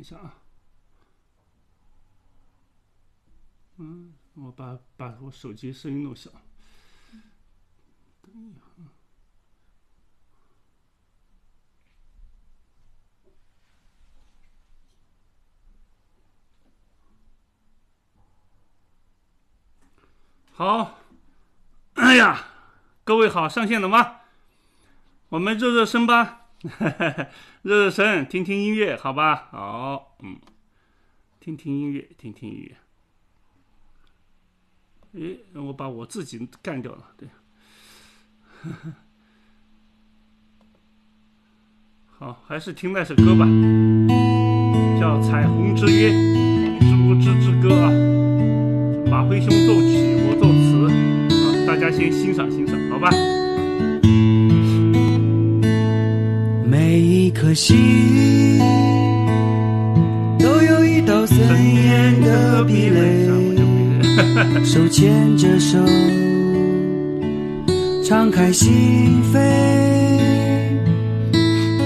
一下啊，嗯，我把把我手机声音弄小，等一下。好，哎呀，各位好，上线了吗？我们热热身吧。热热身，听听音乐，好吧？好，嗯，听听音乐，听听音乐。诶，我把我自己干掉了，对。好，还是听那首歌吧，叫《彩虹之约》，《之舞之歌》啊。马辉兄作曲，我作词，啊，大家先欣赏欣赏，好吧？心都有一道森严的壁垒，手牵着手，敞开心扉，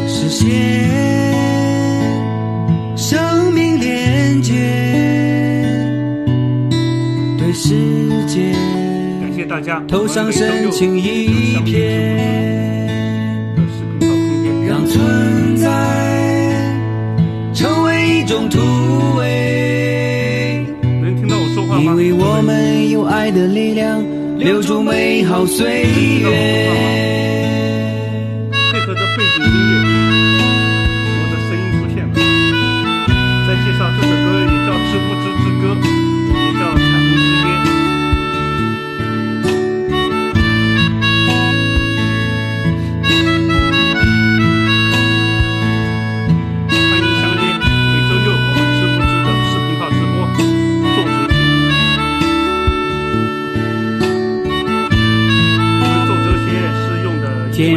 实现生命连接，对世界，头上深情一片，让春。能听到我说话吗？量，留住美好岁月。配合着背景音乐。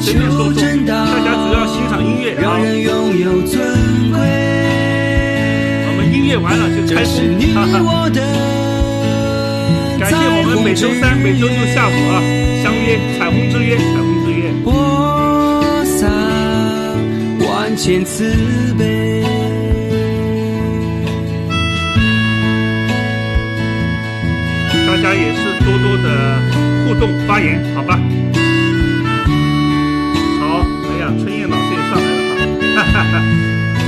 随便说说，大家主要欣赏音乐啊！我们音乐完了就开始，哈哈。感谢我们每周三、每周六下午啊，相约彩虹之约，彩虹之约。大家也是多多的互动发言，好吧？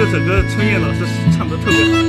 这首歌，春燕老师唱的特别好。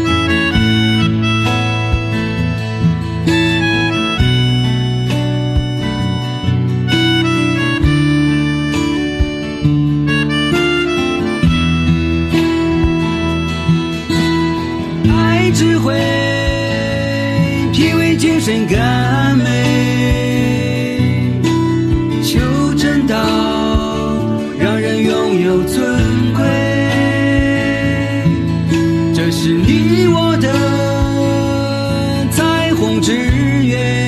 只愿。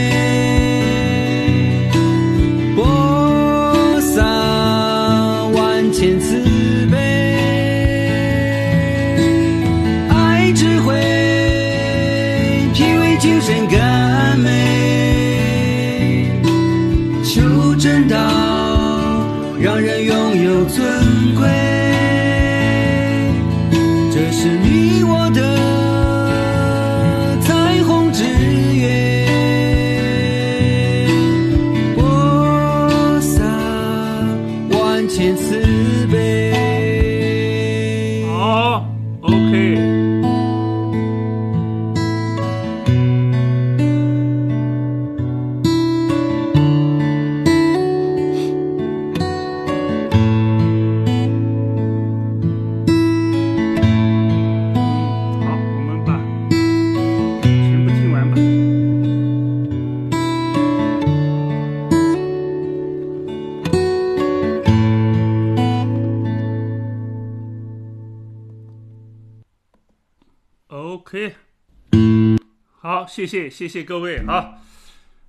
谢谢谢谢各位啊，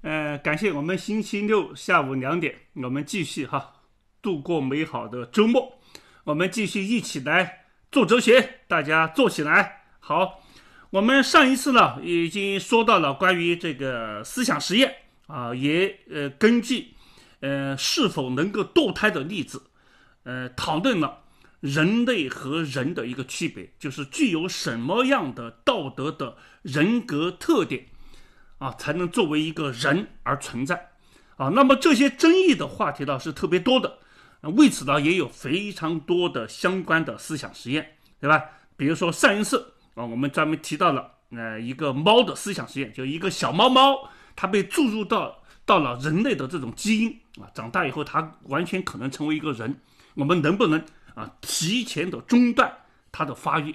呃，感谢我们星期六下午两点，我们继续哈，度过美好的周末，我们继续一起来做哲学，大家做起来好。我们上一次呢，已经说到了关于这个思想实验啊，也呃根据呃是否能够堕胎的例子，呃讨论了人类和人的一个区别，就是具有什么样的道德的。人格特点啊，才能作为一个人而存在啊。那么这些争议的话题呢是特别多的，为此呢也有非常多的相关的思想实验，对吧？比如说上一次啊，我们专门提到了呃一个猫的思想实验，就一个小猫猫，它被注入到到了人类的这种基因啊，长大以后它完全可能成为一个人，我们能不能啊提前的中断它的发育？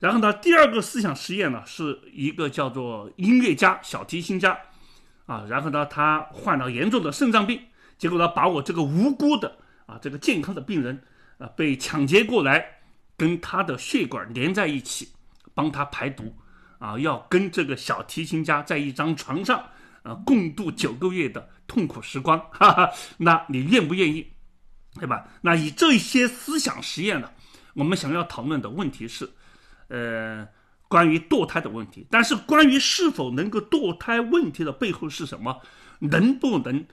然后呢，第二个思想实验呢，是一个叫做音乐家小提琴家，啊，然后呢，他患了严重的肾脏病，结果呢，把我这个无辜的啊，这个健康的病人，啊，被抢劫过来，跟他的血管连在一起，帮他排毒，啊，要跟这个小提琴家在一张床上，啊，共度九个月的痛苦时光，哈哈，那你愿不愿意？对吧？那以这些思想实验呢，我们想要讨论的问题是。呃，关于堕胎的问题，但是关于是否能够堕胎问题的背后是什么？能不能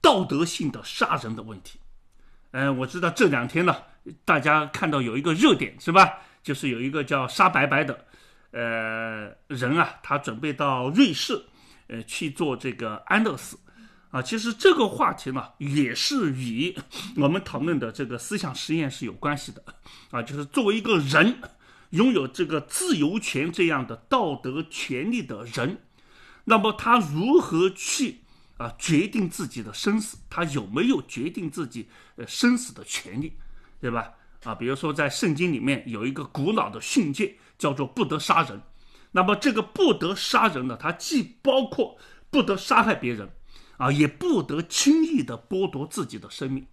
道德性的杀人的问题？嗯，我知道这两天呢，大家看到有一个热点是吧？就是有一个叫沙白白的，呃，人啊，他准备到瑞士，呃，去做这个安乐死，啊，其实这个话题呢，也是与我们讨论的这个思想实验是有关系的，啊，就是作为一个人。拥有这个自由权这样的道德权利的人，那么他如何去啊决定自己的生死？他有没有决定自己呃生死的权利？对吧？啊，比如说在圣经里面有一个古老的训诫，叫做“不得杀人”。那么这个“不得杀人”的，它既包括不得杀害别人，啊，也不得轻易的剥夺自己的生命。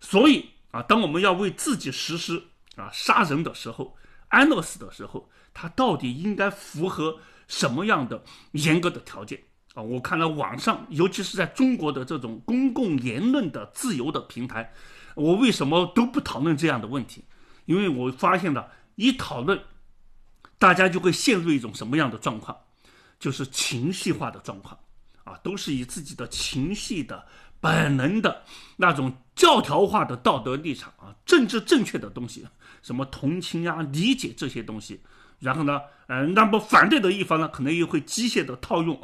所以啊，当我们要为自己实施啊杀人的时候，安乐死的时候，他到底应该符合什么样的严格的条件啊？我看了网上，尤其是在中国的这种公共言论的自由的平台，我为什么都不讨论这样的问题？因为我发现了一讨论，大家就会陷入一种什么样的状况，就是情绪化的状况啊，都是以自己的情绪的。本能的那种教条化的道德立场啊，政治正确的东西，什么同情呀、理解这些东西，然后呢，呃，那么反对的一方呢，可能又会机械的套用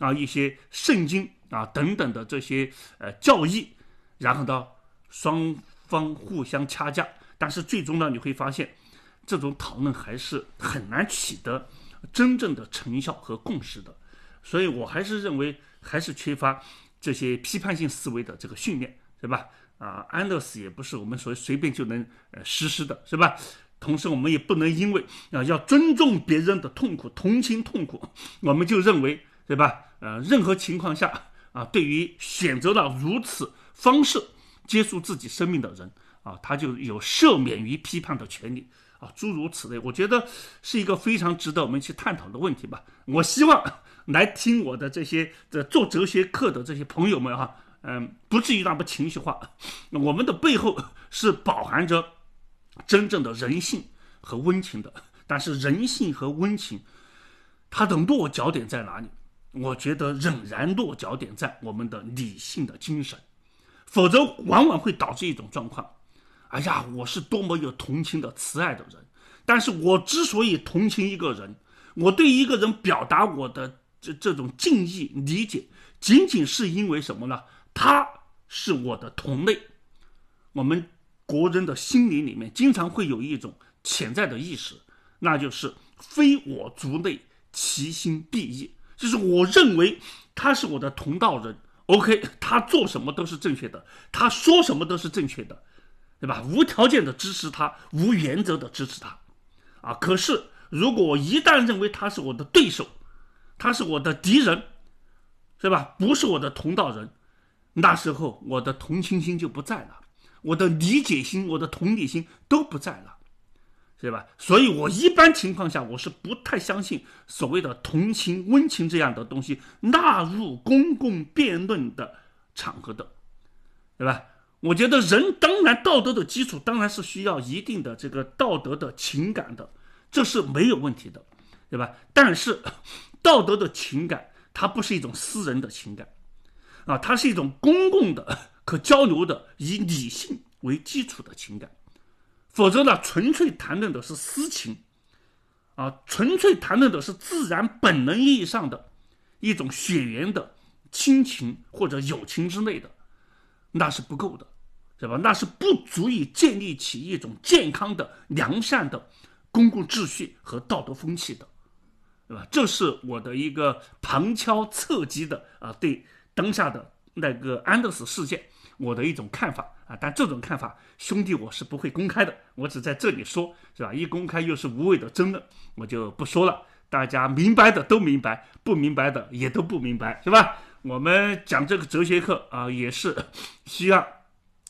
啊一些圣经啊等等的这些呃教义，然后呢，双方互相掐架，但是最终呢，你会发现，这种讨论还是很难取得真正的成效和共识的，所以我还是认为还是缺乏。这些批判性思维的这个训练，对吧？啊，安乐死也不是我们所随便就能呃实施的，是吧？同时，我们也不能因为啊要尊重别人的痛苦、同情痛苦，我们就认为，对吧？呃，任何情况下啊，对于选择了如此方式结束自己生命的人啊，他就有赦免于批判的权利啊，诸如此类，我觉得是一个非常值得我们去探讨的问题吧。我希望。来听我的这些这做哲学课的这些朋友们哈，嗯，不至于那么情绪化。我们的背后是饱含着真正的人性和温情的，但是人性和温情，它的落脚点在哪里？我觉得仍然落脚点在我们的理性的精神，否则往往会导致一种状况。哎呀，我是多么有同情的、慈爱的人，但是我之所以同情一个人，我对一个人表达我的。这这种敬意理解，仅仅是因为什么呢？他是我的同类。我们国人的心灵里面经常会有一种潜在的意识，那就是“非我族类，其心必异”。就是我认为他是我的同道人，OK，他做什么都是正确的，他说什么都是正确的，对吧？无条件的支持他，无原则的支持他，啊！可是如果我一旦认为他是我的对手，他是我的敌人，是吧？不是我的同道人，那时候我的同情心就不在了，我的理解心、我的同理心都不在了，对吧？所以我一般情况下我是不太相信所谓的同情、温情这样的东西纳入公共辩论的场合的，对吧？我觉得人当然道德的基础当然是需要一定的这个道德的情感的，这是没有问题的，对吧？但是。道德的情感，它不是一种私人的情感，啊，它是一种公共的、可交流的、以理性为基础的情感。否则呢，纯粹谈论的是私情，啊，纯粹谈论的是自然本能意义上的，一种血缘的亲情或者友情之类的，那是不够的，对吧？那是不足以建立起一种健康的、良善的公共秩序和道德风气的。对吧？这是我的一个旁敲侧击的啊，对当下的那个安德斯事件，我的一种看法啊。但这种看法，兄弟，我是不会公开的，我只在这里说，是吧？一公开又是无谓的争论，我就不说了。大家明白的都明白，不明白的也都不明白，是吧？我们讲这个哲学课啊，也是需要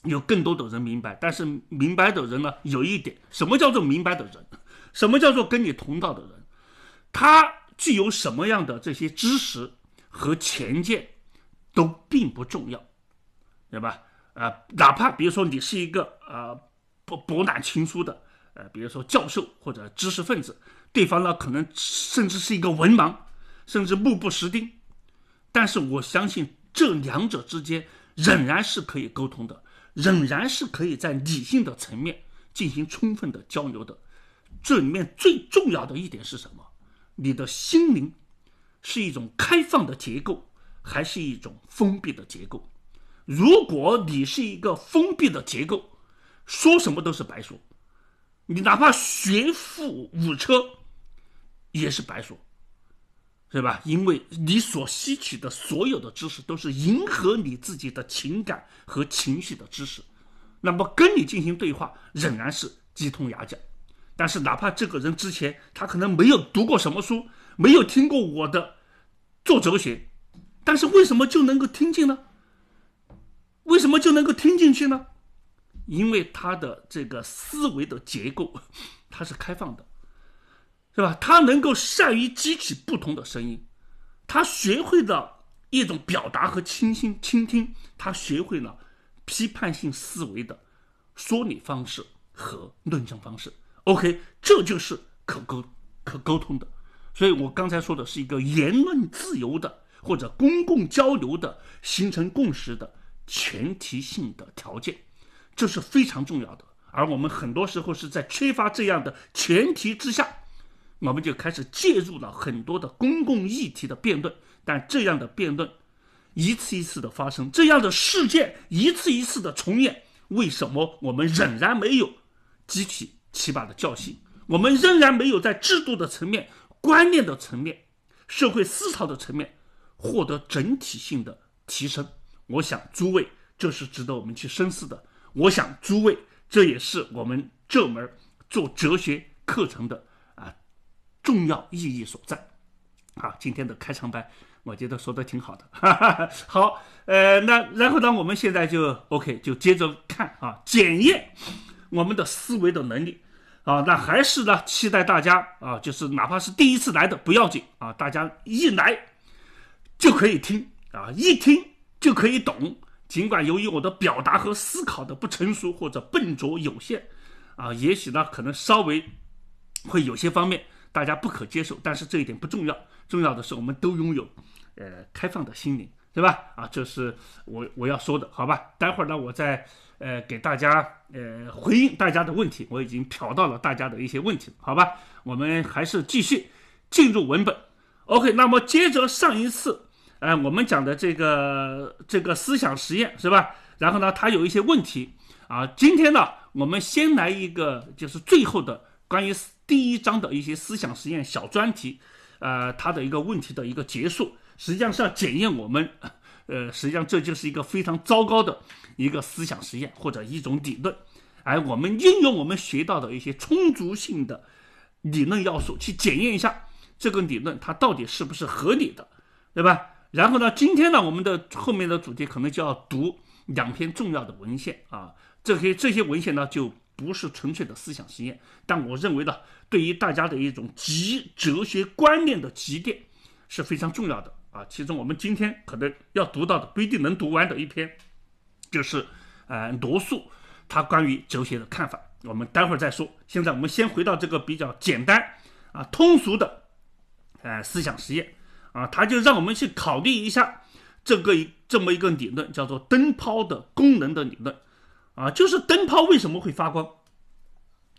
有更多的人明白。但是明白的人呢，有一点，什么叫做明白的人？什么叫做跟你同道的人？他具有什么样的这些知识和前见都并不重要，对吧？啊，哪怕比如说你是一个啊博博览群书的呃，比如说教授或者知识分子，对方呢可能甚至是一个文盲，甚至目不识丁，但是我相信这两者之间仍然是可以沟通的，仍然是可以在理性的层面进行充分的交流的。这里面最重要的一点是什么？你的心灵是一种开放的结构，还是一种封闭的结构？如果你是一个封闭的结构，说什么都是白说，你哪怕学富五车，也是白说，是吧？因为你所吸取的所有的知识都是迎合你自己的情感和情绪的知识，那么跟你进行对话仍然是鸡同鸭讲。但是，哪怕这个人之前他可能没有读过什么书，没有听过我的做哲学，但是为什么就能够听进呢？为什么就能够听进去呢？因为他的这个思维的结构，它是开放的，是吧？他能够善于激起不同的声音，他学会了一种表达和倾心倾听，他学会了批判性思维的说理方式和论证方式。OK，这就是可沟可沟通的，所以我刚才说的是一个言论自由的或者公共交流的形成共识的前提性的条件，这是非常重要的。而我们很多时候是在缺乏这样的前提之下，我们就开始介入了很多的公共议题的辩论。但这样的辩论一次一次的发生，这样的事件一次一次的重演，为什么我们仍然没有集体？起码的教训，我们仍然没有在制度的层面、观念的层面、社会思潮的层面获得整体性的提升。我想诸位这是值得我们去深思的。我想诸位这也是我们这门做哲学课程的啊重要意义所在。啊，今天的开场白我觉得说的挺好的。好，呃，那然后呢，我们现在就 OK，就接着看啊，检验。我们的思维的能力，啊，那还是呢，期待大家啊，就是哪怕是第一次来的不要紧啊，大家一来就可以听啊，一听就可以懂。尽管由于我的表达和思考的不成熟或者笨拙有限，啊，也许呢可能稍微会有些方面大家不可接受，但是这一点不重要，重要的是我们都拥有呃开放的心灵。对吧？啊，这是我我要说的，好吧？待会儿呢，我再呃给大家呃回应大家的问题。我已经瞟到了大家的一些问题，好吧？我们还是继续进入文本。OK，那么接着上一次，呃，我们讲的这个这个思想实验是吧？然后呢，它有一些问题啊。今天呢，我们先来一个就是最后的关于第一章的一些思想实验小专题，呃，它的一个问题的一个结束。实际上是要检验我们，呃，实际上这就是一个非常糟糕的一个思想实验或者一种理论，而我们应用我们学到的一些充足性的理论要素去检验一下这个理论它到底是不是合理的，对吧？然后呢，今天呢，我们的后面的主题可能就要读两篇重要的文献啊，这些这些文献呢就不是纯粹的思想实验，但我认为呢，对于大家的一种极哲学观念的积淀是非常重要的。啊，其中我们今天可能要读到的不一定能读完的一篇，就是呃罗素他关于哲学的看法，我们待会儿再说。现在我们先回到这个比较简单啊通俗的呃思想实验啊，他就让我们去考虑一下这个一这么一个理论，叫做灯泡的功能的理论啊，就是灯泡为什么会发光，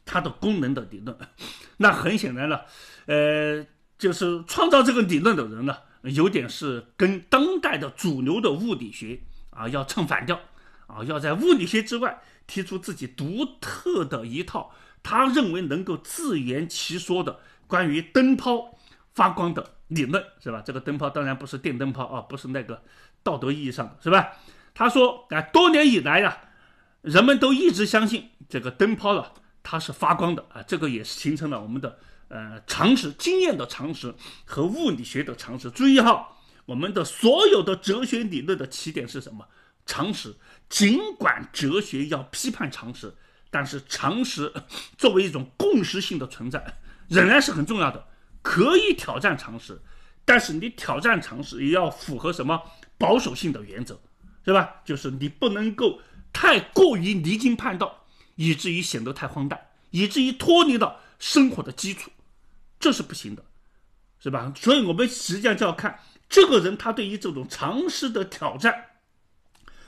它的功能的理论。那很显然了，呃，就是创造这个理论的人呢。有点是跟当代的主流的物理学啊要唱反调，啊，要在物理学之外提出自己独特的一套，他认为能够自圆其说的关于灯泡发光的理论，是吧？这个灯泡当然不是电灯泡啊，不是那个道德意义上的，是吧？他说啊，多年以来呀，人们都一直相信这个灯泡了，它是发光的啊，这个也是形成了我们的。呃，常识、经验的常识和物理学的常识。注意哈，我们的所有的哲学理论的起点是什么？常识。尽管哲学要批判常识，但是常识作为一种共识性的存在，仍然是很重要的。可以挑战常识，但是你挑战常识也要符合什么保守性的原则，是吧？就是你不能够太过于离经叛道，以至于显得太荒诞，以至于脱离了生活的基础。这是不行的，是吧？所以我们实际上就要看这个人他对于这种常识的挑战，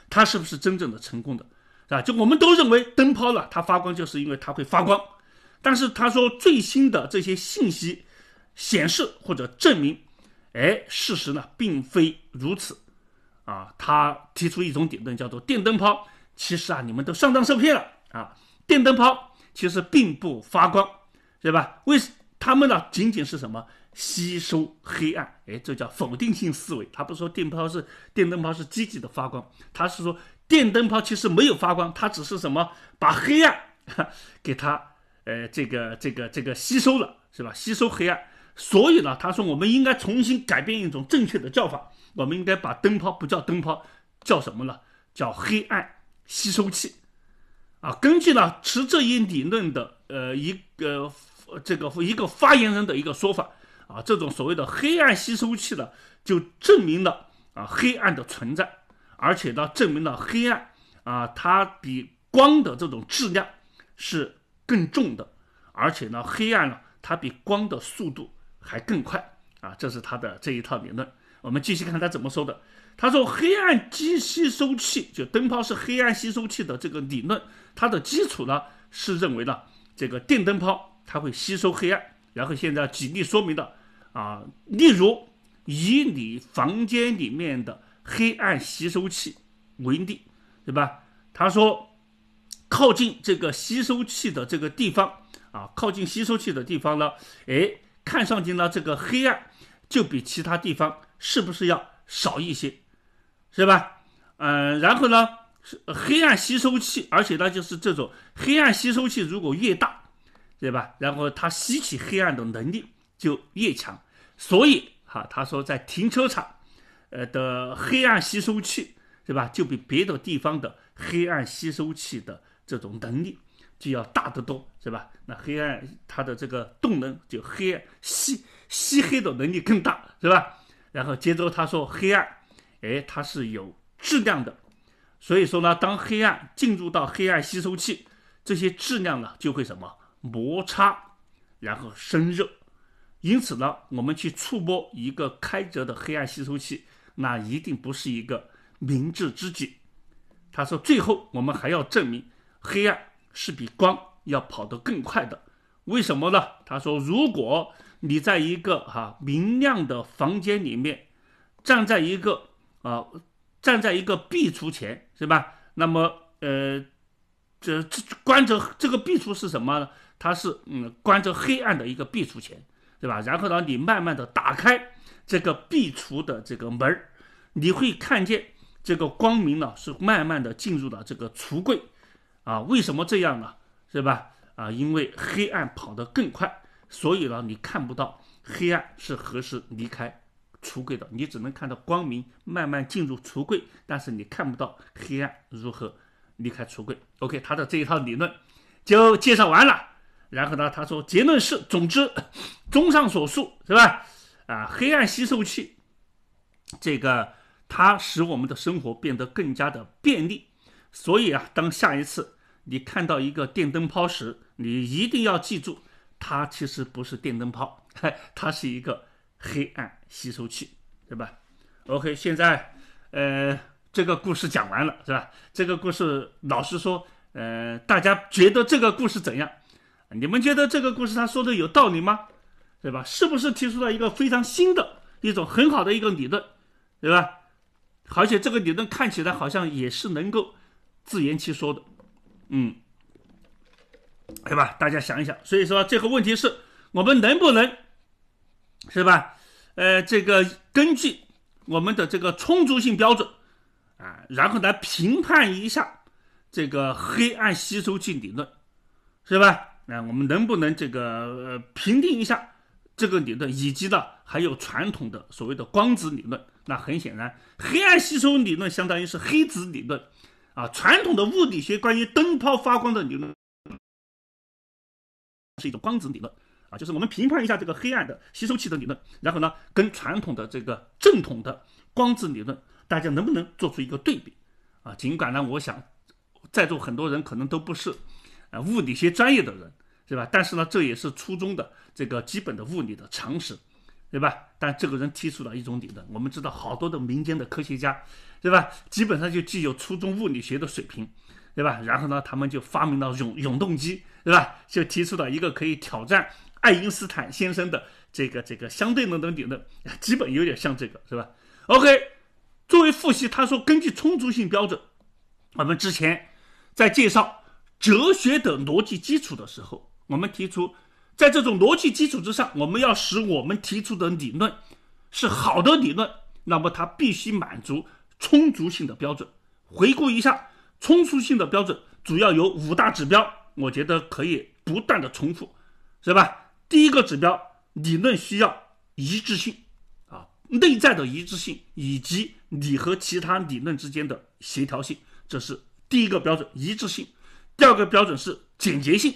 他是不是真正的成功的，是吧？就我们都认为灯泡了，它发光就是因为它会发光，但是他说最新的这些信息显示或者证明，哎，事实呢并非如此，啊，他提出一种点灯叫做电灯泡，其实啊，你们都上当受骗了啊，电灯泡其实并不发光，对吧？为什他们呢，仅仅是什么吸收黑暗？哎，这叫否定性思维。他不说电泡是电灯泡是积极的发光，他是说电灯泡其实没有发光，它只是什么把黑暗 给它呃这个这个这个吸收了，是吧？吸收黑暗。所以呢，他说我们应该重新改变一种正确的叫法，我们应该把灯泡不叫灯泡，叫什么呢？叫黑暗吸收器啊。根据呢持这一理论的呃一个。呃，这个一个发言人的一个说法啊，这种所谓的黑暗吸收器呢，就证明了啊黑暗的存在，而且呢证明了黑暗啊，它比光的这种质量是更重的，而且呢黑暗呢，它比光的速度还更快啊，这是他的这一套理论。我们继续看他怎么说的。他说黑暗机吸收器就灯泡是黑暗吸收器的这个理论，它的基础呢是认为呢这个电灯泡。它会吸收黑暗，然后现在举例说明的，啊，例如以你房间里面的黑暗吸收器为例，对吧？他说，靠近这个吸收器的这个地方，啊，靠近吸收器的地方呢，哎，看上去呢，这个黑暗就比其他地方是不是要少一些，是吧？嗯，然后呢，是黑暗吸收器，而且呢，就是这种黑暗吸收器，如果越大，对吧？然后它吸取黑暗的能力就越强，所以哈，他说在停车场，呃的黑暗吸收器，是吧？就比别的地方的黑暗吸收器的这种能力就要大得多，是吧？那黑暗它的这个动能就黑暗吸吸黑的能力更大，是吧？然后接着他说，黑暗，哎，它是有质量的，所以说呢，当黑暗进入到黑暗吸收器，这些质量呢就会什么？摩擦，然后生热，因此呢，我们去触摸一个开着的黑暗吸收器，那一定不是一个明智之举。他说，最后我们还要证明黑暗是比光要跑得更快的。为什么呢？他说，如果你在一个哈明亮的房间里面，站在一个啊站在一个壁橱前，是吧？那么呃，这这关着这个壁橱是什么呢？它是嗯，关着黑暗的一个壁橱前，对吧？然后呢，你慢慢的打开这个壁橱的这个门儿，你会看见这个光明呢是慢慢的进入了这个橱柜，啊，为什么这样呢？是吧？啊，因为黑暗跑得更快，所以呢，你看不到黑暗是何时离开橱柜的，你只能看到光明慢慢进入橱柜，但是你看不到黑暗如何离开橱柜。OK，他的这一套理论就介绍完了。然后呢？他说结论是，总之，综上所述，是吧？啊，黑暗吸收器，这个它使我们的生活变得更加的便利。所以啊，当下一次你看到一个电灯泡时，你一定要记住，它其实不是电灯泡，嘿，它是一个黑暗吸收器，对吧？OK，现在，呃，这个故事讲完了，是吧？这个故事，老实说，呃，大家觉得这个故事怎样？你们觉得这个故事他说的有道理吗？对吧？是不是提出了一个非常新的一种很好的一个理论，对吧？而且这个理论看起来好像也是能够自圆其说的，嗯，对吧？大家想一想。所以说，这个问题是我们能不能，是吧？呃，这个根据我们的这个充足性标准啊，然后来评判一下这个黑暗吸收器理论，是吧？那我们能不能这个呃评定一下这个理论，以及呢还有传统的所谓的光子理论？那很显然，黑暗吸收理论相当于是黑子理论，啊，传统的物理学关于灯泡发光的理论是一种光子理论，啊，就是我们评判一下这个黑暗的吸收器的理论，然后呢跟传统的这个正统的光子理论，大家能不能做出一个对比？啊，尽管呢，我想在座很多人可能都不是。啊，物理学专业的人，对吧？但是呢，这也是初中的这个基本的物理的常识，对吧？但这个人提出了一种理论，我们知道好多的民间的科学家，对吧？基本上就具有初中物理学的水平，对吧？然后呢，他们就发明了永永动机，对吧？就提出了一个可以挑战爱因斯坦先生的这个这个相对论的理论，基本有点像这个，是吧？OK，作为复习，他说根据充足性标准，我们之前在介绍。哲学的逻辑基础的时候，我们提出，在这种逻辑基础之上，我们要使我们提出的理论是好的理论，那么它必须满足充足性的标准。回顾一下，充足性的标准主要有五大指标，我觉得可以不断的重复，是吧？第一个指标，理论需要一致性啊，内在的一致性以及你和其他理论之间的协调性，这是第一个标准一致性。第二个标准是简洁性，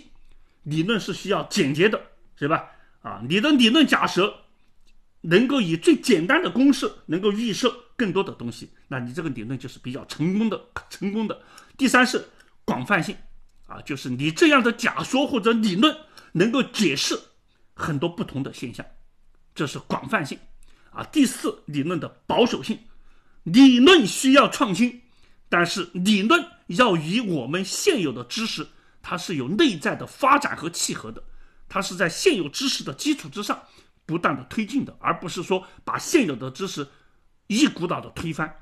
理论是需要简洁的，是吧？啊，你的理论假设能够以最简单的公式，能够预设更多的东西，那你这个理论就是比较成功的，成功的。第三是广泛性，啊，就是你这样的假说或者理论能够解释很多不同的现象，这是广泛性，啊。第四，理论的保守性，理论需要创新。但是理论要与我们现有的知识，它是有内在的发展和契合的，它是在现有知识的基础之上不断的推进的，而不是说把现有的知识一股脑的推翻，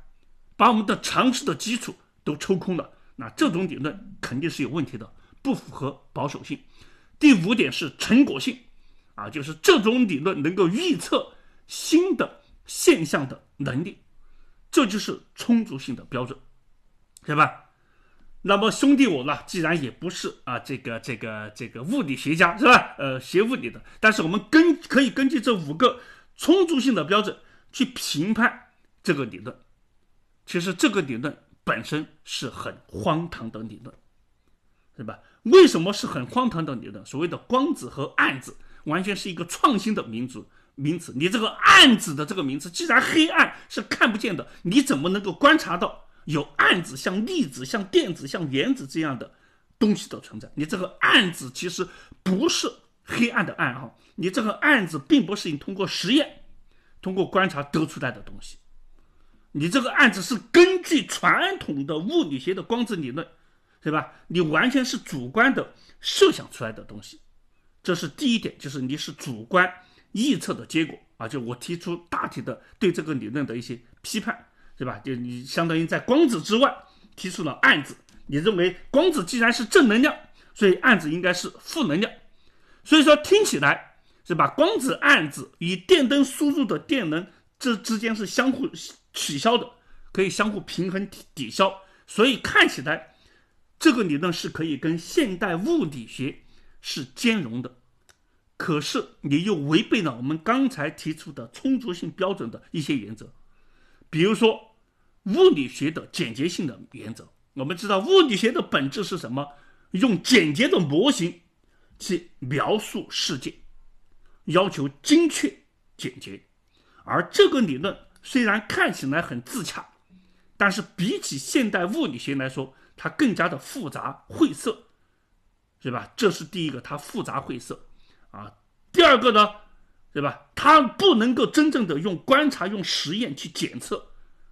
把我们的常识的基础都抽空了。那这种理论肯定是有问题的，不符合保守性。第五点是成果性，啊，就是这种理论能够预测新的现象的能力，这就是充足性的标准。对吧？那么兄弟我呢，既然也不是啊，这个这个这个物理学家是吧？呃，学物理的，但是我们根可以根据这五个充足性的标准去评判这个理论。其实这个理论本身是很荒唐的理论，对吧？为什么是很荒唐的理论？所谓的光子和暗子完全是一个创新的民族。名词。你这个暗子的这个名词，既然黑暗是看不见的，你怎么能够观察到？有暗子，像粒子、像电子、像原子这样的东西的存在。你这个暗子其实不是黑暗的暗哈，你这个暗子并不是你通过实验、通过观察得出来的东西。你这个暗子是根据传统的物理学的光子理论，对吧？你完全是主观的设想出来的东西。这是第一点，就是你是主观臆测的结果啊！就我提出大体的对这个理论的一些批判。对吧？就你相当于在光子之外提出了暗子。你认为光子既然是正能量，所以暗子应该是负能量。所以说听起来是吧？光子、暗子与电灯输入的电能这之间是相互取消的，可以相互平衡抵消。所以看起来这个理论是可以跟现代物理学是兼容的。可是你又违背了我们刚才提出的充足性标准的一些原则。比如说，物理学的简洁性的原则，我们知道物理学的本质是什么？用简洁的模型去描述世界，要求精确、简洁。而这个理论虽然看起来很自洽，但是比起现代物理学来说，它更加的复杂晦涩，对吧？这是第一个，它复杂晦涩啊。第二个呢？对吧？它不能够真正的用观察、用实验去检测，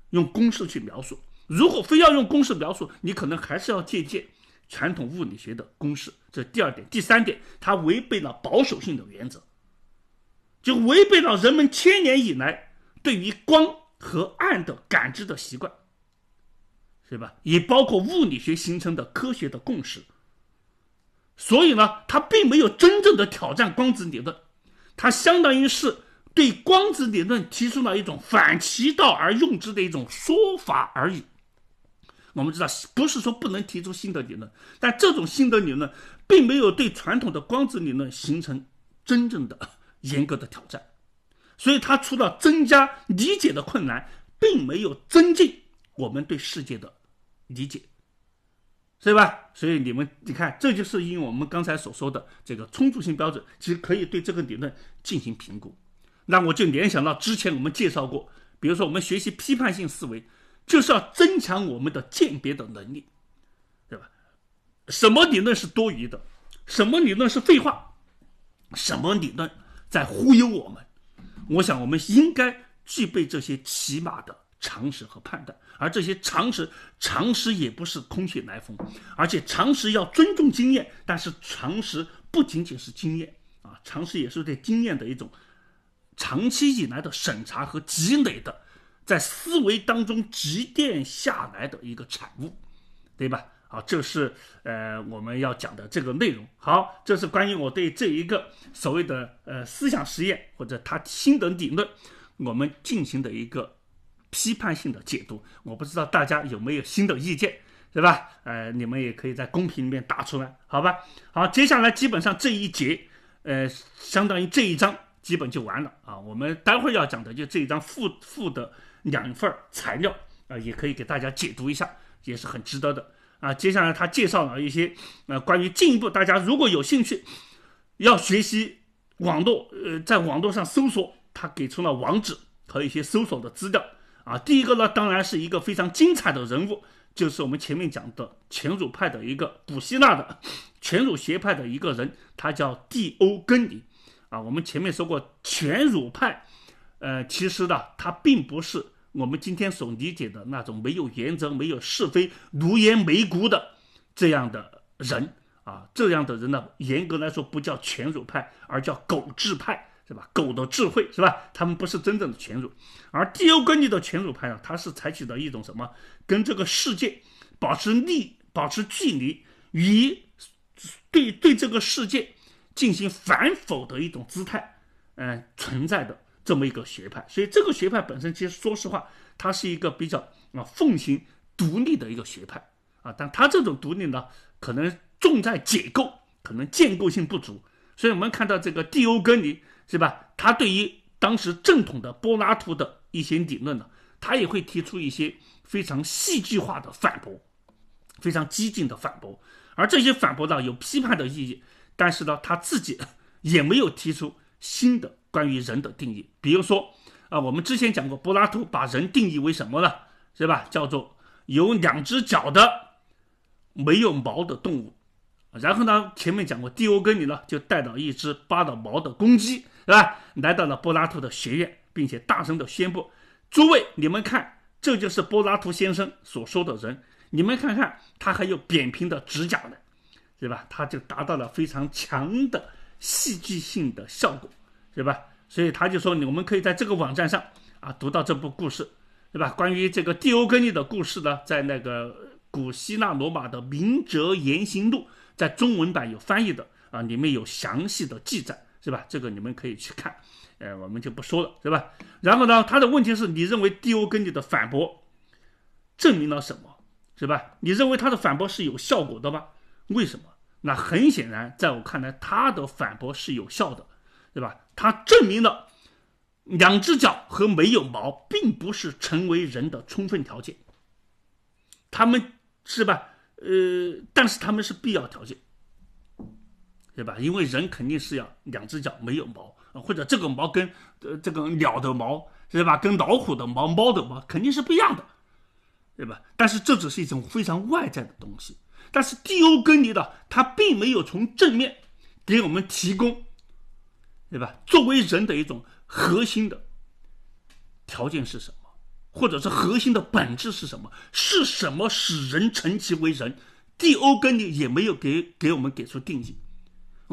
用公式去描述。如果非要用公式描述，你可能还是要借鉴传统物理学的公式。这第二点。第三点，它违背了保守性的原则，就违背了人们千年以来对于光和暗的感知的习惯，是吧？也包括物理学形成的科学的共识。所以呢，它并没有真正的挑战光子理论。它相当于是对光子理论提出了一种反其道而用之的一种说法而已。我们知道，不是说不能提出新的理论，但这种新的理论并没有对传统的光子理论形成真正的严格的挑战，所以它除了增加理解的困难，并没有增进我们对世界的理解。是吧？所以你们，你看，这就是因为我们刚才所说的这个充足性标准，其实可以对这个理论进行评估。那我就联想到之前我们介绍过，比如说我们学习批判性思维，就是要增强我们的鉴别的能力，对吧？什么理论是多余的？什么理论是废话？什么理论在忽悠我们？我想，我们应该具备这些起码的常识和判断。而这些常识，常识也不是空穴来风，而且常识要尊重经验，但是常识不仅仅是经验啊，常识也是对经验的一种长期以来的审查和积累的，在思维当中积淀下来的一个产物，对吧？好，这是呃我们要讲的这个内容。好，这是关于我对这一个所谓的呃思想实验或者他新的理论，我们进行的一个。批判性的解读，我不知道大家有没有新的意见，对吧？呃，你们也可以在公屏里面打出来，好吧？好，接下来基本上这一节，呃，相当于这一章基本就完了啊。我们待会儿要讲的就这一章附附的两份材料啊，也可以给大家解读一下，也是很值得的啊。接下来他介绍了一些呃关于进一步大家如果有兴趣要学习网络，呃，在网络上搜索，他给出了网址和一些搜索的资料。啊，第一个呢，当然是一个非常精彩的人物，就是我们前面讲的犬儒派的一个古希腊的犬儒学派的一个人，他叫帝欧根尼。啊，我们前面说过，犬儒派，呃，其实呢，他并不是我们今天所理解的那种没有原则、没有是非、奴颜媚骨的这样的人。啊，这样的人呢，严格来说不叫犬儒派，而叫狗智派。对吧？狗的智慧是吧？他们不是真正的犬儒，而蒂欧根尼的犬儒派呢，它是采取的一种什么，跟这个世界保持力，保持距离，与对对这个世界进行反否的一种姿态，嗯，存在的这么一个学派。所以这个学派本身其实说实话，它是一个比较啊奉行独立的一个学派啊，但它这种独立呢，可能重在解构，可能建构性不足。所以我们看到这个蒂欧根尼。是吧？他对于当时正统的柏拉图的一些理论呢，他也会提出一些非常戏剧化的反驳，非常激进的反驳。而这些反驳呢，有批判的意义，但是呢，他自己 也没有提出新的关于人的定义。比如说啊，我们之前讲过，柏拉图把人定义为什么呢？是吧？叫做有两只脚的没有毛的动物。然后呢，前面讲过，蒂欧根尼呢就带到一只扒了毛的公鸡。是吧？来到了柏拉图的学院，并且大声的宣布：“诸位，你们看，这就是柏拉图先生所说的人。你们看看，他还有扁平的指甲呢，对吧？他就达到了非常强的戏剧性的效果，对吧？所以他就说，你我们可以在这个网站上啊读到这部故事，对吧？关于这个帝欧根尼的故事呢，在那个古希腊罗马的明哲言行录，在中文版有翻译的啊，里面有详细的记载。”是吧？这个你们可以去看，呃，我们就不说了，是吧？然后呢，他的问题是你认为 D.O. 跟你的反驳证明了什么？是吧？你认为他的反驳是有效果的吗？为什么？那很显然，在我看来，他的反驳是有效的，对吧？他证明了两只脚和没有毛并不是成为人的充分条件，他们是吧？呃，但是他们是必要条件。对吧？因为人肯定是要两只脚，没有毛或者这个毛跟呃这个鸟的毛，对吧？跟老虎的毛、猫的毛肯定是不一样的，对吧？但是这只是一种非常外在的东西。但是蒂欧根尼的他并没有从正面给我们提供，对吧？作为人的一种核心的条件是什么，或者是核心的本质是什么？是什么使人成其为人？蒂欧根尼也没有给给我们给出定义。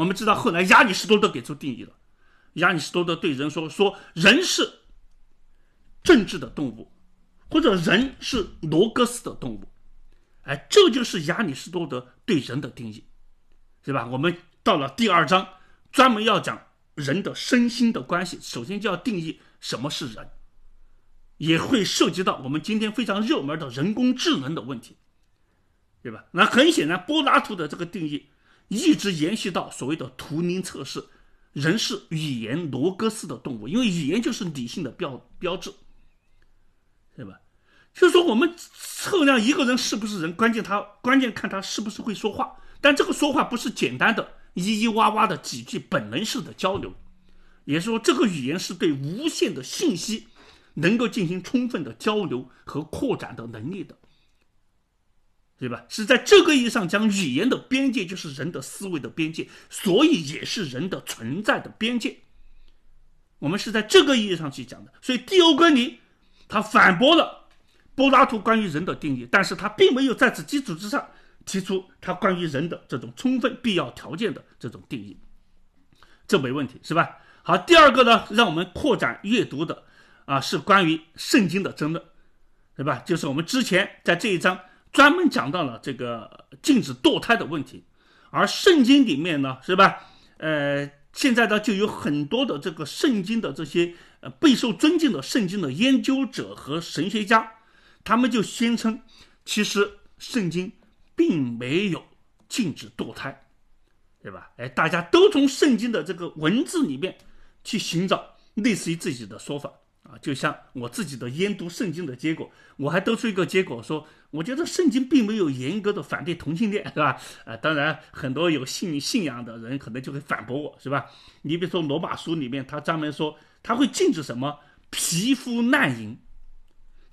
我们知道后来亚里士多德给出定义了，亚里士多德对人说说人是政治的动物，或者人是罗格斯的动物，哎，这就是亚里士多德对人的定义，对吧？我们到了第二章专门要讲人的身心的关系，首先就要定义什么是人，也会涉及到我们今天非常热门的人工智能的问题，对吧？那很显然，柏拉图的这个定义。一直延续到所谓的图灵测试，人是语言罗格斯的动物，因为语言就是理性的标标志，对吧？就是说，我们测量一个人是不是人，关键他关键看他是不是会说话，但这个说话不是简单的咿咿哇哇的几句本能式的交流，也就是说，这个语言是对无限的信息能够进行充分的交流和扩展的能力的。对吧？是在这个意义上讲，语言的边界就是人的思维的边界，所以也是人的存在的边界。我们是在这个意义上去讲的。所以，第欧根尼他反驳了柏拉图关于人的定义，但是他并没有在此基础之上提出他关于人的这种充分必要条件的这种定义，这没问题是吧？好，第二个呢，让我们扩展阅读的啊，是关于圣经的争论，对吧？就是我们之前在这一章。专门讲到了这个禁止堕胎的问题，而圣经里面呢，是吧？呃，现在呢就有很多的这个圣经的这些呃备受尊敬的圣经的研究者和神学家，他们就宣称，其实圣经并没有禁止堕胎，对吧？哎，大家都从圣经的这个文字里面去寻找类似于自己的说法。啊，就像我自己的研读圣经的结果，我还得出一个结果，说我觉得圣经并没有严格的反对同性恋，是吧？啊，当然很多有信信仰的人可能就会反驳我，是吧？你比如说罗马书里面，他专门说他会禁止什么皮肤滥淫，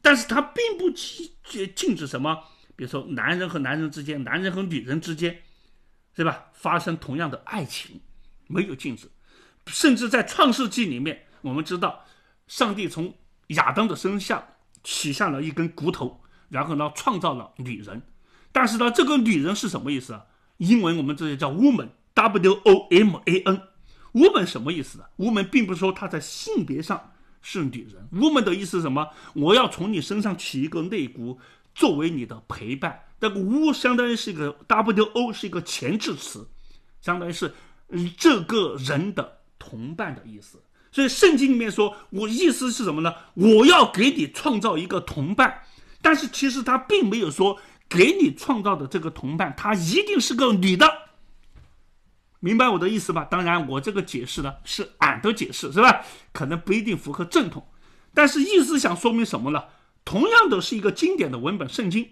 但是他并不禁禁止什么，比如说男人和男人之间，男人和女人之间，是吧？发生同样的爱情，没有禁止，甚至在创世纪里面，我们知道。上帝从亚当的身下取下了一根骨头，然后呢创造了女人。但是呢，这个女人是什么意思啊？英文我们这里叫 woman，w o m a n。woman 什么意思啊？woman 并不是说她在性别上是女人，woman 的意思是什么？我要从你身上取一个肋骨作为你的陪伴。那个 w 相当于是一个 w o，是一个前置词，相当于是嗯这个人的同伴的意思。所以圣经里面说我意思是什么呢？我要给你创造一个同伴，但是其实他并没有说给你创造的这个同伴，他一定是个女的。明白我的意思吧？当然，我这个解释呢是俺的解释，是吧？可能不一定符合正统，但是意思想说明什么呢？同样的是一个经典的文本，圣经，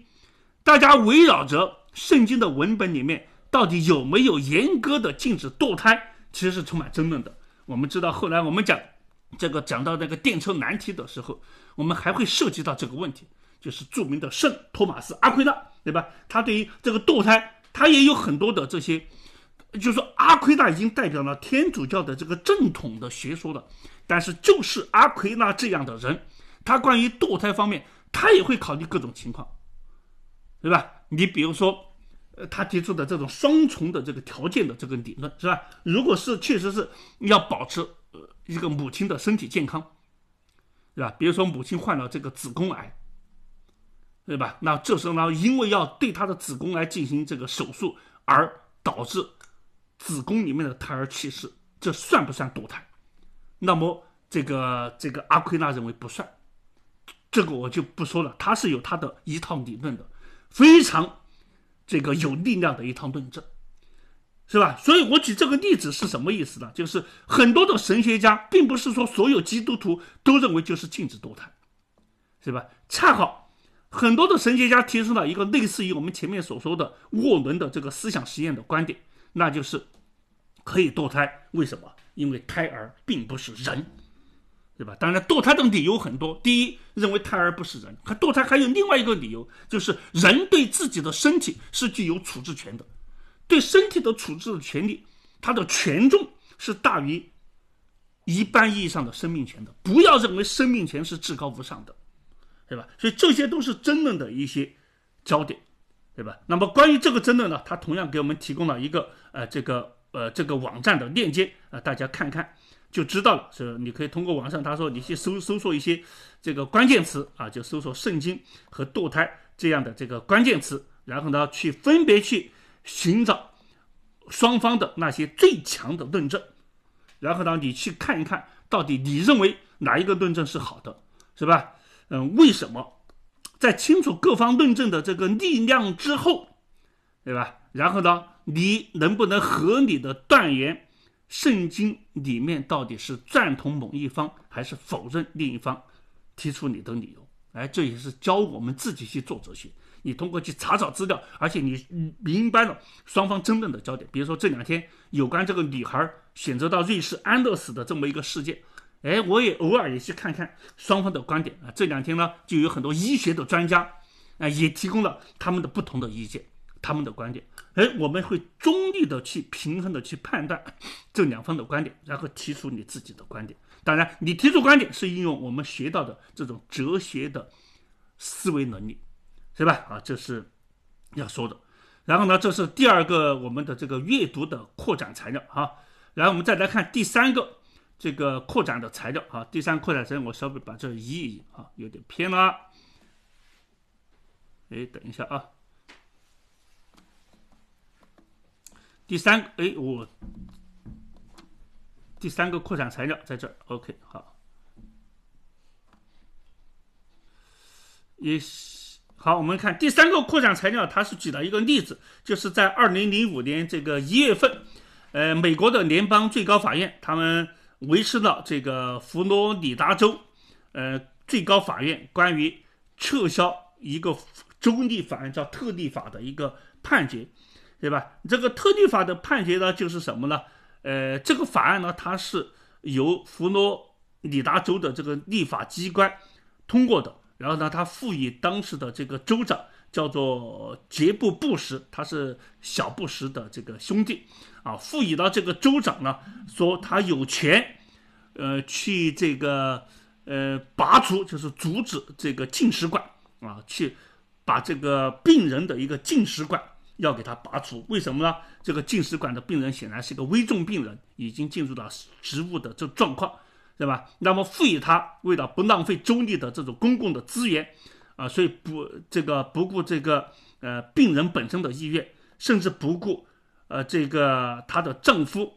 大家围绕着圣经的文本里面到底有没有严格的禁止堕胎，其实是充满争论的。我们知道，后来我们讲这个讲到那个电车难题的时候，我们还会涉及到这个问题，就是著名的圣托马斯阿奎那，对吧？他对于这个堕胎，他也有很多的这些，就是说阿奎那已经代表了天主教的这个正统的学说了。但是，就是阿奎那这样的人，他关于堕胎方面，他也会考虑各种情况，对吧？你比如说。呃，他提出的这种双重的这个条件的这个理论是吧？如果是确实是要保持一个母亲的身体健康，对吧？比如说母亲患了这个子宫癌，对吧？那这时候呢，因为要对她的子宫来进行这个手术，而导致子宫里面的胎儿去世，这算不算堕胎？那么这个这个阿奎那认为不算，这个我就不说了，他是有他的一套理论的，非常。这个有力量的一趟论证，是吧？所以我举这个例子是什么意思呢？就是很多的神学家，并不是说所有基督徒都认为就是禁止堕胎，是吧？恰好很多的神学家提出了一个类似于我们前面所说的沃伦的这个思想实验的观点，那就是可以堕胎。为什么？因为胎儿并不是人。对吧？当然，堕胎的理由很多。第一，认为胎儿不是人；可堕胎还有另外一个理由，就是人对自己的身体是具有处置权的，对身体的处置的权利，它的权重是大于一般意义上的生命权的。不要认为生命权是至高无上的，对吧？所以这些都是争论的一些焦点，对吧？那么关于这个争论呢，它同样给我们提供了一个呃，这个呃，这个网站的链接啊，大家看看。就知道了，是你可以通过网上，他说你去搜搜索一些这个关键词啊，就搜索圣经和堕胎这样的这个关键词，然后呢去分别去寻找双方的那些最强的论证，然后呢你去看一看到底你认为哪一个论证是好的，是吧？嗯，为什么在清楚各方论证的这个力量之后，对吧？然后呢你能不能合理的断言？圣经里面到底是赞同某一方还是否认另一方？提出你的理由，哎，这也是教我们自己去做哲学。你通过去查找资料，而且你明白了双方争论的焦点。比如说这两天有关这个女孩选择到瑞士安乐死的这么一个事件，哎，我也偶尔也去看看双方的观点啊。这两天呢，就有很多医学的专家啊，也提供了他们的不同的意见。他们的观点，哎，我们会中立的去平衡的去判断 这两方的观点，然后提出你自己的观点。当然，你提出观点是应用我们学到的这种哲学的思维能力，是吧？啊，这是要说的。然后呢，这是第二个我们的这个阅读的扩展材料啊。然后我们再来看第三个这个扩展的材料啊。第三扩展材料，我稍微把这移一移啊有点偏了。哎，等一下啊。第三个，哎，我第三个扩展材料在这儿，OK，好，也好，我们看第三个扩展材料，它是举了一个例子，就是在二零零五年这个一月份，呃，美国的联邦最高法院他们维持了这个佛罗里达州，呃，最高法院关于撤销一个中立法案叫特例法的一个判决。对吧？这个特例法的判决呢，就是什么呢？呃，这个法案呢，它是由佛罗里达州的这个立法机关通过的。然后呢，它赋予当时的这个州长叫做杰布·布什，他是小布什的这个兄弟啊，赋予了这个州长呢，说他有权，呃，去这个呃，拔除就是阻止这个进食管啊，去把这个病人的一个进食管。要给他拔除。为什么呢？这个进食管的病人显然是一个危重病人，已经进入了植物的这状况，对吧？那么赋予他为了不浪费州立的这种公共的资源，啊，所以不这个不顾这个呃病人本身的意愿，甚至不顾呃这个他的丈夫，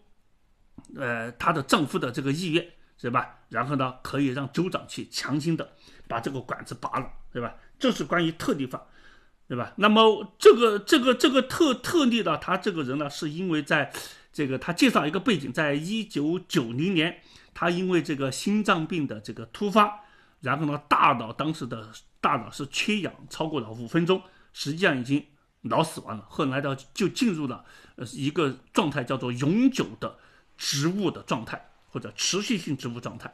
呃他的丈夫的这个意愿，是吧？然后呢可以让州长去强行的把这个管子拔了，对吧？这是关于特例法。对吧？那么这个这个这个特特例呢，他这个人呢，是因为在，这个他介绍一个背景，在一九九零年，他因为这个心脏病的这个突发，然后呢，大脑当时的大脑是缺氧超过了五分钟，实际上已经脑死亡了。后来呢，就进入了呃一个状态，叫做永久的植物的状态或者持续性植物状态。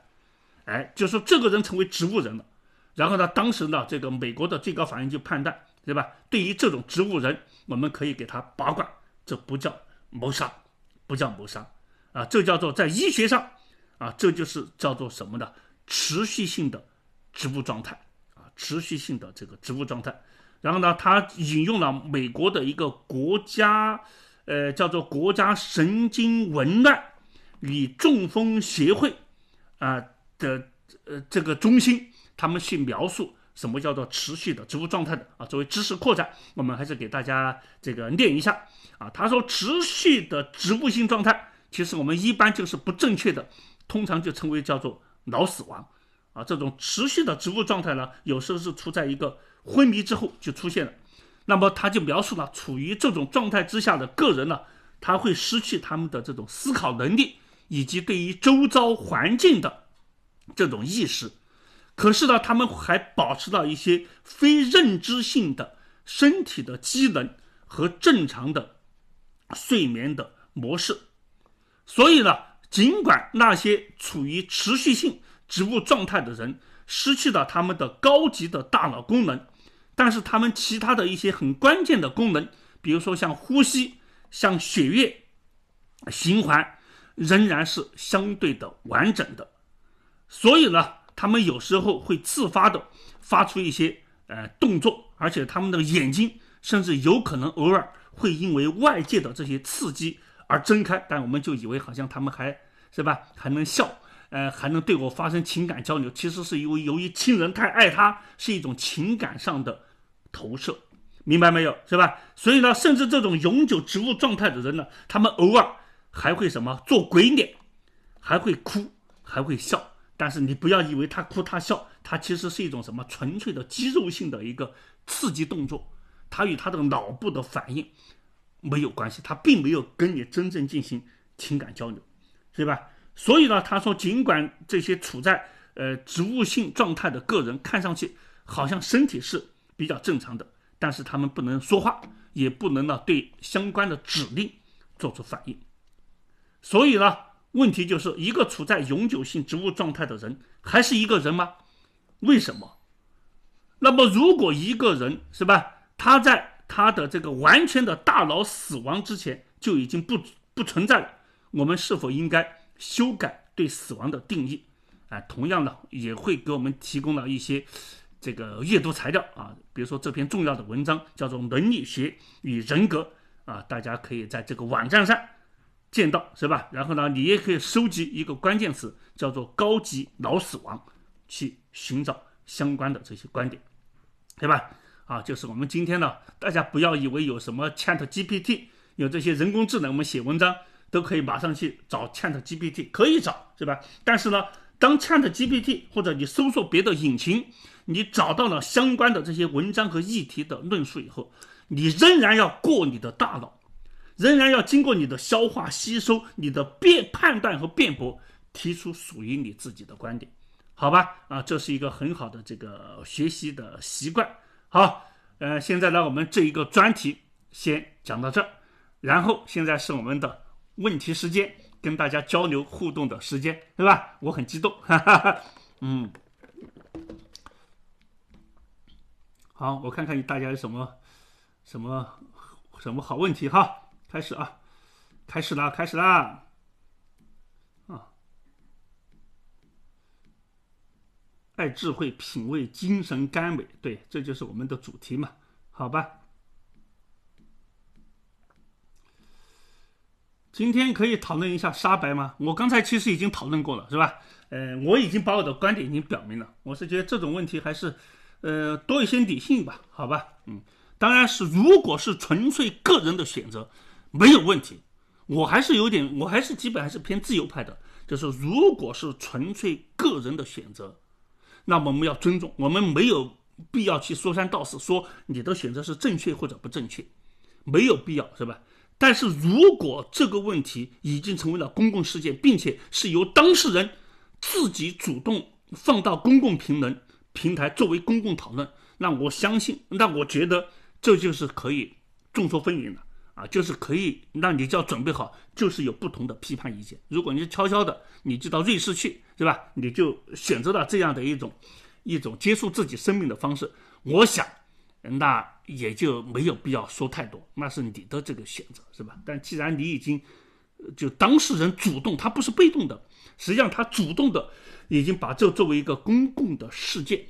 哎，就是这个人成为植物人了。然后呢，当时呢，这个美国的最高法院就判断。对吧？对于这种植物人，我们可以给他拔罐，这不叫谋杀，不叫谋杀啊，这叫做在医学上啊，这就是叫做什么呢？持续性的植物状态啊，持续性的这个植物状态。然后呢，他引用了美国的一个国家，呃，叫做国家神经紊乱与中风协会啊的呃这个中心，他们去描述。什么叫做持续的植物状态的啊？作为知识扩展，我们还是给大家这个念一下啊。他说，持续的植物性状态，其实我们一般就是不正确的，通常就称为叫做脑死亡啊。这种持续的植物状态呢，有时候是处在一个昏迷之后就出现了。那么他就描述了处于这种状态之下的个人呢，他会失去他们的这种思考能力以及对于周遭环境的这种意识。可是呢，他们还保持到一些非认知性的身体的机能和正常的睡眠的模式。所以呢，尽管那些处于持续性植物状态的人失去了他们的高级的大脑功能，但是他们其他的一些很关键的功能，比如说像呼吸、像血液循环，仍然是相对的完整的。所以呢。他们有时候会自发的发出一些呃动作，而且他们的眼睛甚至有可能偶尔会因为外界的这些刺激而睁开，但我们就以为好像他们还是吧，还能笑，呃，还能对我发生情感交流。其实是因为由于亲人太爱他，是一种情感上的投射，明白没有？是吧？所以呢，甚至这种永久植物状态的人呢，他们偶尔还会什么做鬼脸，还会哭，还会笑。但是你不要以为他哭他笑，他其实是一种什么纯粹的肌肉性的一个刺激动作，他与他的脑部的反应没有关系，他并没有跟你真正进行情感交流，是吧？所以呢，他说尽管这些处在呃植物性状态的个人看上去好像身体是比较正常的，但是他们不能说话，也不能呢对相关的指令做出反应，所以呢。问题就是一个处在永久性植物状态的人还是一个人吗？为什么？那么如果一个人是吧，他在他的这个完全的大脑死亡之前就已经不不存在了，我们是否应该修改对死亡的定义？啊，同样的也会给我们提供了一些这个阅读材料啊，比如说这篇重要的文章叫做《伦理学与人格》啊，大家可以在这个网站上。见到是吧？然后呢，你也可以收集一个关键词，叫做“高级脑死亡”，去寻找相关的这些观点，对吧？啊，就是我们今天呢，大家不要以为有什么 Chat GPT，有这些人工智能，我们写文章都可以马上去找 Chat GPT，可以找，是吧？但是呢，当 Chat GPT 或者你搜索别的引擎，你找到了相关的这些文章和议题的论述以后，你仍然要过你的大脑。仍然要经过你的消化、吸收、你的辩判断和辩驳，提出属于你自己的观点，好吧？啊，这是一个很好的这个学习的习惯。好，呃，现在呢，我们这一个专题先讲到这儿，然后现在是我们的问题时间，跟大家交流互动的时间，对吧？我很激动，哈哈。嗯，好，我看看大家有什么，什么，什么好问题哈。开始啊，开始了，开始了，啊！爱智慧，品味精神甘美，对，这就是我们的主题嘛？好吧。今天可以讨论一下沙白吗？我刚才其实已经讨论过了，是吧？呃，我已经把我的观点已经表明了，我是觉得这种问题还是，呃，多一些理性吧？好吧，嗯，当然是，如果是纯粹个人的选择。没有问题，我还是有点，我还是基本还是偏自由派的。就是如果是纯粹个人的选择，那么我们要尊重，我们没有必要去说三道四，说你的选择是正确或者不正确，没有必要，是吧？但是如果这个问题已经成为了公共事件，并且是由当事人自己主动放到公共评论平台作为公共讨论，那我相信，那我觉得这就是可以众说纷纭了。啊，就是可以，那你就要准备好，就是有不同的批判意见。如果你悄悄的，你就到瑞士去，是吧？你就选择了这样的一种，一种结束自己生命的方式。我想，那也就没有必要说太多，那是你的这个选择，是吧？但既然你已经，就当事人主动，他不是被动的，实际上他主动的，已经把这作为一个公共的事件，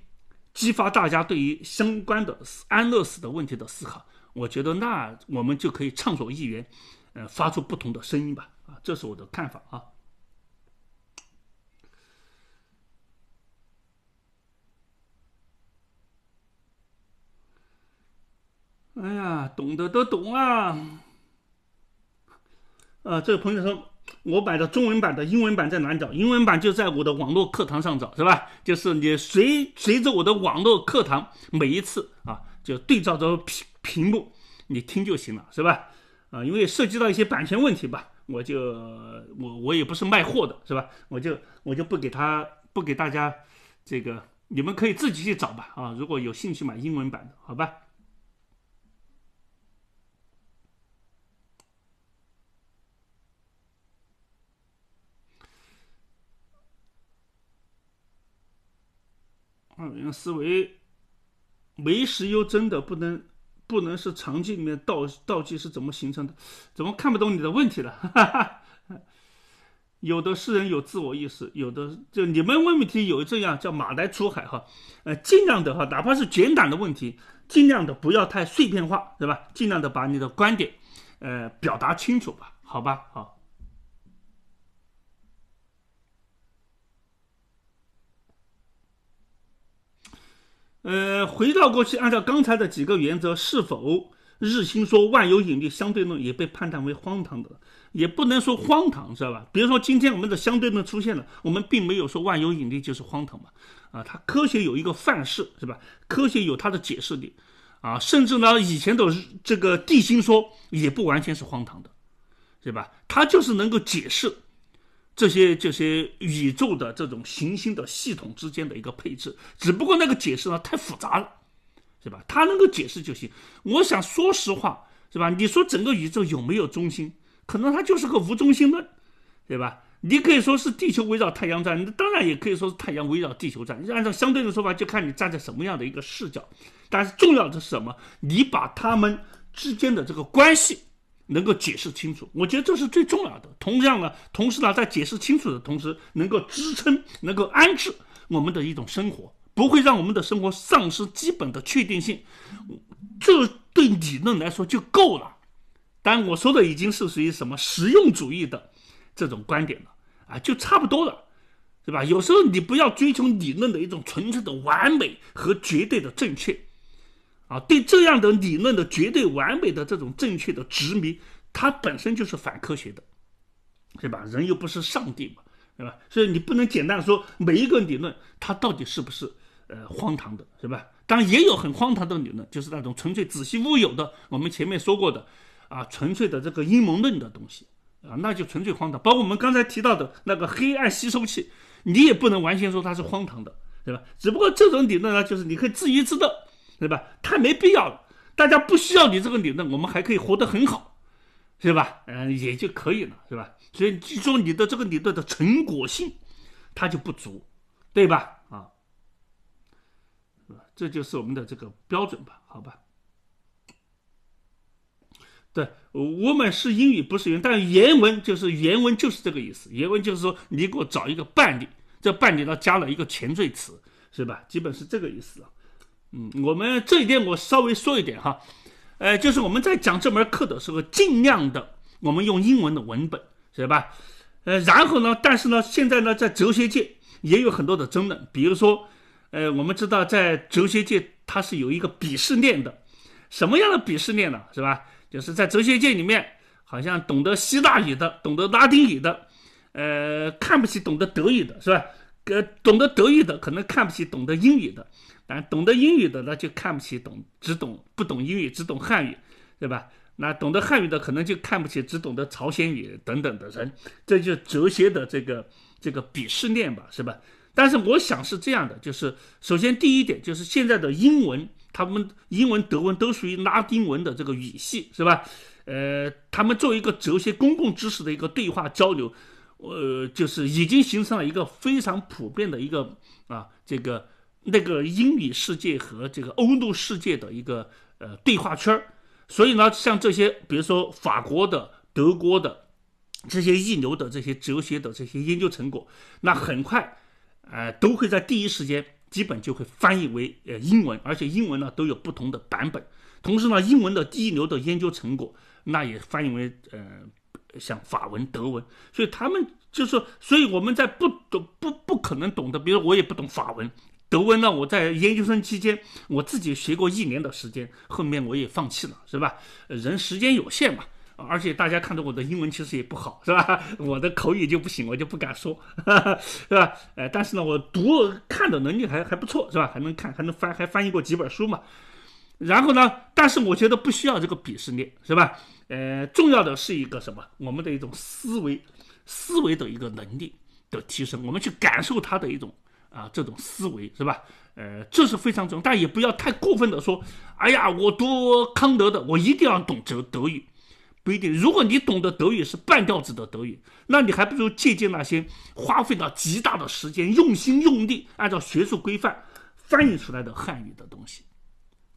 激发大家对于相关的安乐死的问题的思考。我觉得那我们就可以畅所欲言，呃，发出不同的声音吧。啊，这是我的看法啊。哎呀，懂得都懂啊。呃，这个朋友说，我买的中文版的，英文版在哪里找？英文版就在我的网络课堂上找，是吧？就是你随随着我的网络课堂，每一次啊，就对照着批。屏幕，你听就行了，是吧？啊，因为涉及到一些版权问题吧，我就我我也不是卖货的，是吧？我就我就不给他，不给大家这个，你们可以自己去找吧，啊，如果有兴趣买英文版的，好吧。二元思维，没石油真的不能。不能是场景里面道道具是怎么形成的，怎么看不懂你的问题了？有的诗人有自我意识，有的就你们问问题有这样叫“马来出海”哈，呃，尽量的哈，哪怕是简短的问题，尽量的不要太碎片化，对吧？尽量的把你的观点，呃，表达清楚吧，好吧，好。呃，回到过去，按照刚才的几个原则，是否日心说、万有引力、相对论也被判断为荒唐的？也不能说荒唐，知道吧？比如说今天我们的相对论出现了，我们并没有说万有引力就是荒唐嘛？啊，它科学有一个范式，是吧？科学有它的解释力，啊，甚至呢，以前的这个地心说也不完全是荒唐的，对吧？它就是能够解释。这些这些宇宙的这种行星的系统之间的一个配置，只不过那个解释呢太复杂了，是吧？它能够解释就行。我想说实话，是吧？你说整个宇宙有没有中心？可能它就是个无中心论，对吧？你可以说是地球围绕太阳转，那当然也可以说是太阳围绕地球转。按照相对的说法，就看你站在什么样的一个视角。但是重要的是什么？你把它们之间的这个关系。能够解释清楚，我觉得这是最重要的。同样呢，同时呢，在解释清楚的同时，能够支撑、能够安置我们的一种生活，不会让我们的生活丧失基本的确定性，这对理论来说就够了。但我说的已经是属于什么实用主义的这种观点了啊，就差不多了，对吧？有时候你不要追求理论的一种纯粹的完美和绝对的正确。啊，对这样的理论的绝对完美的这种正确的执迷，它本身就是反科学的，对吧？人又不是上帝嘛，对吧？所以你不能简单说每一个理论它到底是不是呃荒唐的，是吧？当然也有很荒唐的理论，就是那种纯粹子虚乌有的。我们前面说过的啊，纯粹的这个阴谋论的东西啊，那就纯粹荒唐。包括我们刚才提到的那个黑暗吸收器，你也不能完全说它是荒唐的，对吧？只不过这种理论呢，就是你可以自娱自乐。对吧？太没必要了，大家不需要你这个理论，我们还可以活得很好，是吧？嗯，也就可以了，是吧？所以记说你的这个理论的成果性，它就不足，对吧？啊，这就是我们的这个标准吧？好吧。对我们是英语不是原，但原文就是原文就是这个意思，原文就是说你给我找一个伴侣，这伴侣呢加了一个前缀词，是吧？基本是这个意思了。嗯，我们这一点我稍微说一点哈，呃，就是我们在讲这门课的时候，尽量的我们用英文的文本，是吧？呃，然后呢，但是呢，现在呢，在哲学界也有很多的争论，比如说，呃，我们知道在哲学界它是有一个鄙视链的，什么样的鄙视链呢？是吧？就是在哲学界里面，好像懂得希腊语的，懂得拉丁语的，呃，看不起懂得德语的，是吧？呃，懂得德语的可能看不起懂得英语的。但懂得英语的那就看不起懂只懂不懂英语只懂汉语，对吧？那懂得汉语的可能就看不起只懂得朝鲜语等等的人，这就哲学的这个这个鄙视链吧，是吧？但是我想是这样的，就是首先第一点就是现在的英文、他们英文、德文都属于拉丁文的这个语系，是吧？呃，他们作为一个哲学公共知识的一个对话交流，呃，就是已经形成了一个非常普遍的一个啊这个。那个英语世界和这个欧陆世界的一个呃对话圈儿，所以呢，像这些，比如说法国的、德国的，这些一流的这些哲学的这些研究成果，那很快，呃，都会在第一时间基本就会翻译为呃英文，而且英文呢都有不同的版本。同时呢，英文的第一流的研究成果，那也翻译为呃像法文、德文。所以他们就是，所以我们在不懂不不可能懂的，比如我也不懂法文。德文呢？我在研究生期间，我自己学过一年的时间，后面我也放弃了，是吧？人时间有限嘛，而且大家看到我的英文其实也不好，是吧？我的口语就不行，我就不敢说，是吧？呃，但是呢，我读看的能力还还不错，是吧？还能看，还能翻，还翻译过几本书嘛。然后呢，但是我觉得不需要这个鄙视链，是吧？呃，重要的是一个什么？我们的一种思维思维的一个能力的提升，我们去感受它的一种。啊，这种思维是吧？呃，这是非常重要，但也不要太过分的说。哎呀，我读康德的，我一定要懂德德语，不一定。如果你懂得德语是半吊子的德语，那你还不如借鉴那些花费了极大的时间、用心用力、按照学术规范翻译出来的汉语的东西，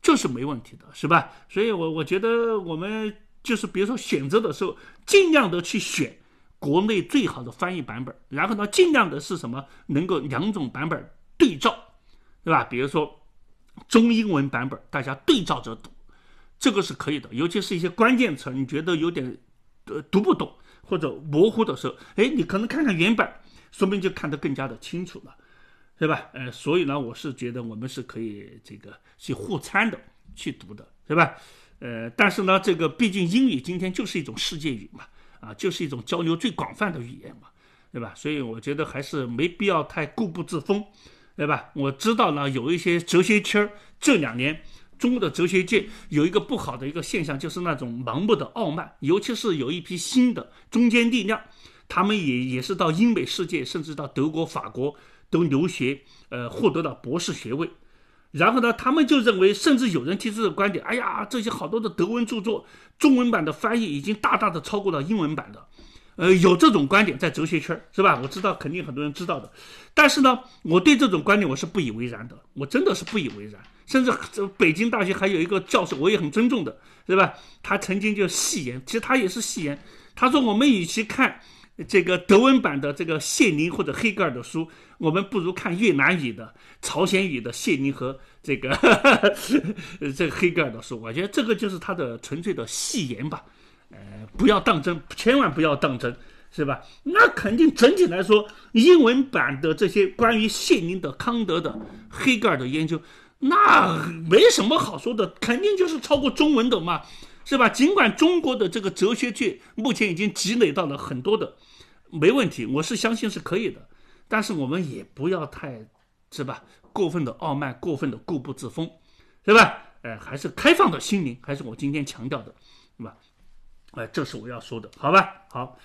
这是没问题的，是吧？所以，我我觉得我们就是，比如说选择的时候，尽量的去选。国内最好的翻译版本，然后呢，尽量的是什么能够两种版本对照，对吧？比如说中英文版本，大家对照着读，这个是可以的。尤其是一些关键词，你觉得有点呃读不懂或者模糊的时候，哎，你可能看看原版，说不定就看得更加的清楚了，对吧？呃，所以呢，我是觉得我们是可以这个去互参的去读的，对吧？呃，但是呢，这个毕竟英语今天就是一种世界语嘛。啊，就是一种交流最广泛的语言嘛，对吧？所以我觉得还是没必要太固步自封，对吧？我知道呢，有一些哲学圈儿，这两年中国的哲学界有一个不好的一个现象，就是那种盲目的傲慢，尤其是有一批新的中坚力量，他们也也是到英美世界，甚至到德国、法国都留学，呃，获得了博士学位。然后呢，他们就认为，甚至有人提出的观点：，哎呀，这些好多的德文著作，中文版的翻译已经大大的超过了英文版的，呃，有这种观点在哲学圈，是吧？我知道，肯定很多人知道的。但是呢，我对这种观点我是不以为然的，我真的是不以为然。甚至这北京大学还有一个教授，我也很尊重的，是吧？他曾经就戏言，其实他也是戏言，他说我们与其看。这个德文版的这个谢宁或者黑格尔的书，我们不如看越南语的、朝鲜语的谢宁和这个哈，这个黑格尔的书。我觉得这个就是他的纯粹的戏言吧，呃，不要当真，千万不要当真，是吧？那肯定整体来说，英文版的这些关于谢宁的、康德的、黑格尔的研究，那没什么好说的，肯定就是超过中文的嘛，是吧？尽管中国的这个哲学界目前已经积累到了很多的。没问题，我是相信是可以的，但是我们也不要太，是吧？过分的傲慢，过分的固步自封，是吧？哎，还是开放的心灵，还是我今天强调的，是吧？哎，这是我要说的，好吧？好。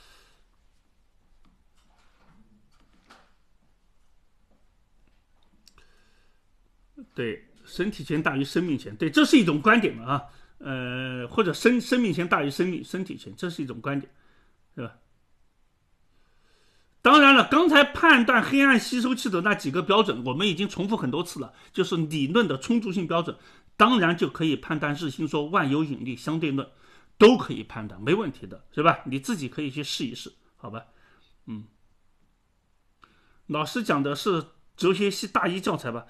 对，身体权大于生命权，对，这是一种观点嘛？啊，呃，或者生生命权大于生命身体权，这是一种观点，是吧？当然了，刚才判断黑暗吸收器的那几个标准，我们已经重复很多次了，就是理论的充足性标准，当然就可以判断日心说、万有引力、相对论，都可以判断，没问题的，是吧？你自己可以去试一试，好吧？嗯，老师讲的是哲学系大一教材吧？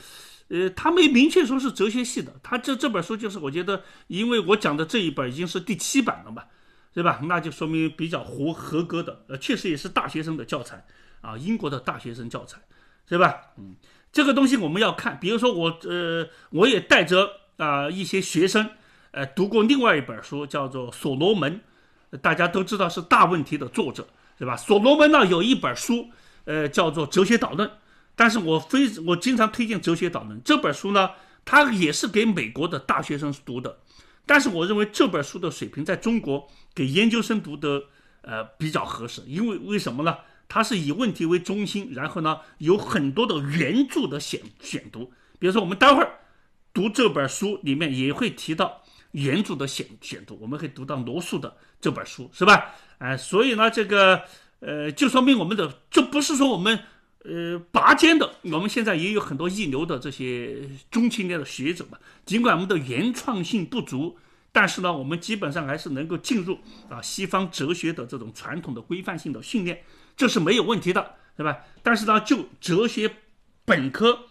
呃，他没明确说是哲学系的，他这这本书就是我觉得，因为我讲的这一本已经是第七版了吧？对吧？那就说明比较合合格的，呃，确实也是大学生的教材啊，英国的大学生教材，对吧？嗯，这个东西我们要看，比如说我呃，我也带着啊一些学生，呃，读过另外一本书，叫做《所罗门》，大家都知道是大问题的作者，对吧？所罗门呢有一本书，呃，叫做《哲学导论》，但是我非我经常推荐《哲学导论》这本书呢，它也是给美国的大学生读的。但是我认为这本书的水平在中国给研究生读的，呃，比较合适，因为为什么呢？它是以问题为中心，然后呢，有很多的原著的选选读，比如说我们待会儿读这本书里面也会提到原著的选选读，我们可以读到罗素的这本书，是吧？哎，所以呢，这个呃，就说明我们的这不是说我们。呃，拔尖的，我们现在也有很多一流的这些中青年的学者嘛。尽管我们的原创性不足，但是呢，我们基本上还是能够进入啊西方哲学的这种传统的规范性的训练，这是没有问题的，对吧？但是呢，就哲学本科、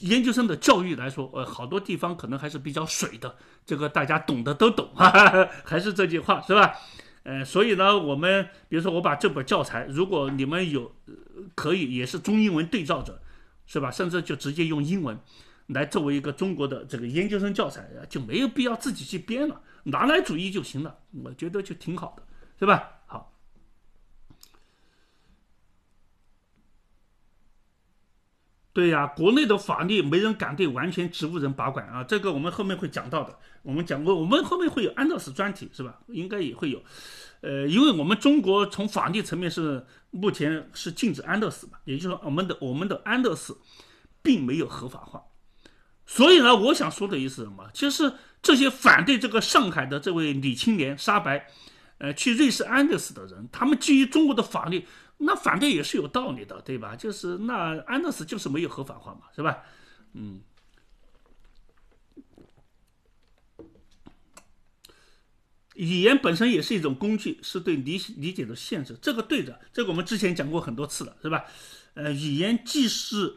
研究生的教育来说，呃，好多地方可能还是比较水的。这个大家懂的都懂哈哈 还是这句话，是吧？呃，所以呢，我们比如说我把这本教材，如果你们有。可以，也是中英文对照着，是吧？甚至就直接用英文来作为一个中国的这个研究生教材，就没有必要自己去编了，拿来主义就行了。我觉得就挺好的，是吧？好。对呀，国内的法律没人敢对完全植物人把管啊，这个我们后面会讲到的。我们讲过，我们后面会有安乐死专题，是吧？应该也会有，呃，因为我们中国从法律层面是。目前是禁止安乐死吧，也就是说，我们的我们的安乐死，并没有合法化。所以呢，我想说的意思什么？其实这些反对这个上海的这位李青年沙白，呃，去瑞士安乐死的人，他们基于中国的法律，那反对也是有道理的，对吧？就是那安乐死就是没有合法化嘛，是吧？嗯。语言本身也是一种工具，是对理理解的限制，这个对的，这个我们之前讲过很多次了，是吧？呃，语言既是，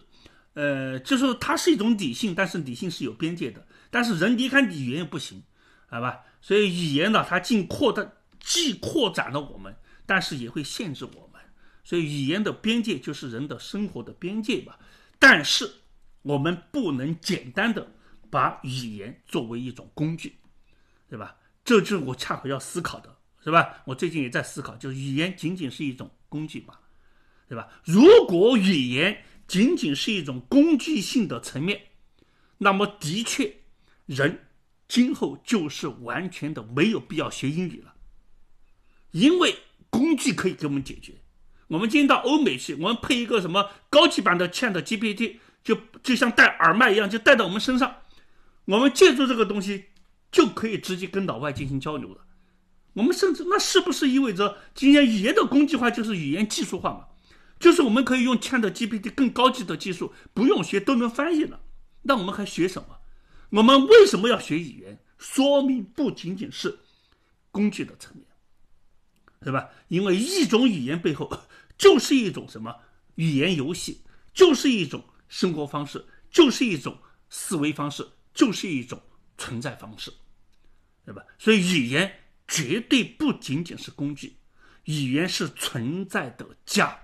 呃，就是它是一种理性，但是理性是有边界的，但是人离开语言也不行，好吧？所以语言呢，它既扩大，既扩展了我们，但是也会限制我们，所以语言的边界就是人的生活的边界吧。但是我们不能简单的把语言作为一种工具，对吧？这就是我恰好要思考的，是吧？我最近也在思考，就是语言仅仅是一种工具嘛，对吧？如果语言仅仅是一种工具性的层面，那么的确，人今后就是完全的没有必要学英语了，因为工具可以给我们解决。我们今天到欧美去，我们配一个什么高级版的 Chat GPT，就就像戴耳麦一样，就戴到我们身上，我们借助这个东西。就可以直接跟老外进行交流的。我们甚至那是不是意味着今天语言的工具化就是语言技术化嘛？就是我们可以用 Chat GPT 更高级的技术，不用学都能翻译了。那我们还学什么？我们为什么要学语言？说明不仅仅是工具的层面，对吧？因为一种语言背后 就是一种什么语言游戏，就是一种生活方式，就是一种思维方式，就是一种。存在方式，对吧？所以语言绝对不仅仅是工具，语言是存在的家，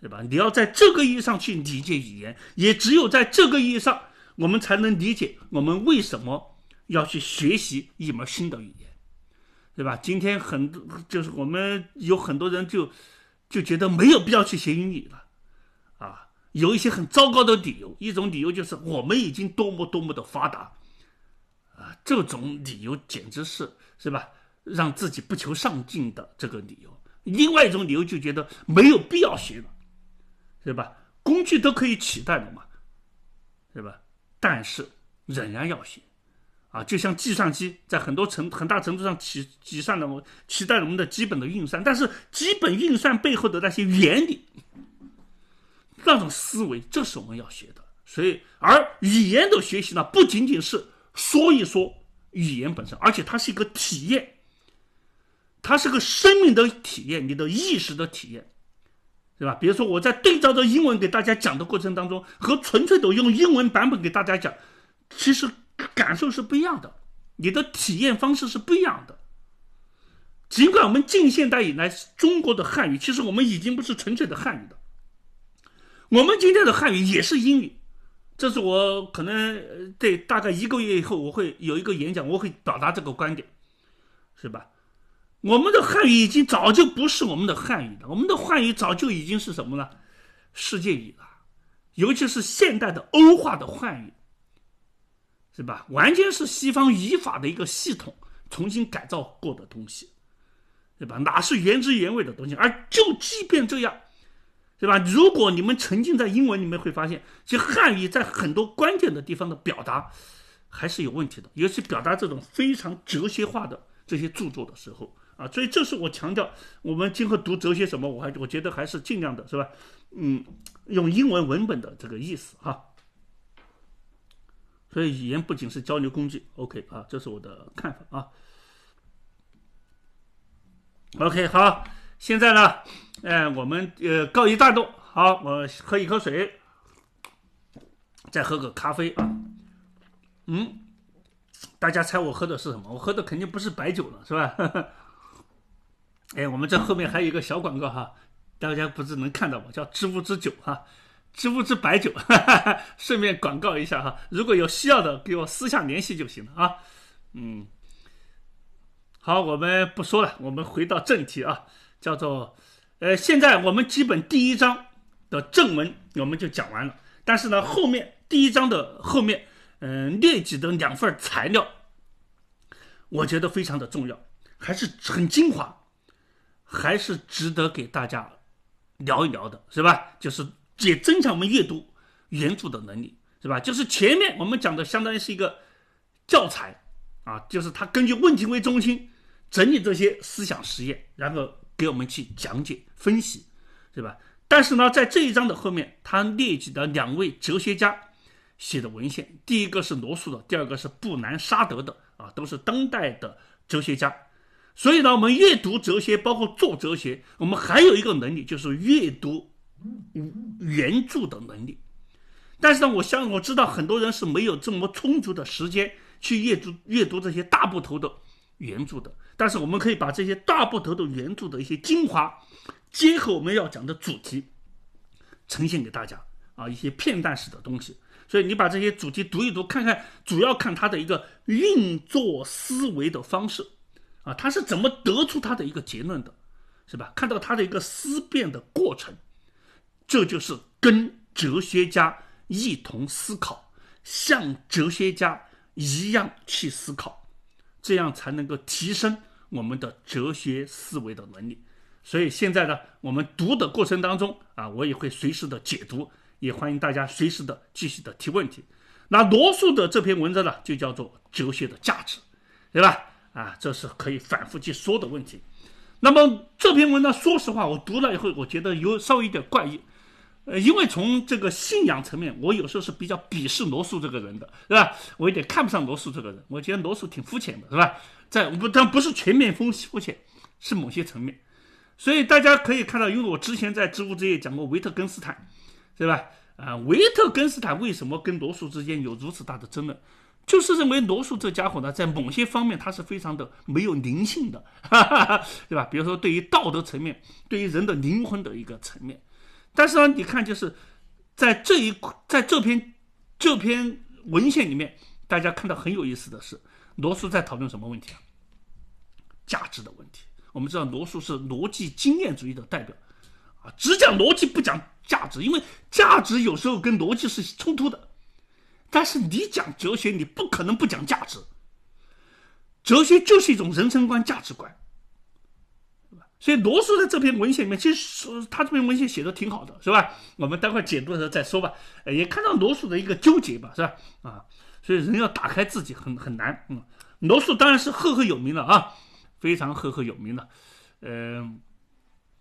对吧？你要在这个意义上去理解语言，也只有在这个意义上，我们才能理解我们为什么要去学习一门新的语言，对吧？今天很多就是我们有很多人就就觉得没有必要去学英语了，啊，有一些很糟糕的理由，一种理由就是我们已经多么多么的发达。啊，这种理由简直是是吧？让自己不求上进的这个理由。另外一种理由就觉得没有必要学了，对吧？工具都可以取代了嘛，对吧？但是仍然要学啊！就像计算机在很多程很大程度上替、替上了我替代我们的基本的运算，但是基本运算背后的那些原理、那种思维，这是我们要学的。所以，而语言的学习呢，不仅仅是。所以说，语言本身，而且它是一个体验，它是个生命的体验，你的意识的体验，对吧？比如说，我在对照着英文给大家讲的过程当中，和纯粹的用英文版本给大家讲，其实感受是不一样的，你的体验方式是不一样的。尽管我们近现代以来，中国的汉语其实我们已经不是纯粹的汉语的，我们今天的汉语也是英语。这是我可能对，大概一个月以后，我会有一个演讲，我会表达这个观点，是吧？我们的汉语已经早就不是我们的汉语了，我们的汉语早就已经是什么呢？世界语了，尤其是现代的欧化的汉语，是吧？完全是西方语法的一个系统重新改造过的东西，对吧？哪是原汁原味的东西？而就即便这样。对吧？如果你们沉浸在英文，里面，会发现，其实汉语在很多关键的地方的表达还是有问题的，尤其表达这种非常哲学化的这些著作的时候啊。所以，这是我强调，我们今后读哲学什么，我还我觉得还是尽量的是吧？嗯，用英文文本的这个意思哈。所以，语言不仅是交流工具。OK 啊，这是我的看法啊。OK，好，现在呢。哎，我们呃，告一段落。好，我喝一口水，再喝个咖啡啊。嗯，大家猜我喝的是什么？我喝的肯定不是白酒了，是吧？哎，我们这后面还有一个小广告哈，大家不知能看到不？叫知不知酒哈，知不知白酒，顺便广告一下哈。如果有需要的，给我私下联系就行了啊。嗯，好，我们不说了，我们回到正题啊，叫做。呃，现在我们基本第一章的正文我们就讲完了，但是呢，后面第一章的后面，嗯列举的两份材料，我觉得非常的重要，还是很精华，还是值得给大家聊一聊的，是吧？就是也增强我们阅读原著的能力，是吧？就是前面我们讲的，相当于是一个教材啊，就是他根据问题为中心整理这些思想实验，然后。给我们去讲解分析，对吧？但是呢，在这一章的后面，他列举的两位哲学家写的文献，第一个是罗素的，第二个是布兰沙德的，啊，都是当代的哲学家。所以呢，我们阅读哲学，包括做哲学，我们还有一个能力就是阅读原著的能力。但是呢，我相我知道很多人是没有这么充足的时间去阅读阅读这些大部头的。原著的，但是我们可以把这些大部头的原著的一些精华，结合我们要讲的主题，呈现给大家啊，一些片段式的东西。所以你把这些主题读一读，看看，主要看他的一个运作思维的方式啊，他是怎么得出他的一个结论的，是吧？看到他的一个思辨的过程，这就是跟哲学家一同思考，像哲学家一样去思考。这样才能够提升我们的哲学思维的能力，所以现在呢，我们读的过程当中啊，我也会随时的解读，也欢迎大家随时的继续的提问题。那罗素的这篇文章呢，就叫做《哲学的价值》，对吧？啊，这是可以反复去说的问题。那么这篇文章，说实话，我读了以后，我觉得有稍微有点怪异。呃，因为从这个信仰层面，我有时候是比较鄙视罗素这个人的，是吧？我有点看不上罗素这个人，我觉得罗素挺肤浅的，是吧？在不，但不是全面肤肤浅，是某些层面。所以大家可以看到，因为我之前在《知乎之夜》讲过维特根斯坦，对吧？啊，维特根斯坦为什么跟罗素之间有如此大的争论？就是认为罗素这家伙呢，在某些方面他是非常的没有灵性的，哈哈哈，对吧？比如说对于道德层面，对于人的灵魂的一个层面。但是呢，你看，就是在这一在这篇这篇文献里面，大家看到很有意思的是，罗素在讨论什么问题啊？价值的问题。我们知道，罗素是逻辑经验主义的代表，啊，只讲逻辑不讲价值，因为价值有时候跟逻辑是冲突的。但是你讲哲学，你不可能不讲价值。哲学就是一种人生观、价值观。所以罗素在这篇文献里面，其实他这篇文献写的挺好的，是吧？我们待会儿解读的时候再说吧。呃，也看到罗素的一个纠结吧，是吧？啊，所以人要打开自己很很难，嗯。罗素当然是赫赫有名的啊，非常赫赫有名的。嗯，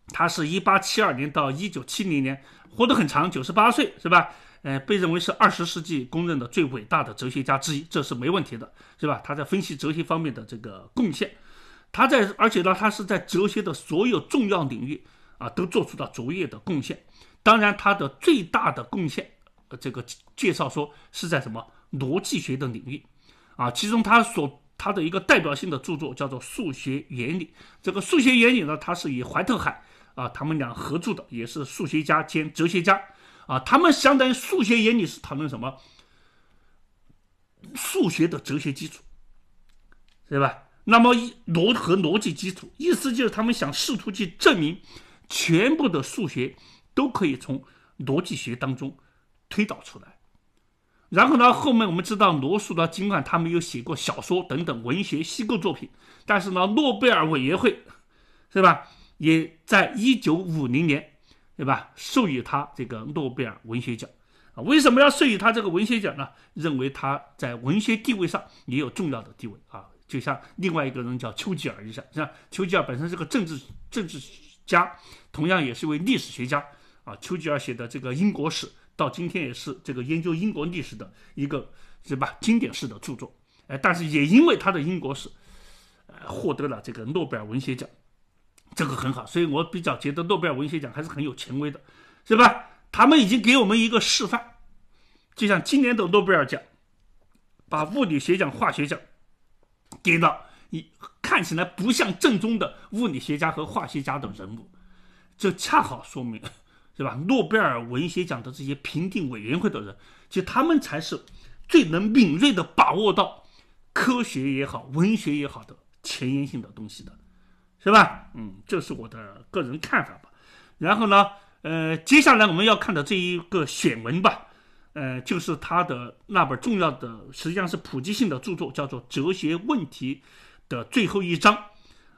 他是一八七二年到一九七零年，活得很长，九十八岁，是吧？呃，被认为是二十世纪公认的最伟大的哲学家之一，这是没问题的，是吧？他在分析哲学方面的这个贡献。他在，而且呢，他是在哲学的所有重要领域，啊，都做出了卓越的贡献。当然，他的最大的贡献，这个介绍说是在什么逻辑学的领域，啊，其中他所他的一个代表性的著作叫做《数学原理》。这个《数学原理》呢，他是与怀特海，啊，他们俩合著的，也是数学家兼哲学家，啊，他们相当于《数学原理》是讨论什么数学的哲学基础，对吧？那么，逻和逻辑基础，意思就是他们想试图去证明，全部的数学都可以从逻辑学当中推导出来。然后呢，后面我们知道，罗素呢，尽管他没有写过小说等等文学虚构作品，但是呢，诺贝尔委员会，是吧？也在一九五零年，对吧？授予他这个诺贝尔文学奖啊。为什么要授予他这个文学奖呢？认为他在文学地位上也有重要的地位啊。就像另外一个人叫丘吉尔一样，像丘吉尔本身是个政治政治家，同样也是一位历史学家啊。丘吉尔写的这个英国史，到今天也是这个研究英国历史的一个是吧经典式的著作。哎，但是也因为他的英国史，获得了这个诺贝尔文学奖，这个很好。所以我比较觉得诺贝尔文学奖还是很有权威的，是吧？他们已经给我们一个示范，就像今年的诺贝尔奖，把物理学奖、化学奖。给了你看起来不像正宗的物理学家和化学家的人物，这恰好说明，是吧？诺贝尔文学奖的这些评定委员会的人，就他们才是最能敏锐地把握到科学也好、文学也好的前沿性的东西的，是吧？嗯，这是我的个人看法吧。然后呢，呃，接下来我们要看的这一个选文吧。呃，就是他的那本重要的，实际上是普及性的著作，叫做《哲学问题》的最后一章，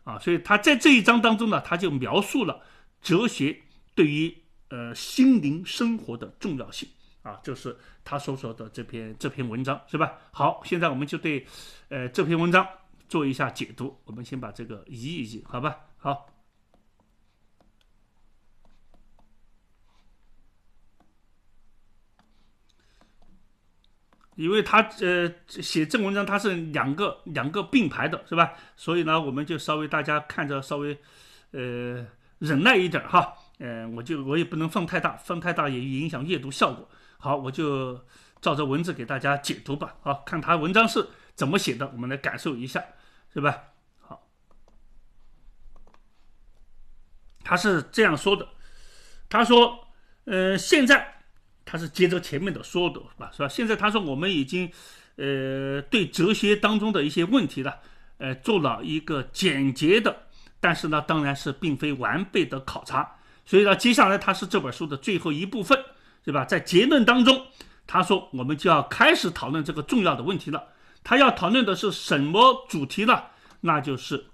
啊，所以他在这一章当中呢，他就描述了哲学对于呃心灵生活的重要性，啊，就是他所说的这篇这篇文章，是吧？好，现在我们就对，呃，这篇文章做一下解读，我们先把这个移一移，好吧？好。因为他呃写这文章他是两个两个并排的是吧？所以呢，我们就稍微大家看着稍微，呃，忍耐一点哈。嗯，我就我也不能放太大，放太大也影响阅读效果。好，我就照着文字给大家解读吧。好，看他文章是怎么写的，我们来感受一下，是吧？好，他是这样说的，他说，呃，现在。他是接着前面的说的吧，是吧？现在他说我们已经，呃，对哲学当中的一些问题了，呃，做了一个简洁的，但是呢，当然是并非完备的考察。所以呢，接下来他是这本书的最后一部分，对吧？在结论当中，他说我们就要开始讨论这个重要的问题了。他要讨论的是什么主题呢？那就是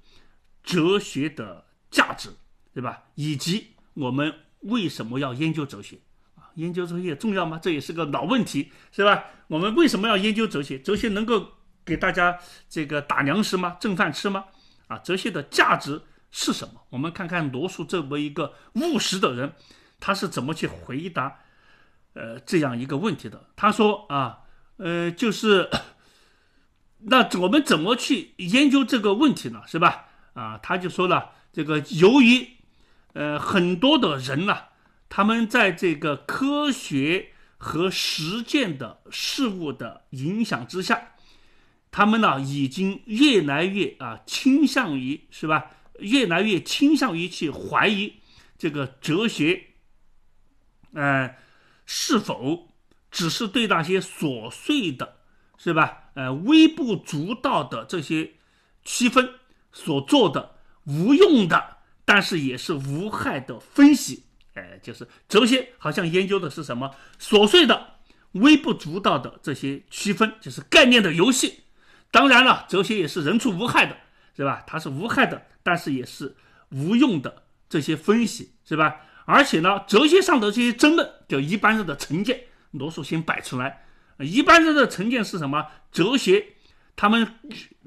哲学的价值，对吧？以及我们为什么要研究哲学？研究哲学重要吗？这也是个老问题，是吧？我们为什么要研究哲学？哲学能够给大家这个打粮食吗？挣饭吃吗？啊，哲学的价值是什么？我们看看罗素这么一个务实的人，他是怎么去回答，呃，这样一个问题的。他说啊，呃，就是那我们怎么去研究这个问题呢？是吧？啊，他就说了这个，由于呃很多的人呢。他们在这个科学和实践的事物的影响之下，他们呢已经越来越啊倾向于是吧？越来越倾向于去怀疑这个哲学，呃，是否只是对那些琐碎的，是吧？呃，微不足道的这些区分所做的无用的，但是也是无害的分析。哎，就是哲学好像研究的是什么琐碎的、微不足道的这些区分，就是概念的游戏。当然了，哲学也是人畜无害的，是吧？它是无害的，但是也是无用的这些分析，是吧？而且呢，哲学上的这些争论，就一般人的成见，罗素先摆出来。一般人的成见是什么？哲学他们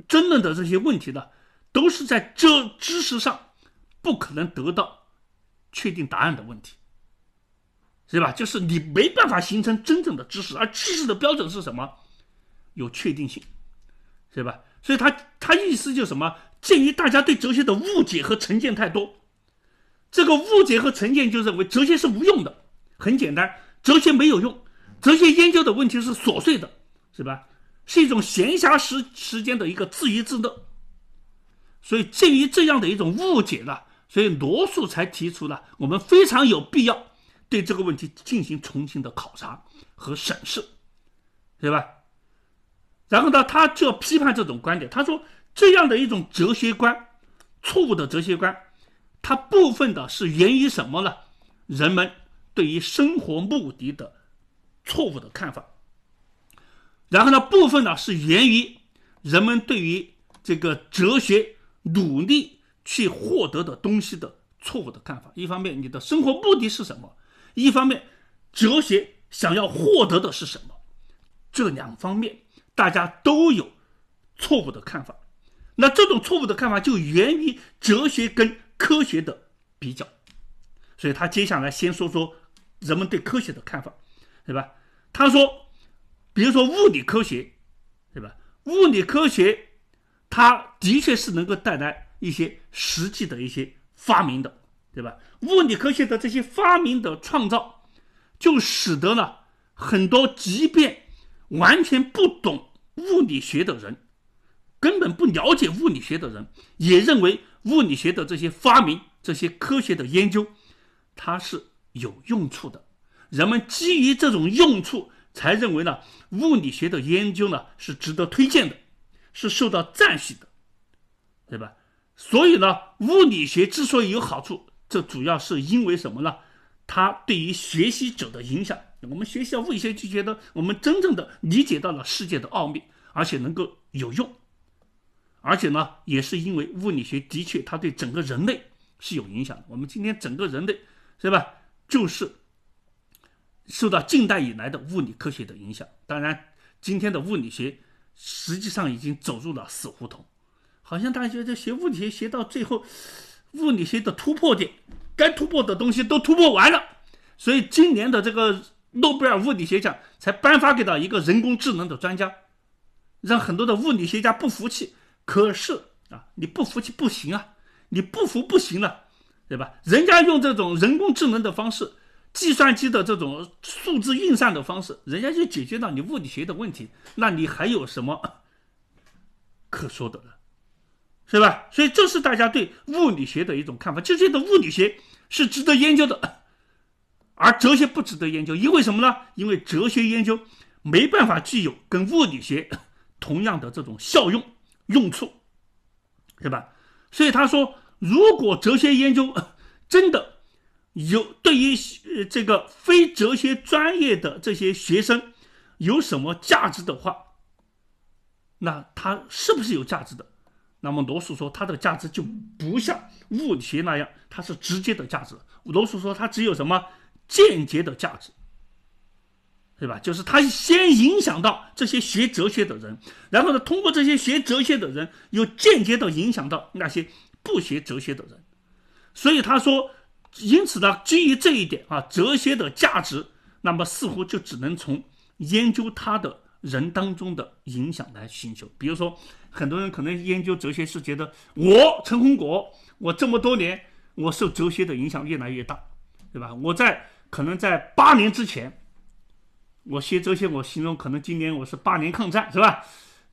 争论的这些问题呢，都是在这知识上不可能得到。确定答案的问题，是吧？就是你没办法形成真正的知识，而知识的标准是什么？有确定性，是吧？所以他他意思就是什么？鉴于大家对哲学的误解和成见太多，这个误解和成见就认为哲学是无用的。很简单，哲学没有用，哲学研究的问题是琐碎的，是吧？是一种闲暇时时间的一个自娱自乐。所以鉴于这样的一种误解呢。所以罗素才提出了，我们非常有必要对这个问题进行重新的考察和审视，对吧？然后呢，他就要批判这种观点。他说，这样的一种哲学观，错误的哲学观，它部分的是源于什么呢？人们对于生活目的的错误的看法。然后呢，部分呢是源于人们对于这个哲学努力。去获得的东西的错误的看法，一方面你的生活目的是什么，一方面哲学想要获得的是什么，这两方面大家都有错误的看法。那这种错误的看法就源于哲学跟科学的比较，所以他接下来先说说人们对科学的看法，对吧？他说，比如说物理科学，对吧？物理科学它的确是能够带来。一些实际的一些发明的，对吧？物理科学的这些发明的创造，就使得呢很多即便完全不懂物理学的人，根本不了解物理学的人，也认为物理学的这些发明、这些科学的研究，它是有用处的。人们基于这种用处，才认为呢物理学的研究呢是值得推荐的，是受到赞许的，对吧？所以呢，物理学之所以有好处，这主要是因为什么呢？它对于学习者的影响。我们学习了物理学，就觉得我们真正的理解到了世界的奥秘，而且能够有用。而且呢，也是因为物理学的确它对整个人类是有影响的。我们今天整个人类，对吧？就是受到近代以来的物理科学的影响。当然，今天的物理学实际上已经走入了死胡同。好像大家觉得学物理学学到最后，物理学的突破点，该突破的东西都突破完了，所以今年的这个诺贝尔物理学奖才颁发给到一个人工智能的专家，让很多的物理学家不服气。可是啊，你不服气不行啊，你不服不行了，对吧？人家用这种人工智能的方式，计算机的这种数字运算的方式，人家就解决到你物理学的问题，那你还有什么可说的了？是吧？所以这是大家对物理学的一种看法，就觉得物理学是值得研究的，而哲学不值得研究，因为什么呢？因为哲学研究没办法具有跟物理学同样的这种效用用处，是吧？所以他说，如果哲学研究真的有对于这个非哲学专业的这些学生有什么价值的话，那它是不是有价值的？那么，罗素说，它的价值就不像物理学那样，它是直接的价值。罗素说，它只有什么间接的价值，对吧？就是他先影响到这些学哲学的人，然后呢，通过这些学哲学的人，又间接的影响到那些不学哲学的人。所以他说，因此呢，基于这一点啊，哲学的价值，那么似乎就只能从研究它的。人当中的影响来寻求，比如说，很多人可能研究哲学是觉得我陈红果，我这么多年我受哲学的影响越来越大，对吧？我在可能在八年之前，我学哲学，我形容可能今年我是八年抗战，是吧？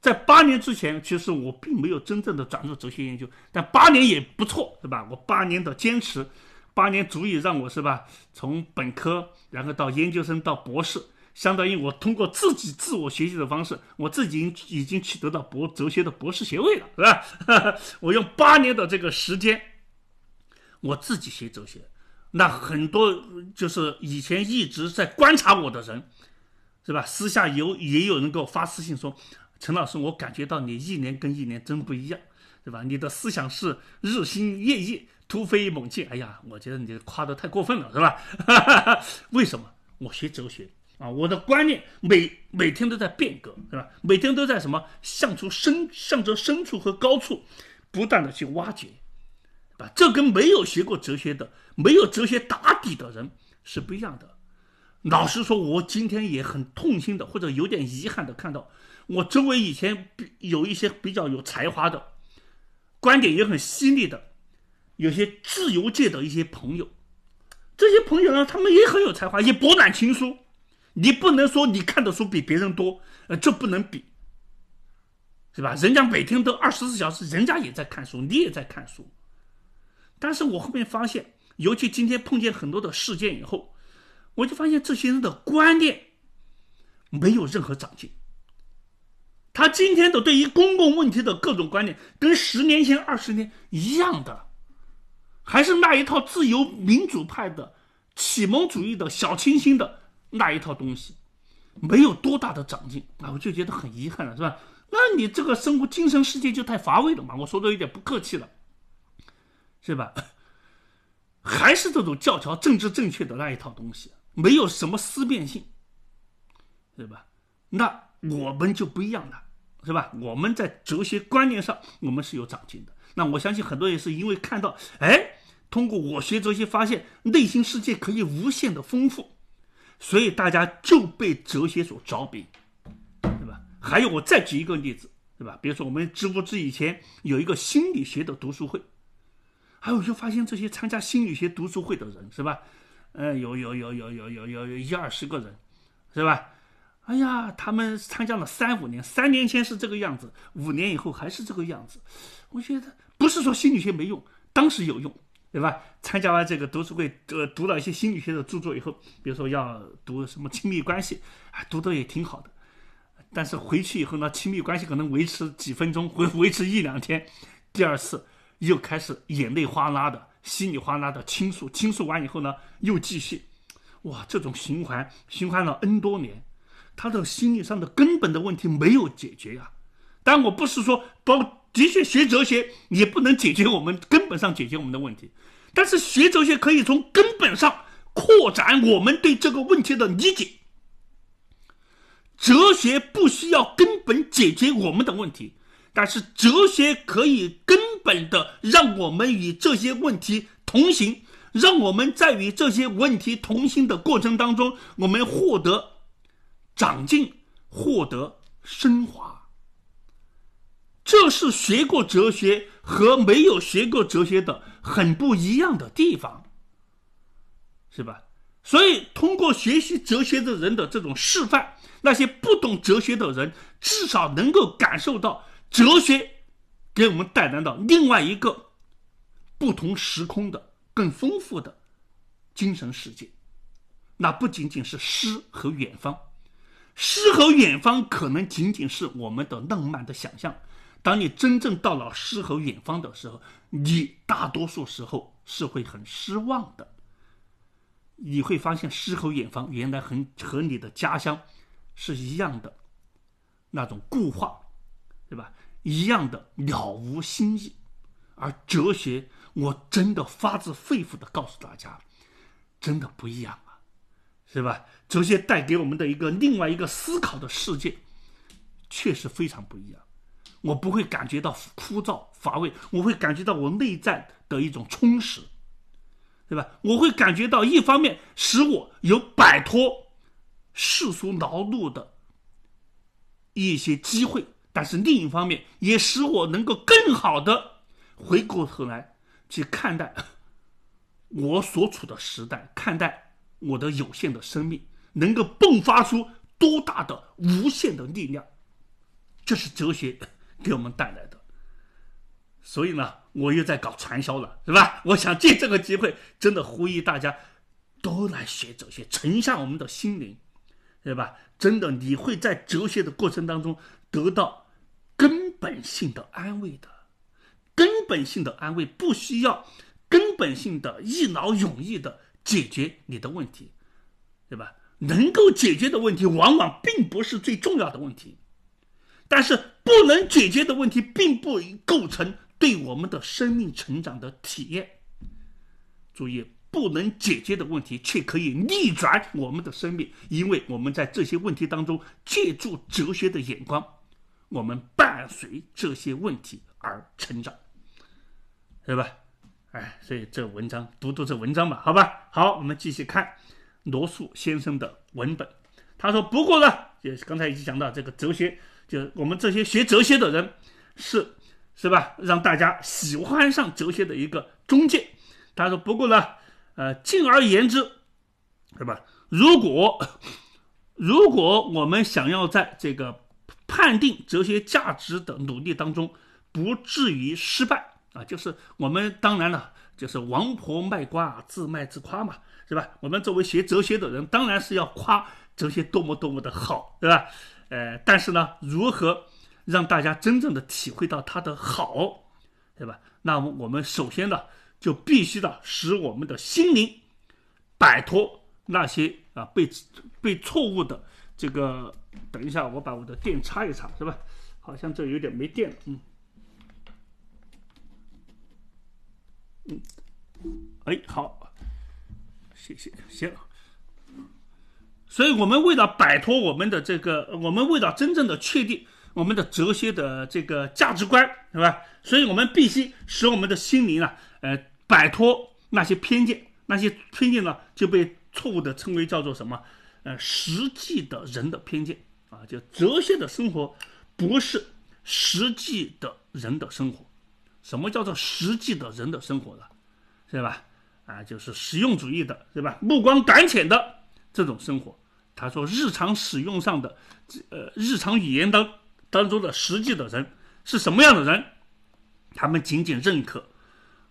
在八年之前，其实我并没有真正的转入哲学研究，但八年也不错，是吧？我八年的坚持，八年足以让我是吧？从本科，然后到研究生，到博士。相当于我通过自己自我学习的方式，我自己已经取得到博哲学的博士学位了，是吧？我用八年的这个时间，我自己学哲学，那很多就是以前一直在观察我的人，是吧？私下有也有人给我发私信说：“陈老师，我感觉到你一年跟一年真不一样，对吧？你的思想是日新月异，突飞猛进。”哎呀，我觉得你夸的太过分了，是吧？为什么？我学哲学。啊，我的观念每每天都在变革，是吧？每天都在什么向出深向着深处和高处，不断的去挖掘，啊，这跟没有学过哲学的、没有哲学打底的人是不一样的。老实说，我今天也很痛心的，或者有点遗憾的，看到我周围以前有一些比较有才华的观点也很犀利的，有些自由界的一些朋友，这些朋友呢，他们也很有才华，也博览群书。你不能说你看的书比别人多，呃，这不能比，是吧？人家每天都二十四小时，人家也在看书，你也在看书。但是我后面发现，尤其今天碰见很多的事件以后，我就发现这些人的观念没有任何长进。他今天的对于公共问题的各种观念，跟十年前、二十年一样的，还是那一套自由民主派的、启蒙主义的小清新的。那一套东西没有多大的长进啊，我就觉得很遗憾了，是吧？那你这个生活精神世界就太乏味了嘛？我说的有点不客气了，是吧？还是这种教条、政治正确的那一套东西，没有什么思辨性，对吧？那我们就不一样了，是吧？我们在哲学观念上，我们是有长进的。那我相信很多人是因为看到，哎，通过我学哲学，发现内心世界可以无限的丰富。所以大家就被哲学所着迷，对吧？还有我再举一个例子，对吧？比如说我们知不知以前有一个心理学的读书会，哎，我就发现这些参加心理学读书会的人，是吧？嗯，有有有有有有有一二十个人，是吧？哎呀，他们参加了三五年，三年前是这个样子，五年以后还是这个样子。我觉得不是说心理学没用，当时有用。对吧？参加完这个读书会，呃，读了一些心理学的著作以后，比如说要读什么亲密关系，读的也挺好的。但是回去以后呢，亲密关系可能维持几分钟，维维持一两天，第二次又开始眼泪哗啦的、稀里哗啦的倾诉，倾诉完以后呢，又继续。哇，这种循环循环了 N 多年，他的心理上的根本的问题没有解决呀。但我不是说包。的确，学哲学也不能解决我们根本上解决我们的问题，但是学哲学可以从根本上扩展我们对这个问题的理解。哲学不需要根本解决我们的问题，但是哲学可以根本的让我们与这些问题同行，让我们在与这些问题同行的过程当中，我们获得长进，获得升华。这是学过哲学和没有学过哲学的很不一样的地方，是吧？所以通过学习哲学的人的这种示范，那些不懂哲学的人至少能够感受到哲学给我们带来的另外一个不同时空的更丰富的精神世界。那不仅仅是诗和远方，诗和远方可能仅仅是我们的浪漫的想象。当你真正到了诗和远方的时候，你大多数时候是会很失望的。你会发现，诗和远方原来很和你的家乡是一样的那种固化，对吧？一样的了无新意。而哲学，我真的发自肺腑的告诉大家，真的不一样啊，是吧？哲学带给我们的一个另外一个思考的世界，确实非常不一样。我不会感觉到枯燥乏味，我会感觉到我内在的一种充实，对吧？我会感觉到一方面使我有摆脱世俗劳碌的一些机会，但是另一方面也使我能够更好的回过头来去看待我所处的时代，看待我的有限的生命，能够迸发出多大的无限的力量，这是哲学。给我们带来的，所以呢，我又在搞传销了，是吧？我想借这个机会，真的呼吁大家，都来学哲学，沉下我们的心灵，对吧？真的，你会在哲学的过程当中得到根本性的安慰的，根本性的安慰不需要根本性的一劳永逸的解决你的问题，对吧？能够解决的问题往往并不是最重要的问题，但是。不能解决的问题，并不构成对我们的生命成长的体验。注意，不能解决的问题却可以逆转我们的生命，因为我们在这些问题当中，借助哲学的眼光，我们伴随这些问题而成长，对吧？哎，所以这文章，读读这文章吧，好吧。好，我们继续看罗素先生的文本。他说：“不过呢，也刚才已经讲到这个哲学。”就是我们这些学哲学的人，是是吧？让大家喜欢上哲学的一个中介。他说：“不过呢，呃，进而言之，是吧？如果如果我们想要在这个判定哲学价值的努力当中不至于失败啊，就是我们当然了，就是王婆卖瓜，自卖自夸嘛，是吧？我们作为学哲学的人，当然是要夸哲学多么多么的好，对吧？”呃，但是呢，如何让大家真正的体会到它的好，对吧？那么我们首先呢，就必须的使我们的心灵摆脱那些啊被被错误的这个。等一下，我把我的电插一插，是吧？好像这有点没电了，嗯嗯，哎，好，谢谢，行。所以，我们为了摆脱我们的这个，我们为了真正的确定我们的哲学的这个价值观，是吧？所以我们必须使我们的心灵啊，呃，摆脱那些偏见。那些偏见呢，就被错误的称为叫做什么？呃，实际的人的偏见啊，就哲学的生活不是实际的人的生活。什么叫做实际的人的生活呢？是吧？啊，就是实用主义的，对吧？目光短浅的。这种生活，他说，日常使用上的，呃，日常语言当当中的实际的人是什么样的人？他们仅仅认可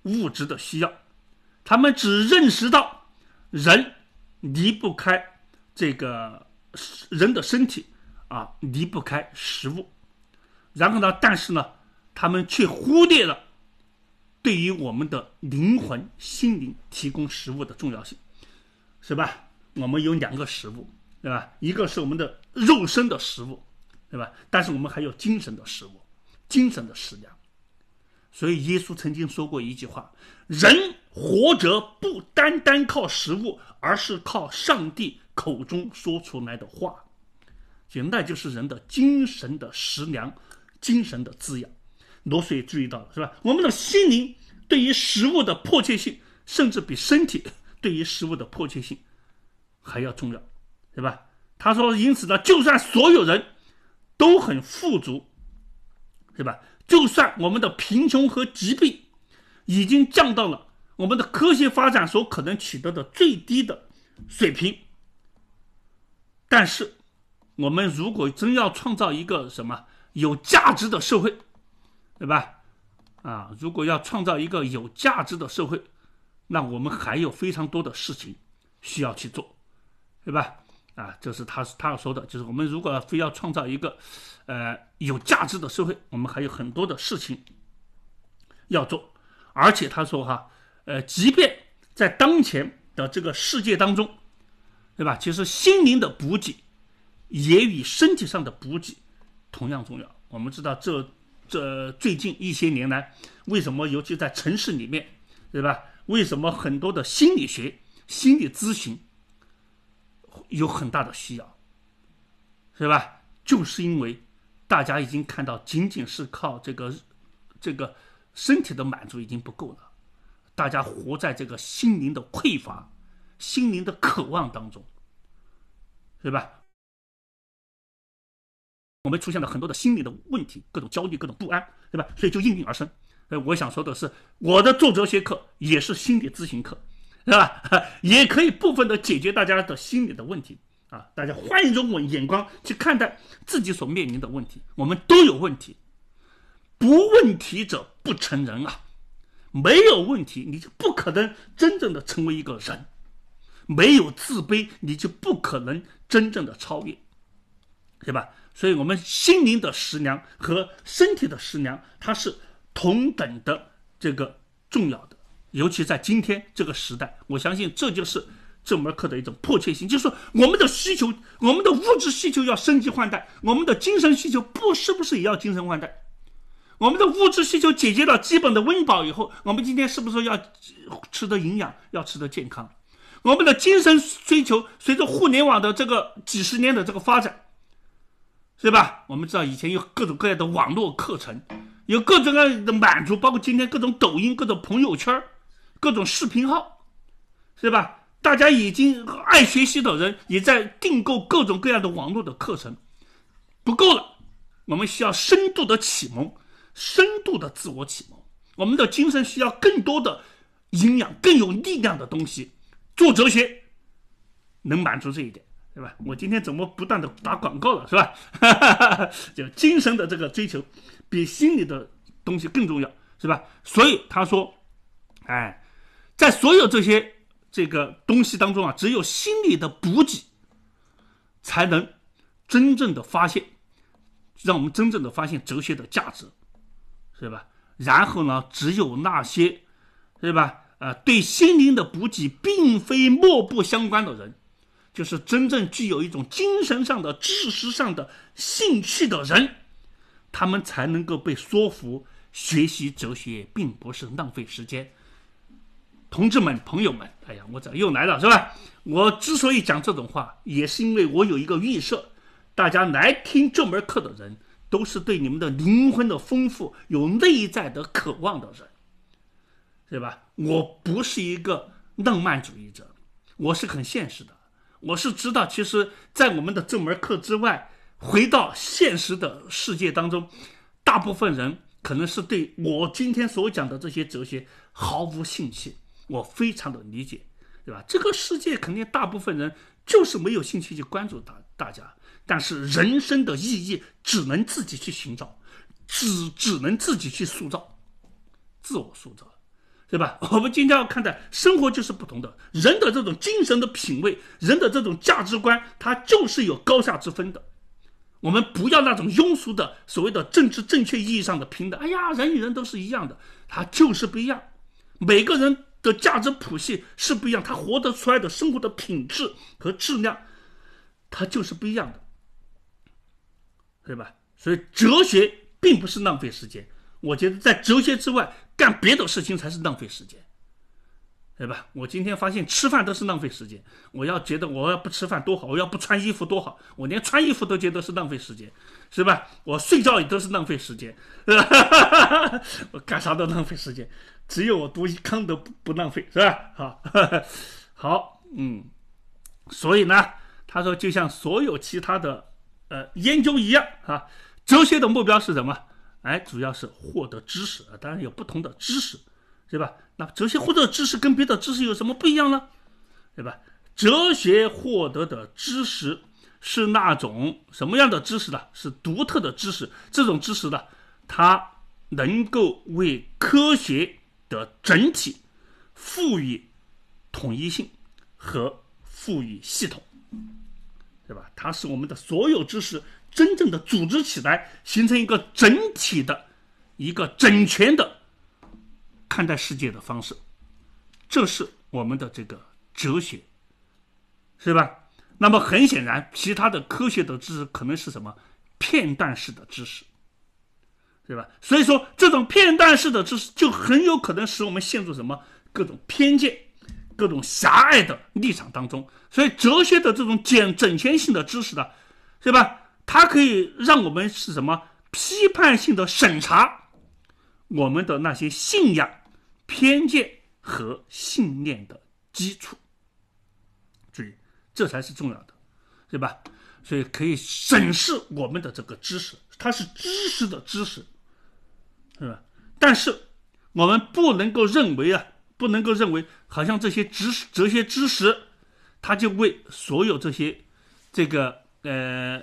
物质的需要，他们只认识到人离不开这个人的身体啊，离不开食物。然后呢，但是呢，他们却忽略了对于我们的灵魂、心灵提供食物的重要性，是吧？我们有两个食物，对吧？一个是我们的肉身的食物，对吧？但是我们还有精神的食物，精神的食粮。所以耶稣曾经说过一句话：人活着不单单靠食物，而是靠上帝口中说出来的话。就那就是人的精神的食粮，精神的滋养。罗叔也注意到了，是吧？我们的心灵对于食物的迫切性，甚至比身体 对于食物的迫切性。还要重要，对吧？他说：“因此呢，就算所有人都很富足，对吧？就算我们的贫穷和疾病已经降到了我们的科学发展所可能取得的最低的水平，但是我们如果真要创造一个什么有价值的社会，对吧？啊，如果要创造一个有价值的社会，那我们还有非常多的事情需要去做。”对吧？啊，这是他他要说的，就是我们如果非要创造一个，呃，有价值的社会，我们还有很多的事情要做。而且他说哈，呃，即便在当前的这个世界当中，对吧？其实心灵的补给也与身体上的补给同样重要。我们知道，这这最近一些年来，为什么尤其在城市里面，对吧？为什么很多的心理学、心理咨询？有很大的需要，是吧？就是因为大家已经看到，仅仅是靠这个这个身体的满足已经不够了，大家活在这个心灵的匮乏、心灵的渴望当中，对吧？我们出现了很多的心理的问题，各种焦虑、各种不安，对吧？所以就应运而生。呃，我想说的是，我的做哲学课也是心理咨询课。是吧？也可以部分的解决大家的心理的问题啊。大家换一种眼光去看待自己所面临的问题。我们都有问题，不问题者不成人啊。没有问题，你就不可能真正的成为一个人；没有自卑，你就不可能真正的超越，对吧？所以，我们心灵的食粮和身体的食粮，它是同等的这个重要的。尤其在今天这个时代，我相信这就是这门课的一种迫切性，就是我们的需求，我们的物质需求要升级换代，我们的精神需求不是不是也要精神换代？我们的物质需求解决了基本的温饱以后，我们今天是不是要吃的营养，要吃的健康？我们的精神追求随着互联网的这个几十年的这个发展，是吧？我们知道以前有各种各样的网络课程，有各种各样的满足，包括今天各种抖音、各种朋友圈。各种视频号，是吧？大家已经爱学习的人也在订购各种各样的网络的课程，不够了。我们需要深度的启蒙，深度的自我启蒙。我们的精神需要更多的营养，更有力量的东西。做哲学能满足这一点，对吧？我今天怎么不断的打广告了，是吧？就精神的这个追求，比心理的东西更重要，是吧？所以他说，哎。在所有这些这个东西当中啊，只有心理的补给，才能真正的发现，让我们真正的发现哲学的价值，是吧？然后呢，只有那些，对吧？呃，对心灵的补给并非漠不相关的人，就是真正具有一种精神上的、知识上的兴趣的人，他们才能够被说服学习哲学并不是浪费时间。同志们、朋友们，哎呀，我怎么又来了，是吧？我之所以讲这种话，也是因为我有一个预设：，大家来听这门课的人，都是对你们的灵魂的丰富有内在的渴望的人，对吧？我不是一个浪漫主义者，我是很现实的，我是知道，其实，在我们的这门课之外，回到现实的世界当中，大部分人可能是对我今天所讲的这些哲学毫无兴趣。我非常的理解，对吧？这个世界肯定大部分人就是没有兴趣去关注大大家，但是人生的意义只能自己去寻找，只只能自己去塑造，自我塑造，对吧？我们今天要看待生活就是不同的，人的这种精神的品味，人的这种价值观，它就是有高下之分的。我们不要那种庸俗的所谓的政治正确意义上的平等。哎呀，人与人都是一样的，它就是不一样，每个人。的价值谱系是不一样，他活得出来的生活的品质和质量，它就是不一样的，对吧？所以哲学并不是浪费时间，我觉得在哲学之外干别的事情才是浪费时间，对吧？我今天发现吃饭都是浪费时间，我要觉得我要不吃饭多好，我要不穿衣服多好，我连穿衣服都觉得是浪费时间。是吧？我睡觉也都是浪费时间，我干啥都浪费时间，只有我读康德不不浪费，是吧？好，好，嗯，所以呢，他说就像所有其他的呃研究一样啊，哲学的目标是什么？哎，主要是获得知识，啊，当然有不同的知识，对吧？那哲学获得知识跟别的知识有什么不一样呢？对吧？哲学获得的知识。是那种什么样的知识呢？是独特的知识，这种知识呢，它能够为科学的整体赋予统一性和赋予系统，对吧？它是我们的所有知识真正的组织起来，形成一个整体的一个整全的看待世界的方式，这是我们的这个哲学，是吧？那么很显然，其他的科学的知识可能是什么片段式的知识，对吧？所以说，这种片段式的知识就很有可能使我们陷入什么各种偏见、各种狭隘的立场当中。所以，哲学的这种简整全性的知识呢，对吧？它可以让我们是什么批判性的审查我们的那些信仰、偏见和信念的基础。这才是重要的，对吧？所以可以审视我们的这个知识，它是知识的知识，是吧？但是我们不能够认为啊，不能够认为好像这些知识、哲学知识，它就为所有这些这个呃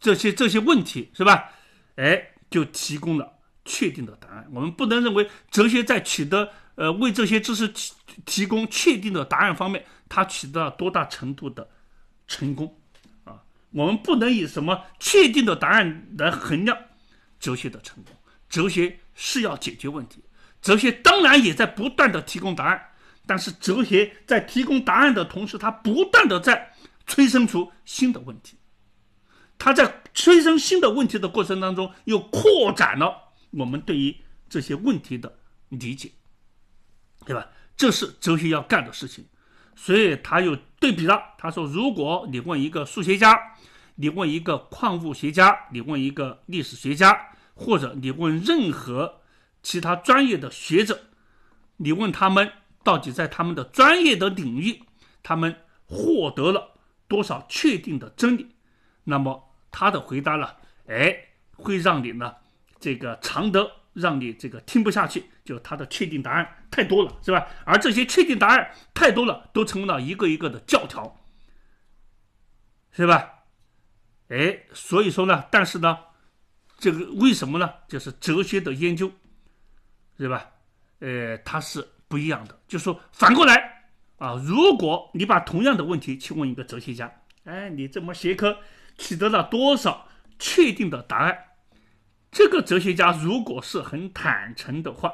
这些这些问题，是吧？哎，就提供了确定的答案。我们不能认为哲学在取得呃为这些知识提提供确定的答案方面。它取得了多大程度的成功啊？我们不能以什么确定的答案来衡量哲学的成功。哲学是要解决问题，哲学当然也在不断的提供答案，但是哲学在提供答案的同时，它不断的在催生出新的问题。它在催生新的问题的过程当中，又扩展了我们对于这些问题的理解，对吧？这是哲学要干的事情。所以他有对比了。他说，如果你问一个数学家，你问一个矿物学家，你问一个历史学家，或者你问任何其他专业的学者，你问他们到底在他们的专业的领域，他们获得了多少确定的真理，那么他的回答呢？哎，会让你呢这个常德。让你这个听不下去，就他的确定答案太多了，是吧？而这些确定答案太多了，都成了一个一个的教条，是吧？哎，所以说呢，但是呢，这个为什么呢？就是哲学的研究，对吧？呃，它是不一样的。就说反过来啊，如果你把同样的问题去问一个哲学家，哎，你这门学科取得了多少确定的答案？这个哲学家如果是很坦诚的话，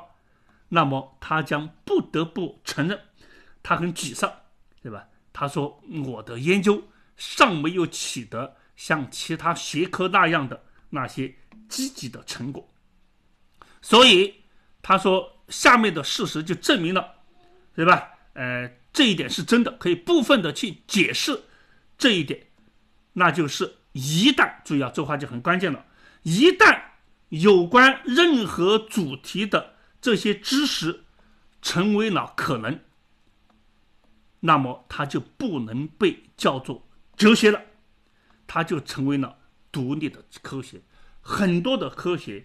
那么他将不得不承认，他很沮丧，对吧？他说：“我的研究尚没有取得像其他学科那样的那些积极的成果。”所以他说：“下面的事实就证明了，对吧？呃，这一点是真的，可以部分的去解释这一点。那就是一旦注意啊，这话就很关键了。一旦有关任何主题的这些知识成为了可能，那么它就不能被叫做哲学了，它就成为了独立的科学。很多的科学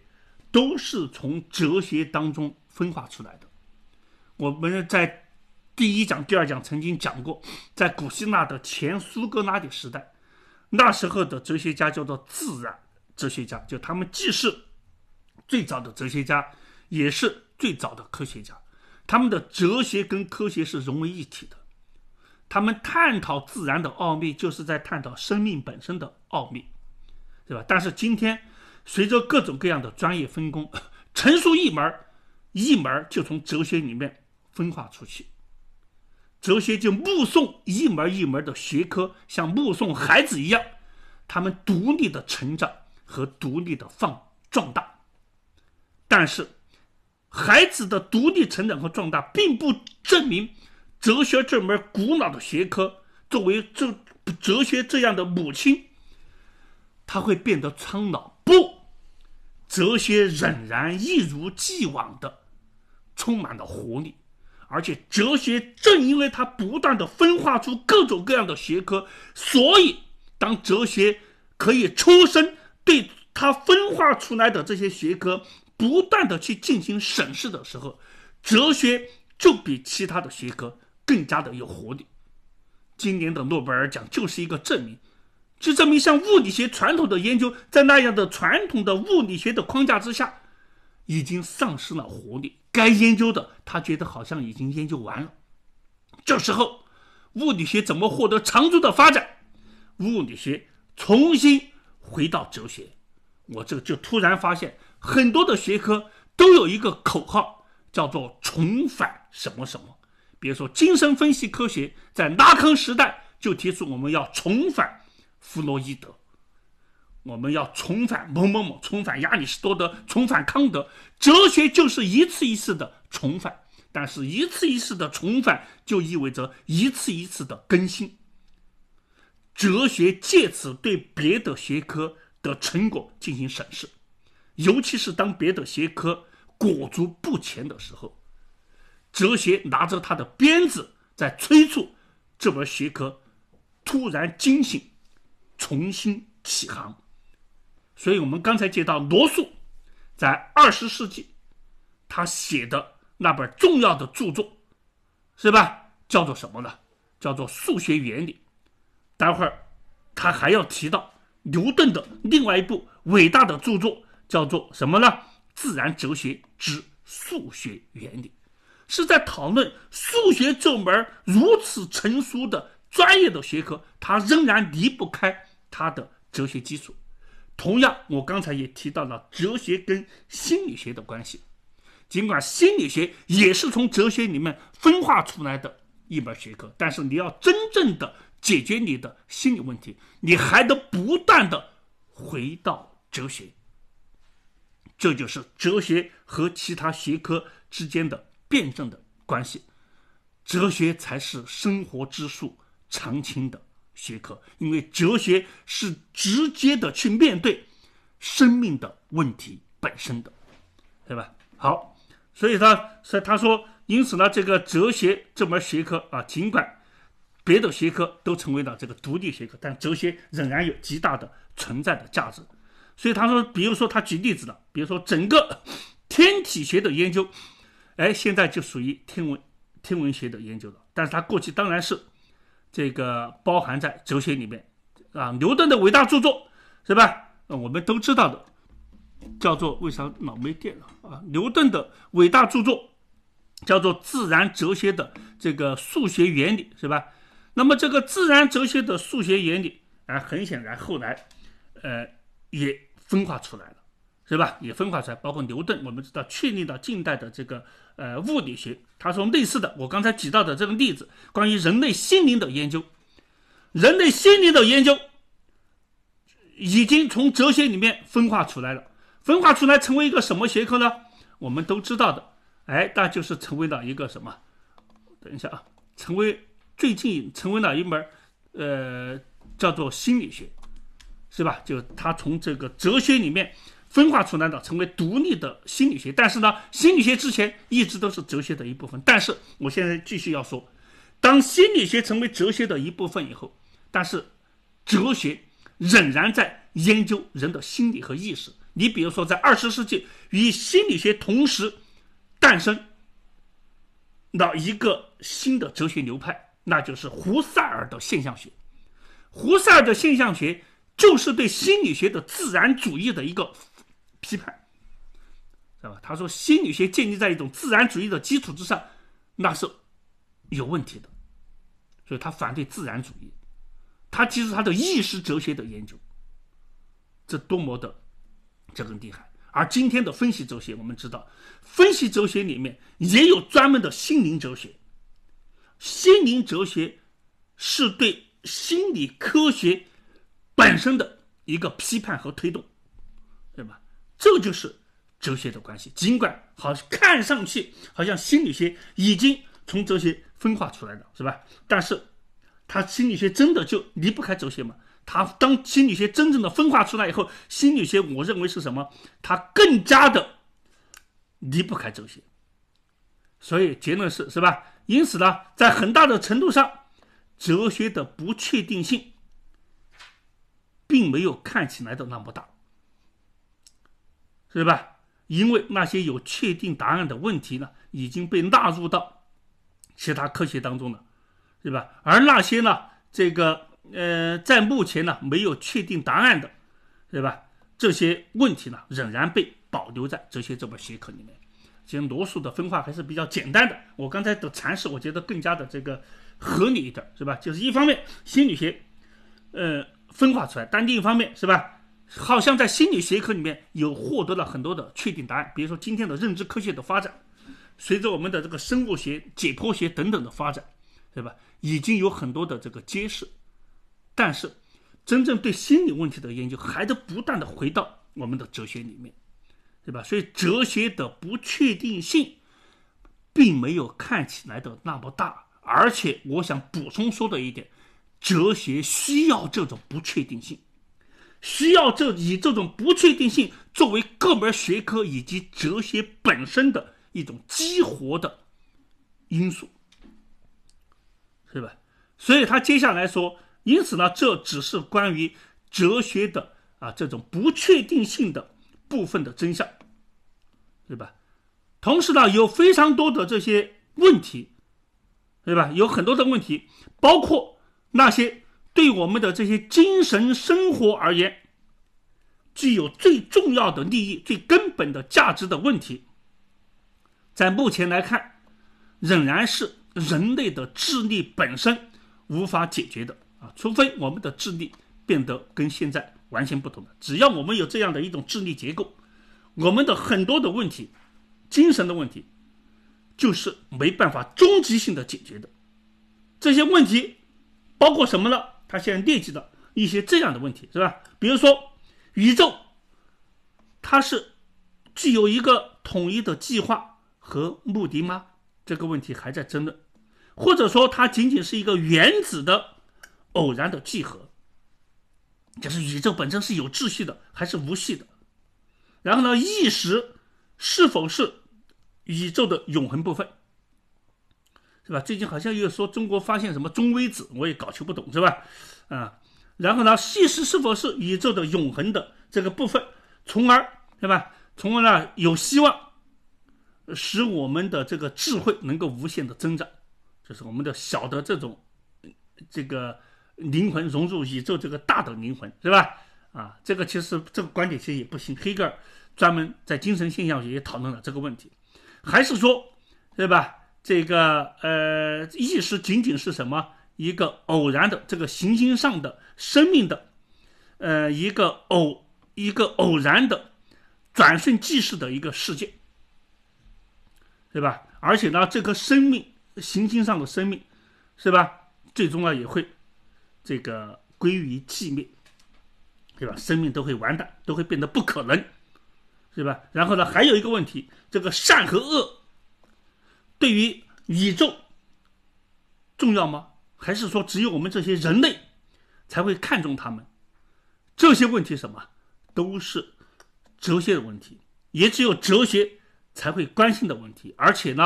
都是从哲学当中分化出来的。我们在第一讲、第二讲曾经讲过，在古希腊的前苏格拉底时代，那时候的哲学家叫做自然哲学家，就他们既是。最早的哲学家也是最早的科学家，他们的哲学跟科学是融为一体的。他们探讨自然的奥秘，就是在探讨生命本身的奥秘，对吧？但是今天，随着各种各样的专业分工，成熟一门一门就从哲学里面分化出去，哲学就目送一门一门的学科像目送孩子一样，他们独立的成长和独立的放壮大。但是，孩子的独立成长和壮大，并不证明哲学这门古老的学科作为这哲学这样的母亲，他会变得苍老。不，哲学仍然一如既往的充满了活力。而且，哲学正因为它不断的分化出各种各样的学科，所以当哲学可以出生，对它分化出来的这些学科。不断的去进行审视的时候，哲学就比其他的学科更加的有活力。今年的诺贝尔奖就是一个证明，就证明像物理学传统的研究，在那样的传统的物理学的框架之下，已经丧失了活力。该研究的他觉得好像已经研究完了。这时候，物理学怎么获得长足的发展？物理学重新回到哲学，我这个就突然发现。很多的学科都有一个口号，叫做“重返什么什么”。比如说，精神分析科学在拉康时代就提出，我们要重返弗洛伊德，我们要重返某某某，重返亚里士多德，重返康德。哲学就是一次一次的重返，但是，一次一次的重返就意味着一次一次的更新。哲学借此对别的学科的成果进行审视。尤其是当别的学科裹足不前的时候，哲学拿着他的鞭子在催促这门学科突然惊醒，重新起航。所以，我们刚才提到罗素在二十世纪他写的那本重要的著作，是吧？叫做什么呢？叫做《数学原理》。待会儿他还要提到牛顿的另外一部伟大的著作。叫做什么呢？自然哲学之数学原理，是在讨论数学这门如此成熟的专业的学科，它仍然离不开它的哲学基础。同样，我刚才也提到了哲学跟心理学的关系。尽管心理学也是从哲学里面分化出来的一门学科，但是你要真正的解决你的心理问题，你还得不断的回到哲学。这就是哲学和其他学科之间的辩证的关系，哲学才是生活之树常青的学科，因为哲学是直接的去面对生命的问题本身的，对吧？好，所以他，所以他说，因此呢，这个哲学这门学科啊，尽管别的学科都成为了这个独立学科，但哲学仍然有极大的存在的价值。所以他说，比如说他举例子了，比如说整个 天体学的研究，哎，现在就属于天文天文学的研究了。但是它过去当然是这个包含在哲学里面啊。牛顿的伟大著作是吧？啊，我们都知道的，叫做为啥脑没电了啊？牛顿的伟大著作叫做《自然哲学的这个数学原理》是吧？那么这个《自然哲学的数学原理》啊，很显然后来呃也。分化出来了，是吧？也分化出来，包括牛顿，我们知道确立到近代的这个呃物理学。他说类似的，我刚才举到的这个例子，关于人类心灵的研究，人类心灵的研究已经从哲学里面分化出来了。分化出来成为一个什么学科呢？我们都知道的，哎，那就是成为了一个什么？等一下啊，成为最近成为了一门呃叫做心理学。是吧？就他从这个哲学里面分化出来的，成为独立的心理学。但是呢，心理学之前一直都是哲学的一部分。但是我现在继续要说，当心理学成为哲学的一部分以后，但是哲学仍然在研究人的心理和意识。你比如说，在二十世纪，与心理学同时诞生了一个新的哲学流派，那就是胡塞尔的现象学。胡塞尔的现象学。就是对心理学的自然主义的一个批判，知道吧？他说心理学建立在一种自然主义的基础之上，那是有问题的，所以他反对自然主义。他提出他的意识哲学的研究，这多么的，这很厉害。而今天的分析哲学，我们知道，分析哲学里面也有专门的心灵哲学，心灵哲学是对心理科学。本身的一个批判和推动，对吧？这就是哲学的关系。尽管好像看上去好像心理学已经从哲学分化出来了，是吧？但是，它心理学真的就离不开哲学吗？它当心理学真正的分化出来以后，心理学我认为是什么？它更加的离不开哲学。所以结论是，是吧？因此呢，在很大的程度上，哲学的不确定性。并没有看起来的那么大，是吧？因为那些有确定答案的问题呢，已经被纳入到其他科学当中了，对吧？而那些呢，这个呃，在目前呢没有确定答案的，对吧？这些问题呢，仍然被保留在哲学这本学科里面。其实罗素的分化还是比较简单的，我刚才的阐释，我觉得更加的这个合理一点，是吧？就是一方面，心理学，呃。分化出来，但另一方面是吧？好像在心理学科里面有获得了很多的确定答案，比如说今天的认知科学的发展，随着我们的这个生物学、解剖学等等的发展，对吧？已经有很多的这个揭示，但是真正对心理问题的研究，还在不断的回到我们的哲学里面，对吧？所以哲学的不确定性并没有看起来的那么大，而且我想补充说的一点。哲学需要这种不确定性，需要这以这种不确定性作为各门学科以及哲学本身的一种激活的因素，是吧？所以他接下来说，因此呢，这只是关于哲学的啊这种不确定性的部分的真相，对吧？同时呢，有非常多的这些问题，对吧？有很多的问题，包括。那些对我们的这些精神生活而言具有最重要的利益、最根本的价值的问题，在目前来看，仍然是人类的智力本身无法解决的啊，除非我们的智力变得跟现在完全不同只要我们有这样的一种智力结构，我们的很多的问题，精神的问题，就是没办法终极性的解决的这些问题。包括什么呢？他在列举的一些这样的问题是吧？比如说，宇宙它是具有一个统一的计划和目的吗？这个问题还在争论，或者说它仅仅是一个原子的偶然的聚合，就是宇宙本身是有秩序的还是无序的？然后呢，意识是否是宇宙的永恒部分？是吧？最近好像又说中国发现什么中微子，我也搞求不懂，是吧？啊，然后呢，细实是否是宇宙的永恒的这个部分，从而，对吧？从而呢，有希望使我们的这个智慧能够无限的增长，就是我们的小的这种这个灵魂融入宇宙这个大的灵魂，是吧？啊，这个其实这个观点其实也不行。黑格尔专门在精神现象学也讨论了这个问题，还是说，对吧？这个呃，意识仅仅是什么一个偶然的这个行星上的生命的，呃，一个偶一个偶然的转瞬即逝的一个事件，对吧？而且呢，这个生命行星上的生命，是吧？最终呢也会这个归于寂灭，对吧？生命都会完蛋，都会变得不可能，对吧？然后呢，还有一个问题，这个善和恶。对于宇宙重要吗？还是说只有我们这些人类才会看重他们？这些问题什么都是哲学的问题，也只有哲学才会关心的问题。而且呢，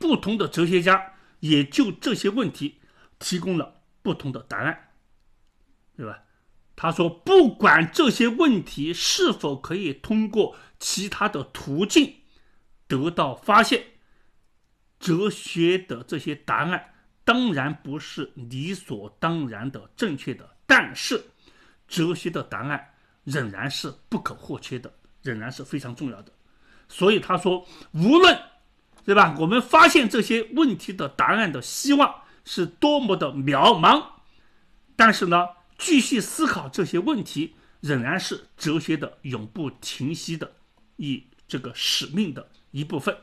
不同的哲学家也就这些问题提供了不同的答案，对吧？他说，不管这些问题是否可以通过其他的途径得到发现。哲学的这些答案当然不是理所当然的、正确的，但是哲学的答案仍然是不可或缺的，仍然是非常重要的。所以他说，无论对吧，我们发现这些问题的答案的希望是多么的渺茫，但是呢，继续思考这些问题仍然是哲学的永不停息的一这个使命的一部分。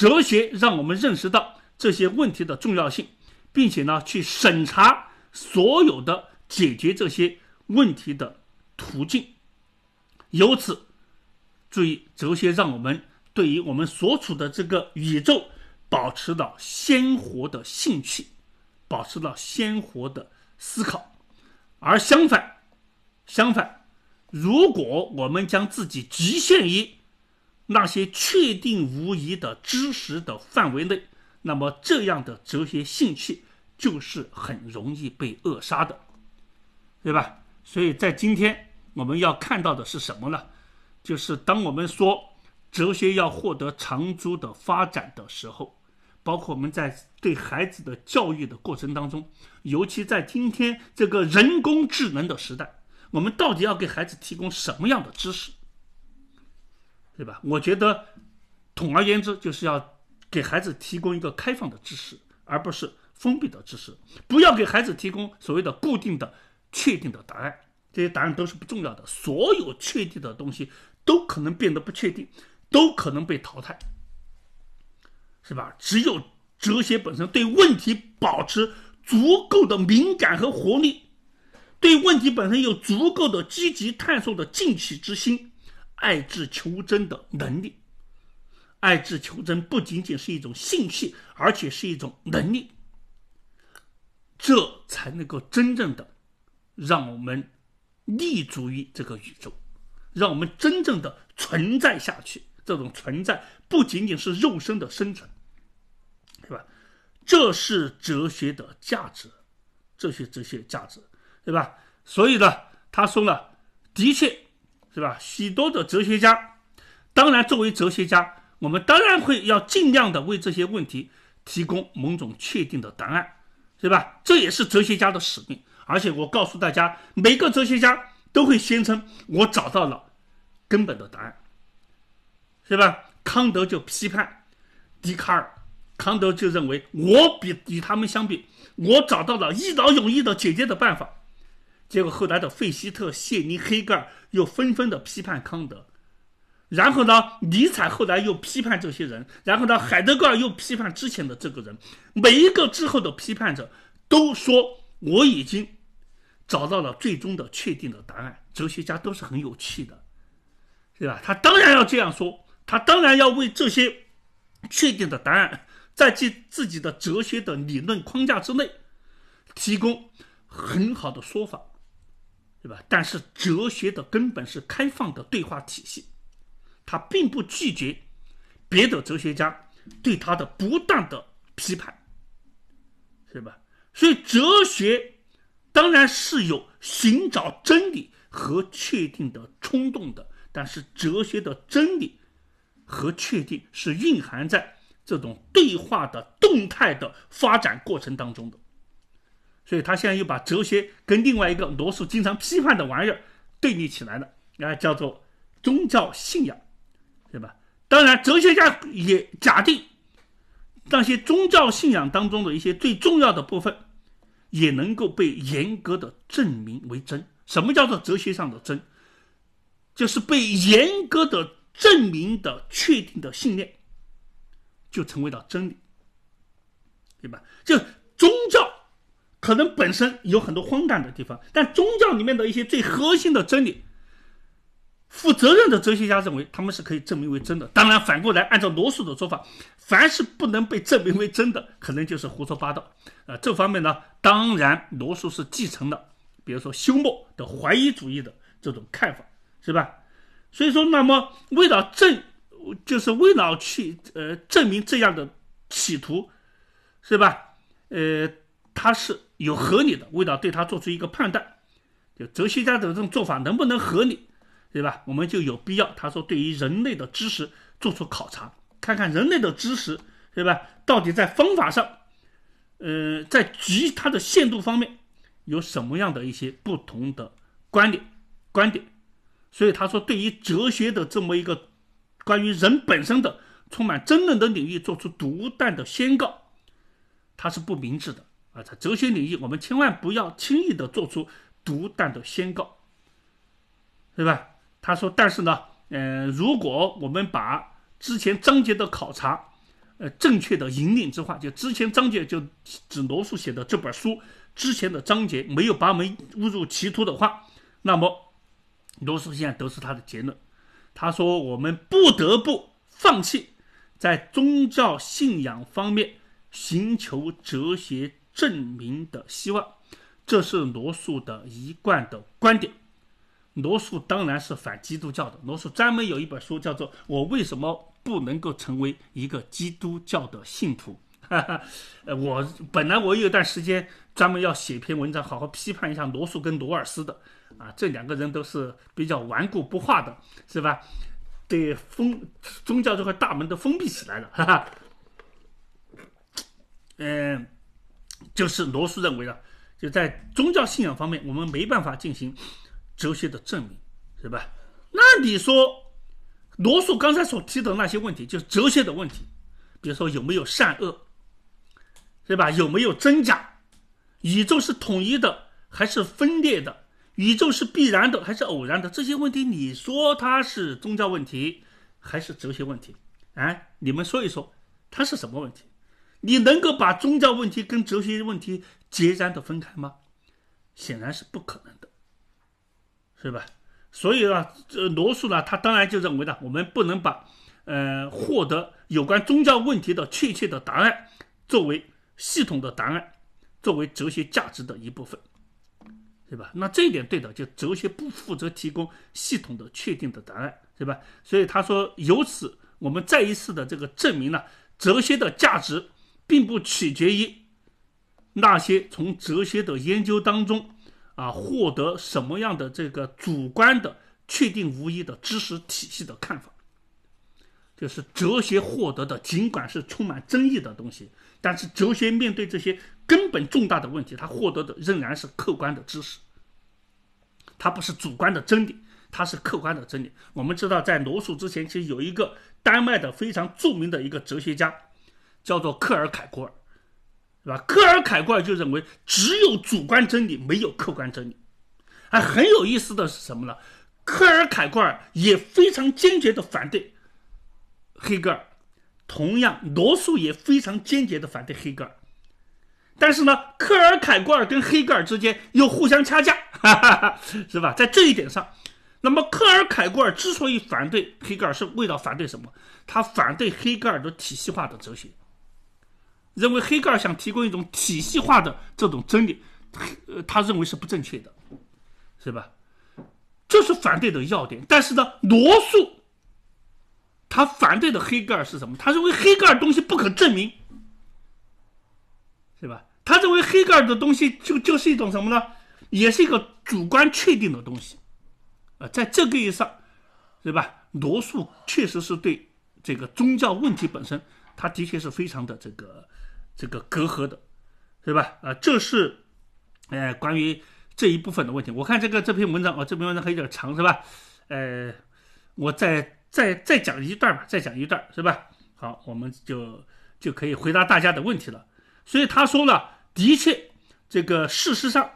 哲学让我们认识到这些问题的重要性，并且呢，去审查所有的解决这些问题的途径。由此，注意，哲学让我们对于我们所处的这个宇宙保持了鲜活的兴趣，保持了鲜活的思考。而相反，相反，如果我们将自己局限于。那些确定无疑的知识的范围内，那么这样的哲学兴趣就是很容易被扼杀的，对吧？所以在今天我们要看到的是什么呢？就是当我们说哲学要获得长足的发展的时候，包括我们在对孩子的教育的过程当中，尤其在今天这个人工智能的时代，我们到底要给孩子提供什么样的知识？对吧？我觉得，统而言之，就是要给孩子提供一个开放的知识，而不是封闭的知识。不要给孩子提供所谓的固定的、确定的答案，这些答案都是不重要的。所有确定的东西都可能变得不确定，都可能被淘汰，是吧？只有哲学本身对问题保持足够的敏感和活力，对问题本身有足够的积极探索的进取之心。爱智求真的能力，爱智求真不仅仅是一种兴趣，而且是一种能力。这才能够真正的让我们立足于这个宇宙，让我们真正的存在下去。这种存在不仅仅是肉身的生存，是吧？这是哲学的价值，这些哲学价值，对吧？所以呢，他说呢，的确。是吧？许多的哲学家，当然作为哲学家，我们当然会要尽量的为这些问题提供某种确定的答案，是吧？这也是哲学家的使命。而且我告诉大家，每个哲学家都会宣称我找到了根本的答案，是吧？康德就批判笛卡尔，康德就认为我比与他们相比，我找到了一劳永逸的解决的办法。结果后来的费希特、谢尼、黑格尔又纷纷的批判康德，然后呢，尼采后来又批判这些人，然后呢，海德格尔又批判之前的这个人。每一个之后的批判者都说：“我已经找到了最终的确定的答案。”哲学家都是很有趣的，对吧？他当然要这样说，他当然要为这些确定的答案，在其自己的哲学的理论框架之内提供很好的说法。对吧？但是哲学的根本是开放的对话体系，它并不拒绝别的哲学家对他的不当的批判，是吧？所以哲学当然是有寻找真理和确定的冲动的，但是哲学的真理和确定是蕴含在这种对话的动态的发展过程当中的。所以他现在又把哲学跟另外一个罗素经常批判的玩意儿对立起来了，啊，叫做宗教信仰，对吧？当然，哲学家也假定那些宗教信仰当中的一些最重要的部分，也能够被严格的证明为真。什么叫做哲学上的真？就是被严格的证明的确定的信念，就成为了真理，对吧？就宗教。可能本身有很多荒诞的地方，但宗教里面的一些最核心的真理，负责任的哲学家认为他们是可以证明为真的。当然，反过来按照罗素的说法，凡是不能被证明为真的，可能就是胡说八道。啊，这方面呢，当然罗素是继承了，比如说休谟的怀疑主义的这种看法，是吧？所以说，那么为了证，就是为了去呃证明这样的企图，是吧？呃，他是。有合理的味道，对他做出一个判断，就哲学家的这种做法能不能合理，对吧？我们就有必要。他说，对于人类的知识做出考察，看看人类的知识，对吧？到底在方法上，呃，在其它的限度方面，有什么样的一些不同的观点观点？所以他说，对于哲学的这么一个关于人本身的充满争论的领域做出独断的宣告，他是不明智的。啊，在哲学领域，我们千万不要轻易的做出独断的宣告，对吧？他说：“但是呢，嗯，如果我们把之前章节的考察，呃，正确的引领之话，就之前章节就指罗素写的这本书之前的章节没有把我们误入歧途的话，那么罗素现在得出他的结论，他说我们不得不放弃在宗教信仰方面寻求哲学。”证明的希望，这是罗素的一贯的观点。罗素当然是反基督教的。罗素专门有一本书叫做《我为什么不能够成为一个基督教的信徒》。哈哈，呃，我本来我有段时间专门要写篇文章，好好批判一下罗素跟罗尔斯的。啊，这两个人都是比较顽固不化的，是吧？对封宗教这块大门都封闭起来了，哈哈。嗯。就是罗素认为的，就在宗教信仰方面，我们没办法进行哲学的证明，是吧？那你说，罗素刚才所提的那些问题，就是哲学的问题，比如说有没有善恶，对吧？有没有真假？宇宙是统一的还是分裂的？宇宙是必然的还是偶然的？这些问题，你说它是宗教问题还是哲学问题？哎，你们说一说，它是什么问题？你能够把宗教问题跟哲学问题截然的分开吗？显然是不可能的，是吧？所以呢，这罗素呢，他当然就认为呢，我们不能把，呃，获得有关宗教问题的确切的答案作为系统的答案，作为哲学价值的一部分，对吧？那这一点对的，就哲学不负责提供系统的确定的答案，对吧？所以他说，由此我们再一次的这个证明了哲学的价值。并不取决于那些从哲学的研究当中啊获得什么样的这个主观的确定无疑的知识体系的看法，就是哲学获得的尽管是充满争议的东西，但是哲学面对这些根本重大的问题，它获得的仍然是客观的知识。它不是主观的真理，它是客观的真理。我们知道，在罗素之前，其实有一个丹麦的非常著名的一个哲学家。叫做克尔凯郭尔，对吧？克尔凯郭尔就认为只有主观真理，没有客观真理。哎，很有意思的是什么呢？克尔凯郭尔也非常坚决的反对黑格尔，同样罗素也非常坚决的反对黑格尔。但是呢，克尔凯郭尔跟黑格尔之间又互相掐架，哈哈哈，是吧？在这一点上，那么克尔凯郭尔之所以反对黑格尔，是为了反对什么？他反对黑格尔的体系化的哲学。认为黑格尔想提供一种体系化的这种真理，呃，他认为是不正确的，是吧？这是反对的要点。但是呢，罗素他反对的黑格尔是什么？他认为黑格尔东西不可证明，是吧？他认为黑格尔的东西就就是一种什么呢？也是一个主观确定的东西，啊，在这个意义上，是吧？罗素确实是对这个宗教问题本身，他的确是非常的这个。这个隔阂的，是吧？啊，这是，呃，关于这一部分的问题。我看这个这篇文章啊，这篇文章还有点长，是吧？呃，我再再再讲一段吧，再讲一段，是吧？好，我们就就可以回答大家的问题了。所以他说呢，的确，这个事实上，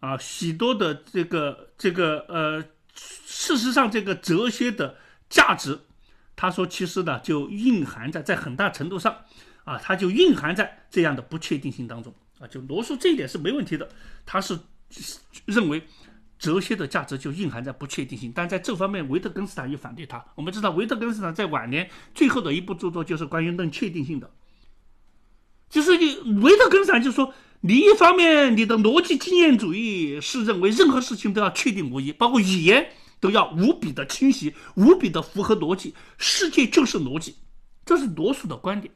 啊，许多的这个这个呃，事实上，这个哲学的价值，他说其实呢，就蕴含在在很大程度上。啊，它就蕴含在这样的不确定性当中啊。就罗素这一点是没问题的，他是认为哲学的价值就蕴含在不确定性。但在这方面，维特根斯坦又反对他。我们知道，维特根斯坦在晚年最后的一部著作就是关于论确定性的，就是你维特根斯坦就说：你一方面你的逻辑经验主义是认为任何事情都要确定无疑，包括语言都要无比的清晰、无比的符合逻辑，世界就是逻辑，这是罗素的观点。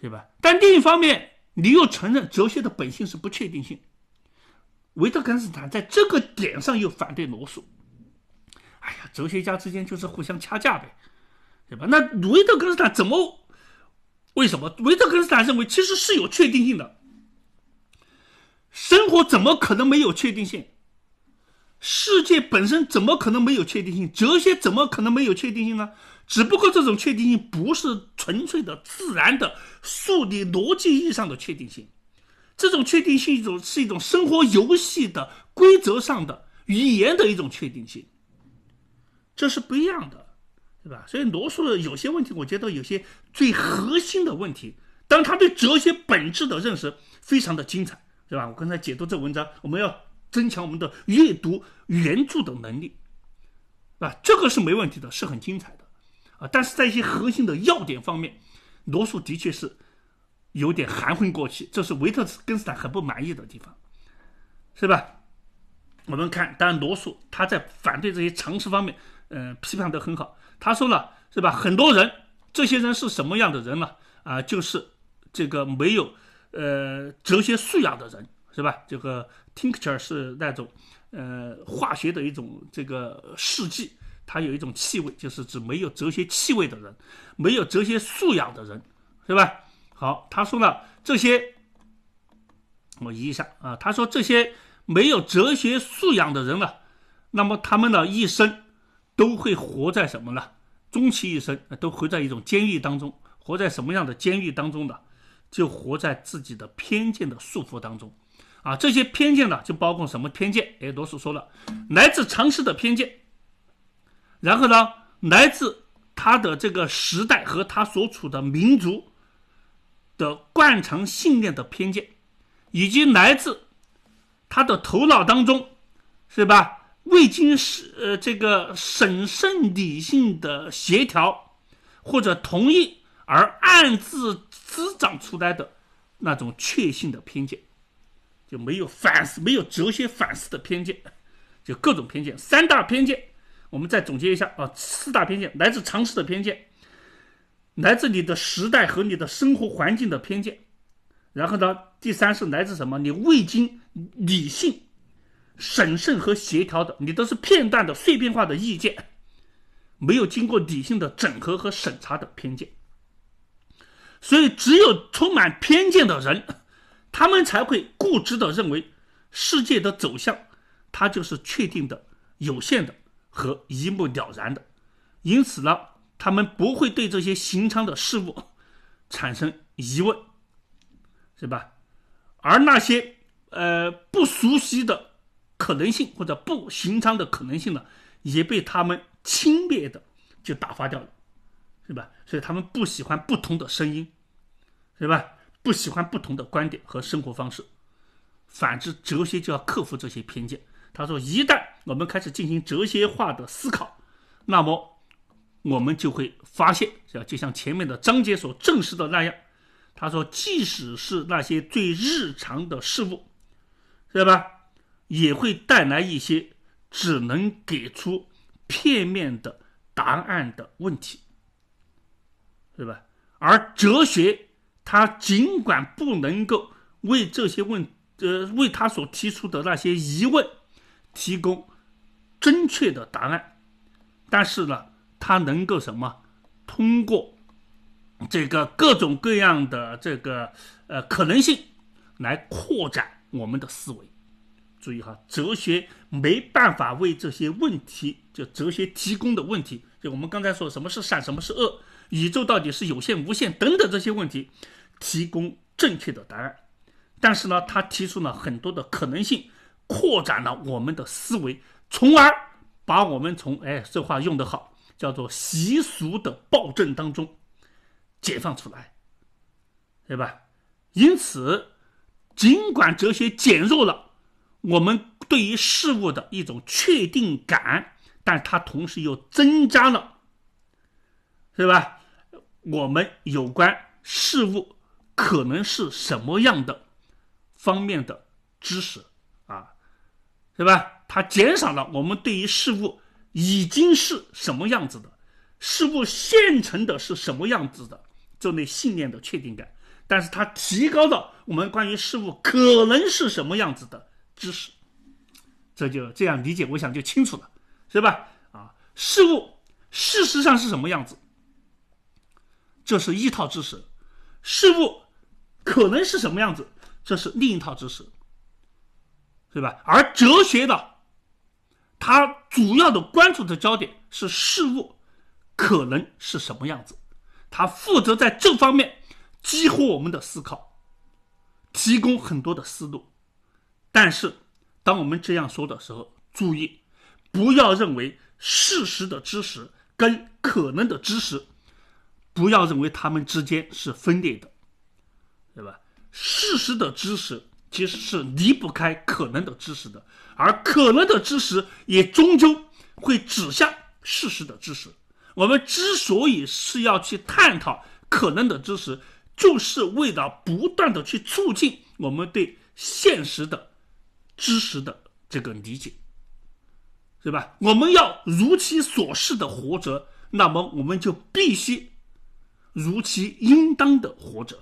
对吧？但另一方面，你又承认哲学的本性是不确定性。维特根斯坦在这个点上又反对罗素。哎呀，哲学家之间就是互相掐架呗，对吧？那维特根斯坦怎么？为什么？维特根斯坦认为，其实是有确定性的。生活怎么可能没有确定性？世界本身怎么可能没有确定性？哲学怎么可能没有确定性呢？只不过这种确定性不是纯粹的自然的数理逻辑意义上的确定性，这种确定性一种是一种生活游戏的规则上的语言的一种确定性，这是不一样的，对吧？所以罗素有些问题，我觉得有些最核心的问题，当他对哲学本质的认识非常的精彩，对吧？我刚才解读这文章，我们要增强我们的阅读原著的能力，啊，这个是没问题的，是很精彩。啊，但是在一些核心的要点方面，罗素的确是有点含混过去，这是维特根斯坦很不满意的地方，是吧？我们看，当然罗素他在反对这些常识方面，嗯，批判的很好。他说了，是吧？很多人，这些人是什么样的人呢？啊，就是这个没有呃哲学素养的人，是吧？这个 tincture 是那种呃化学的一种这个试剂。他有一种气味，就是指没有哲学气味的人，没有哲学素养的人，是吧？好，他说呢，这些，我移一下啊，他说这些没有哲学素养的人呢，那么他们的一生都会活在什么呢？终其一生都活在一种监狱当中，活在什么样的监狱当中呢？就活在自己的偏见的束缚当中啊！这些偏见呢，就包括什么偏见？哎，罗素说了，来自常识的偏见。然后呢，来自他的这个时代和他所处的民族的惯常信念的偏见，以及来自他的头脑当中，是吧？未经呃这个审慎理性的协调或者同意而暗自滋长出来的那种确信的偏见，就没有反思、没有哲学反思的偏见，就各种偏见，三大偏见。我们再总结一下啊，四大偏见来自常识的偏见，来自你的时代和你的生活环境的偏见，然后呢，第三是来自什么？你未经理性、审慎和协调的，你都是片段的、碎片化的意见，没有经过理性的整合和审查的偏见。所以，只有充满偏见的人，他们才会固执的认为世界的走向它就是确定的、有限的。和一目了然的，因此呢，他们不会对这些行常的事物产生疑问，是吧？而那些呃不熟悉的可能性或者不行常的可能性呢，也被他们轻蔑的就打发掉了，是吧？所以他们不喜欢不同的声音，是吧？不喜欢不同的观点和生活方式。反之，哲学就要克服这些偏见。他说，一旦。我们开始进行哲学化的思考，那么我们就会发现，像就像前面的章节所证实的那样，他说，即使是那些最日常的事物，对吧，也会带来一些只能给出片面的答案的问题，对吧？而哲学，它尽管不能够为这些问，呃，为他所提出的那些疑问提供。正确的答案，但是呢，它能够什么？通过这个各种各样的这个呃可能性来扩展我们的思维。注意哈，哲学没办法为这些问题，就哲学提供的问题，就我们刚才说什么是善，什么是恶，宇宙到底是有限无限等等这些问题，提供正确的答案。但是呢，它提出了很多的可能性，扩展了我们的思维。从而把我们从哎，这话用得好，叫做习俗的暴政当中解放出来，对吧？因此，尽管哲学减弱了我们对于事物的一种确定感，但它同时又增加了，对吧？我们有关事物可能是什么样的方面的知识啊，对吧？它减少了我们对于事物已经是什么样子的，事物现成的是什么样子的这类信念的确定感，但是它提高了我们关于事物可能是什么样子的知识，这就这样理解，我想就清楚了，是吧？啊，事物事实上是什么样子，这是一套知识；事物可能是什么样子，这是另一套知识，对吧？而哲学的。他主要的关注的焦点是事物可能是什么样子，他负责在这方面激活我们的思考，提供很多的思路。但是，当我们这样说的时候，注意不要认为事实的知识跟可能的知识，不要认为他们之间是分裂的，对吧？事实的知识其实是离不开可能的知识的。而可能的知识也终究会指向事实的知识。我们之所以是要去探讨可能的知识，就是为了不断的去促进我们对现实的知识的这个理解，是吧？我们要如其所是的活着，那么我们就必须如其应当的活着。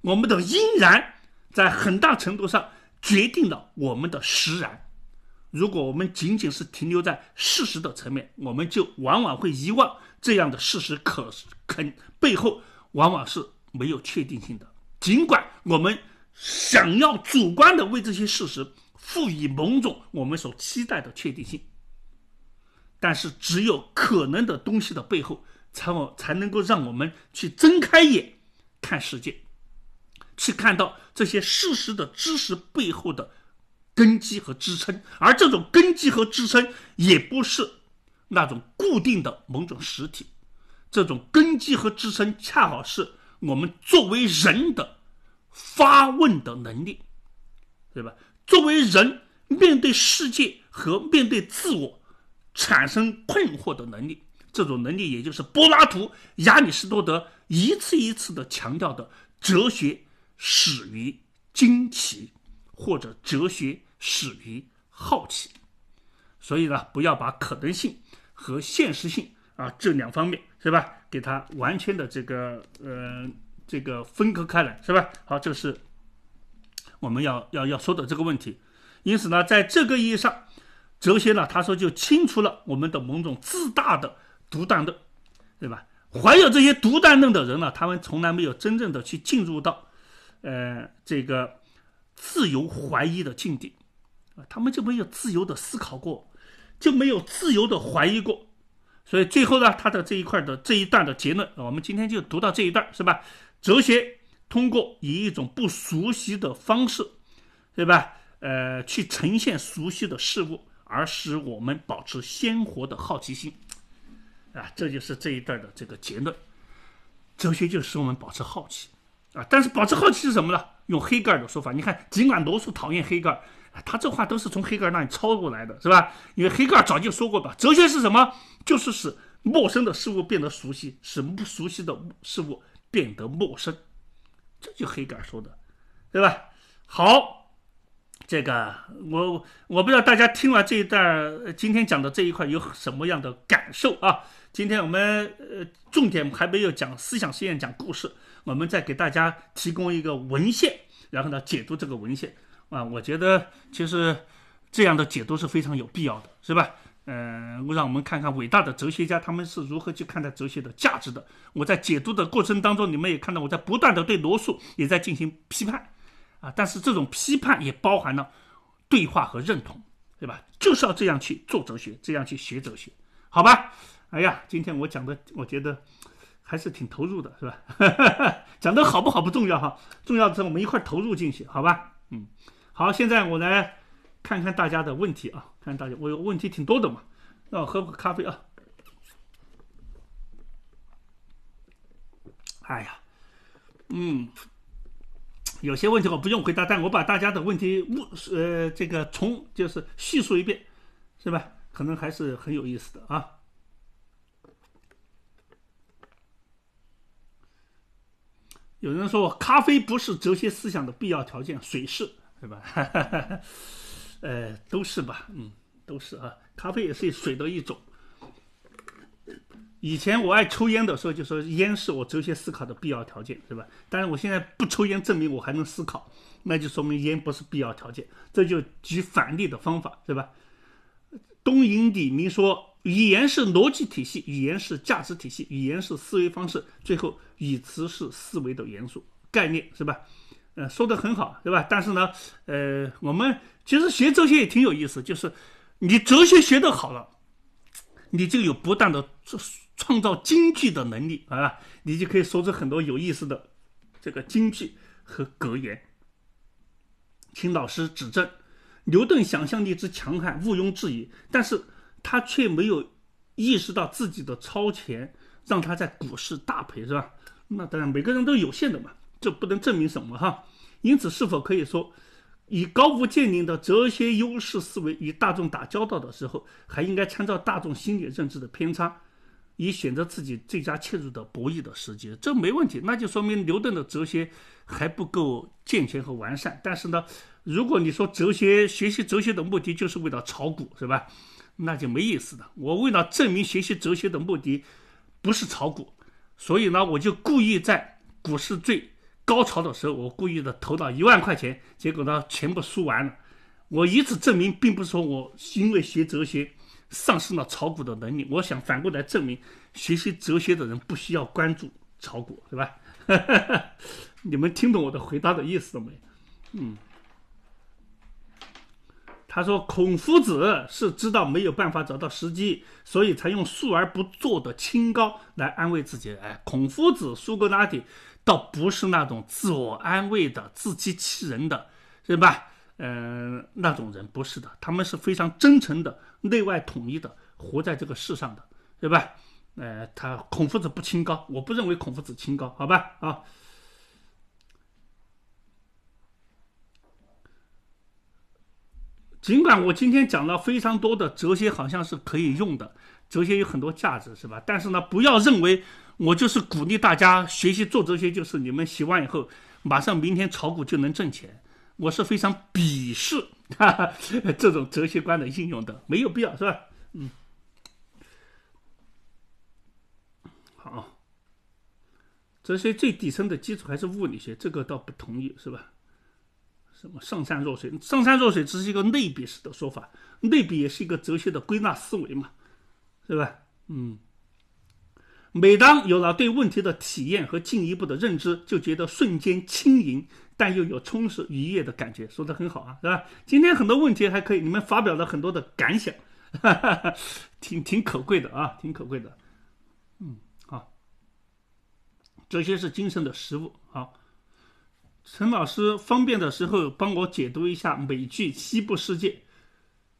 我们的应然在很大程度上。决定了我们的实然。如果我们仅仅是停留在事实的层面，我们就往往会遗忘这样的事实可肯背后往往是没有确定性的。尽管我们想要主观的为这些事实赋予某种我们所期待的确定性，但是只有可能的东西的背后，才我才能够让我们去睁开眼看世界。去看到这些事实的知识背后的根基和支撑，而这种根基和支撑也不是那种固定的某种实体，这种根基和支撑恰好是我们作为人的发问的能力，对吧？作为人面对世界和面对自我产生困惑的能力，这种能力也就是柏拉图、亚里士多德一次一次的强调的哲学。始于惊奇，或者哲学始于好奇，所以呢，不要把可能性和现实性啊这两方面是吧，给它完全的这个呃这个分割开来是吧？好，这是我们要要要说的这个问题。因此呢，在这个意义上，哲学呢，他说就清除了我们的某种自大的独断论，对吧？怀有这些独断论的人呢，他们从来没有真正的去进入到。呃，这个自由怀疑的境地，啊，他们就没有自由的思考过，就没有自由的怀疑过，所以最后呢，他的这一块的这一段的结论，我们今天就读到这一段，是吧？哲学通过以一种不熟悉的方式，对吧？呃，去呈现熟悉的事物，而使我们保持鲜活的好奇心，啊，这就是这一段的这个结论。哲学就使我们保持好奇。但是保持好奇是什么呢？用黑格尔的说法，你看，尽管罗素讨厌黑格尔，他这话都是从黑格尔那里抄过来的，是吧？因为黑格尔早就说过吧，哲学是什么？就是使陌生的事物变得熟悉，使不熟悉的事物变得陌生。这就黑格尔说的，对吧？好，这个我我不知道大家听完这一段，今天讲的这一块有什么样的感受啊？今天我们呃重点还没有讲思想实验，讲故事。我们再给大家提供一个文献，然后呢解读这个文献，啊，我觉得其实这样的解读是非常有必要的，是吧？嗯，让我们看看伟大的哲学家他们是如何去看待哲学的价值的。我在解读的过程当中，你们也看到我在不断的对罗素也在进行批判，啊，但是这种批判也包含了对话和认同，对吧？就是要这样去做哲学，这样去学哲学，好吧？哎呀，今天我讲的，我觉得。还是挺投入的，是吧？讲的好不好不重要哈，重要的是我们一块儿投入进去，好吧？嗯，好，现在我来看看大家的问题啊，看大家我有问题挺多的嘛，让我喝个咖啡啊。哎呀，嗯，有些问题我不用回答，但我把大家的问题物呃这个从就是叙述一遍，是吧？可能还是很有意思的啊。有人说咖啡不是哲学思想的必要条件，水是，对吧？呃，都是吧，嗯，都是啊，咖啡也是水的一种。以前我爱抽烟的时候，就说烟是我哲学思考的必要条件，对吧？但是我现在不抽烟，证明我还能思考，那就说明烟不是必要条件，这就举反例的方法，对吧？东瀛的，明说。语言是逻辑体系，语言是价值体系，语言是思维方式，最后语词是思维的元素，概念是吧？呃，说得很好，对吧？但是呢，呃，我们其实学哲学也挺有意思，就是你哲学学的好了，你就有不断的创造经济的能力啊，你就可以说出很多有意思的这个经济和格言。请老师指正。牛顿想象力之强悍毋庸置疑，但是。他却没有意识到自己的超前，让他在股市大赔是吧？那当然，每个人都有限的嘛，这不能证明什么哈。因此，是否可以说，以高屋建瓴的哲学优势思维与大众打交道的时候，还应该参照大众心理认知的偏差，以选择自己最佳切入的博弈的时机？这没问题，那就说明牛顿的哲学还不够健全和完善。但是呢，如果你说哲学学习哲学的目的就是为了炒股，是吧？那就没意思了。我为了证明学习哲学的目的不是炒股，所以呢，我就故意在股市最高潮的时候，我故意的投到一万块钱，结果呢，全部输完了。我以此证明，并不是说我因为学哲学丧失了炒股的能力。我想反过来证明，学习哲学的人不需要关注炒股，对吧？你们听懂我的回答的意思了没？嗯。他说：“孔夫子是知道没有办法找到时机，所以才用述而不作的清高来安慰自己。哎，孔夫子、苏格拉底倒不是那种自我安慰的、自欺欺人的，对吧？嗯，那种人不是的，他们是非常真诚的、内外统一的，活在这个世上的，对吧？呃，他孔夫子不清高，我不认为孔夫子清高，好吧？啊。”尽管我今天讲了非常多的哲学，好像是可以用的，哲学有很多价值，是吧？但是呢，不要认为我就是鼓励大家学习做哲学，就是你们学完以后，马上明天炒股就能挣钱。我是非常鄙视哈 哈这种哲学观的应用的，没有必要，是吧？嗯，好，哲学最底层的基础还是物理学，这个倒不同意，是吧？什么上善若水，上善若水只是一个类比式的说法，类比也是一个哲学的归纳思维嘛，是吧？嗯，每当有了对问题的体验和进一步的认知，就觉得瞬间轻盈，但又有充实愉悦的感觉，说的很好啊，是吧？今天很多问题还可以，你们发表了很多的感想，哈哈哈，挺挺可贵的啊，挺可贵的。嗯，好，哲学是精神的食物，好。陈老师方便的时候帮我解读一下美剧《西部世界》，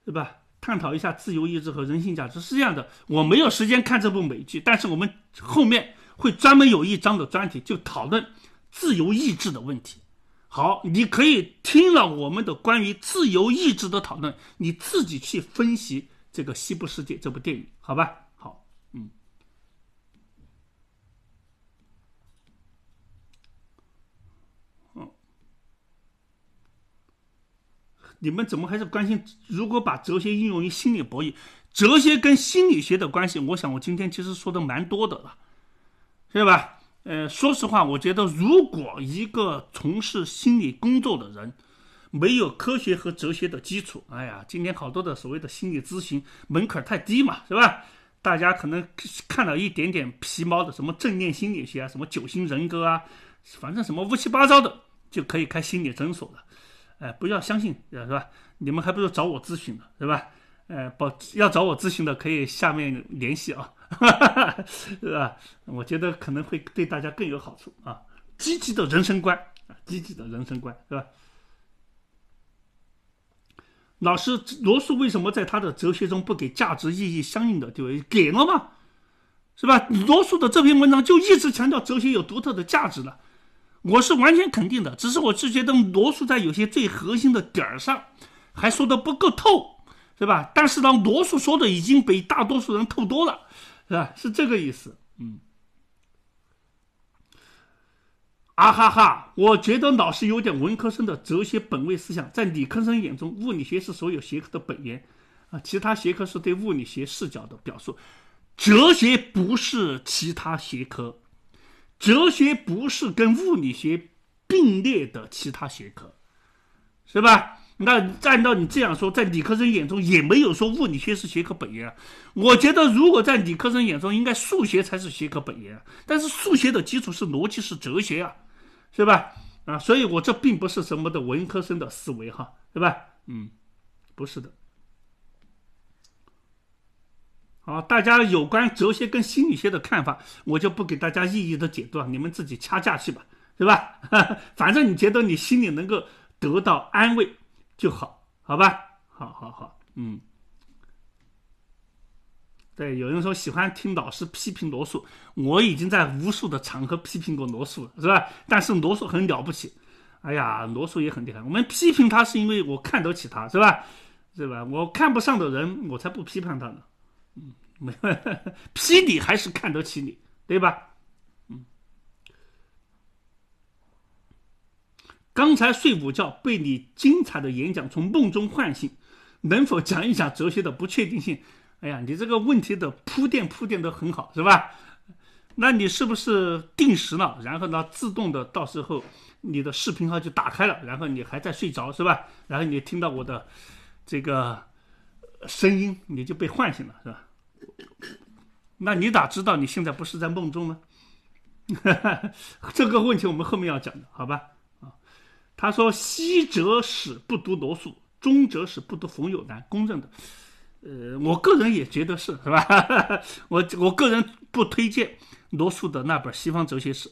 对吧？探讨一下自由意志和人性价值是这样的。我没有时间看这部美剧，但是我们后面会专门有一章的专题，就讨论自由意志的问题。好，你可以听了我们的关于自由意志的讨论，你自己去分析这个《西部世界》这部电影，好吧？你们怎么还是关心？如果把哲学应用于心理博弈，哲学跟心理学的关系，我想我今天其实说的蛮多的了，是吧？呃，说实话，我觉得如果一个从事心理工作的人没有科学和哲学的基础，哎呀，今天好多的所谓的心理咨询门槛太低嘛，是吧？大家可能看到一点点皮毛的什么正念心理学啊，什么九型人格啊，反正什么乌七八糟的就可以开心理诊所了。哎，不要相信，是吧？你们还不如找我咨询呢，是吧？呃，要找我咨询的可以下面联系啊，是吧？我觉得可能会对大家更有好处啊，积极的人生观，积极的人生观，是吧？老师，罗素为什么在他的哲学中不给价值意义相应的地位？给了吗？是吧？罗素的这篇文章就一直强调哲学有独特的价值了。我是完全肯定的，只是我是觉得罗素在有些最核心的点儿上还说的不够透，对吧？但是呢，罗素说的已经比大多数人透多了，是吧？是这个意思，嗯。啊哈哈，我觉得老师有点文科生的哲学本位思想，在理科生眼中，物理学是所有学科的本源，啊，其他学科是对物理学视角的表述，哲学不是其他学科。哲学不是跟物理学并列的其他学科，是吧？那按照你这样说，在理科生眼中也没有说物理学是学科本源啊。我觉得如果在理科生眼中，应该数学才是学科本源，但是数学的基础是逻辑，是哲学啊，是吧？啊，所以我这并不是什么的文科生的思维哈，对吧？嗯，不是的。好，大家有关哲学跟心理学的看法，我就不给大家一一的解读，你们自己掐架去吧，对吧？反正你觉得你心里能够得到安慰就好，好吧？好好好，嗯。对，有人说喜欢听老师批评罗素，我已经在无数的场合批评过罗素了，是吧？但是罗素很了不起，哎呀，罗素也很厉害。我们批评他是因为我看得起他，是吧？是吧？我看不上的人我才不批判他呢。没，批你还是看得起你，对吧？嗯。刚才睡午觉被你精彩的演讲从梦中唤醒，能否讲一讲哲学的不确定性？哎呀，你这个问题的铺垫铺垫的很好，是吧？那你是不是定时了？然后呢，自动的到时候你的视频号就打开了，然后你还在睡着，是吧？然后你听到我的这个声音，你就被唤醒了，是吧？那你咋知道你现在不是在梦中呢？这个问题我们后面要讲的，好吧？啊，他说：西哲史不读罗素，中哲史不读冯友兰，公认的。呃，我个人也觉得是，是吧？我我个人不推荐罗素的那本《西方哲学史》，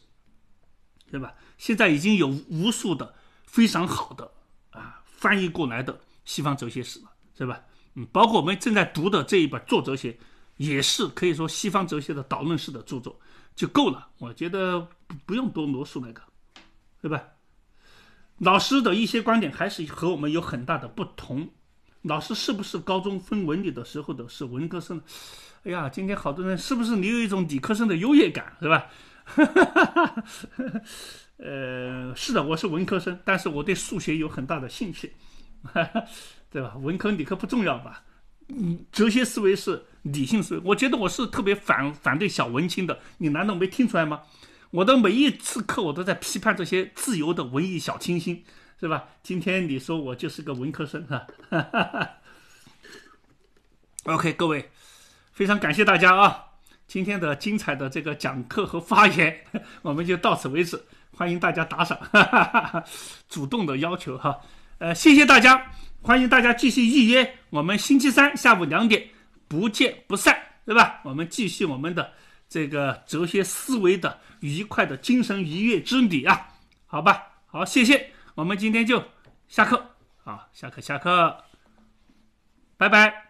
对吧？现在已经有无数的非常好的啊翻译过来的《西方哲学史》了，是吧？嗯，包括我们正在读的这一本《做哲学》。也是可以说西方哲学的导论式的著作就够了，我觉得不不用多罗嗦那个，对吧？老师的一些观点还是和我们有很大的不同。老师是不是高中分文理的时候的是文科生？哎呀，今天好多人是不是你有一种理科生的优越感，是吧？呃，是的，我是文科生，但是我对数学有很大的兴趣，对吧？文科理科不重要吧？嗯，哲学思维是。理性思维。我觉得我是特别反反对小文青的，你难道没听出来吗？我的每一次课我都在批判这些自由的文艺小清新，是吧？今天你说我就是个文科生哈，OK，各位，非常感谢大家啊，今天的精彩的这个讲课和发言，我们就到此为止，欢迎大家打赏，主动的要求哈，呃，谢谢大家，欢迎大家继续预约我们星期三下午两点。不见不散，对吧？我们继续我们的这个哲学思维的愉快的精神愉悦之旅啊，好吧，好，谢谢，我们今天就下课，好，下课，下课，拜拜。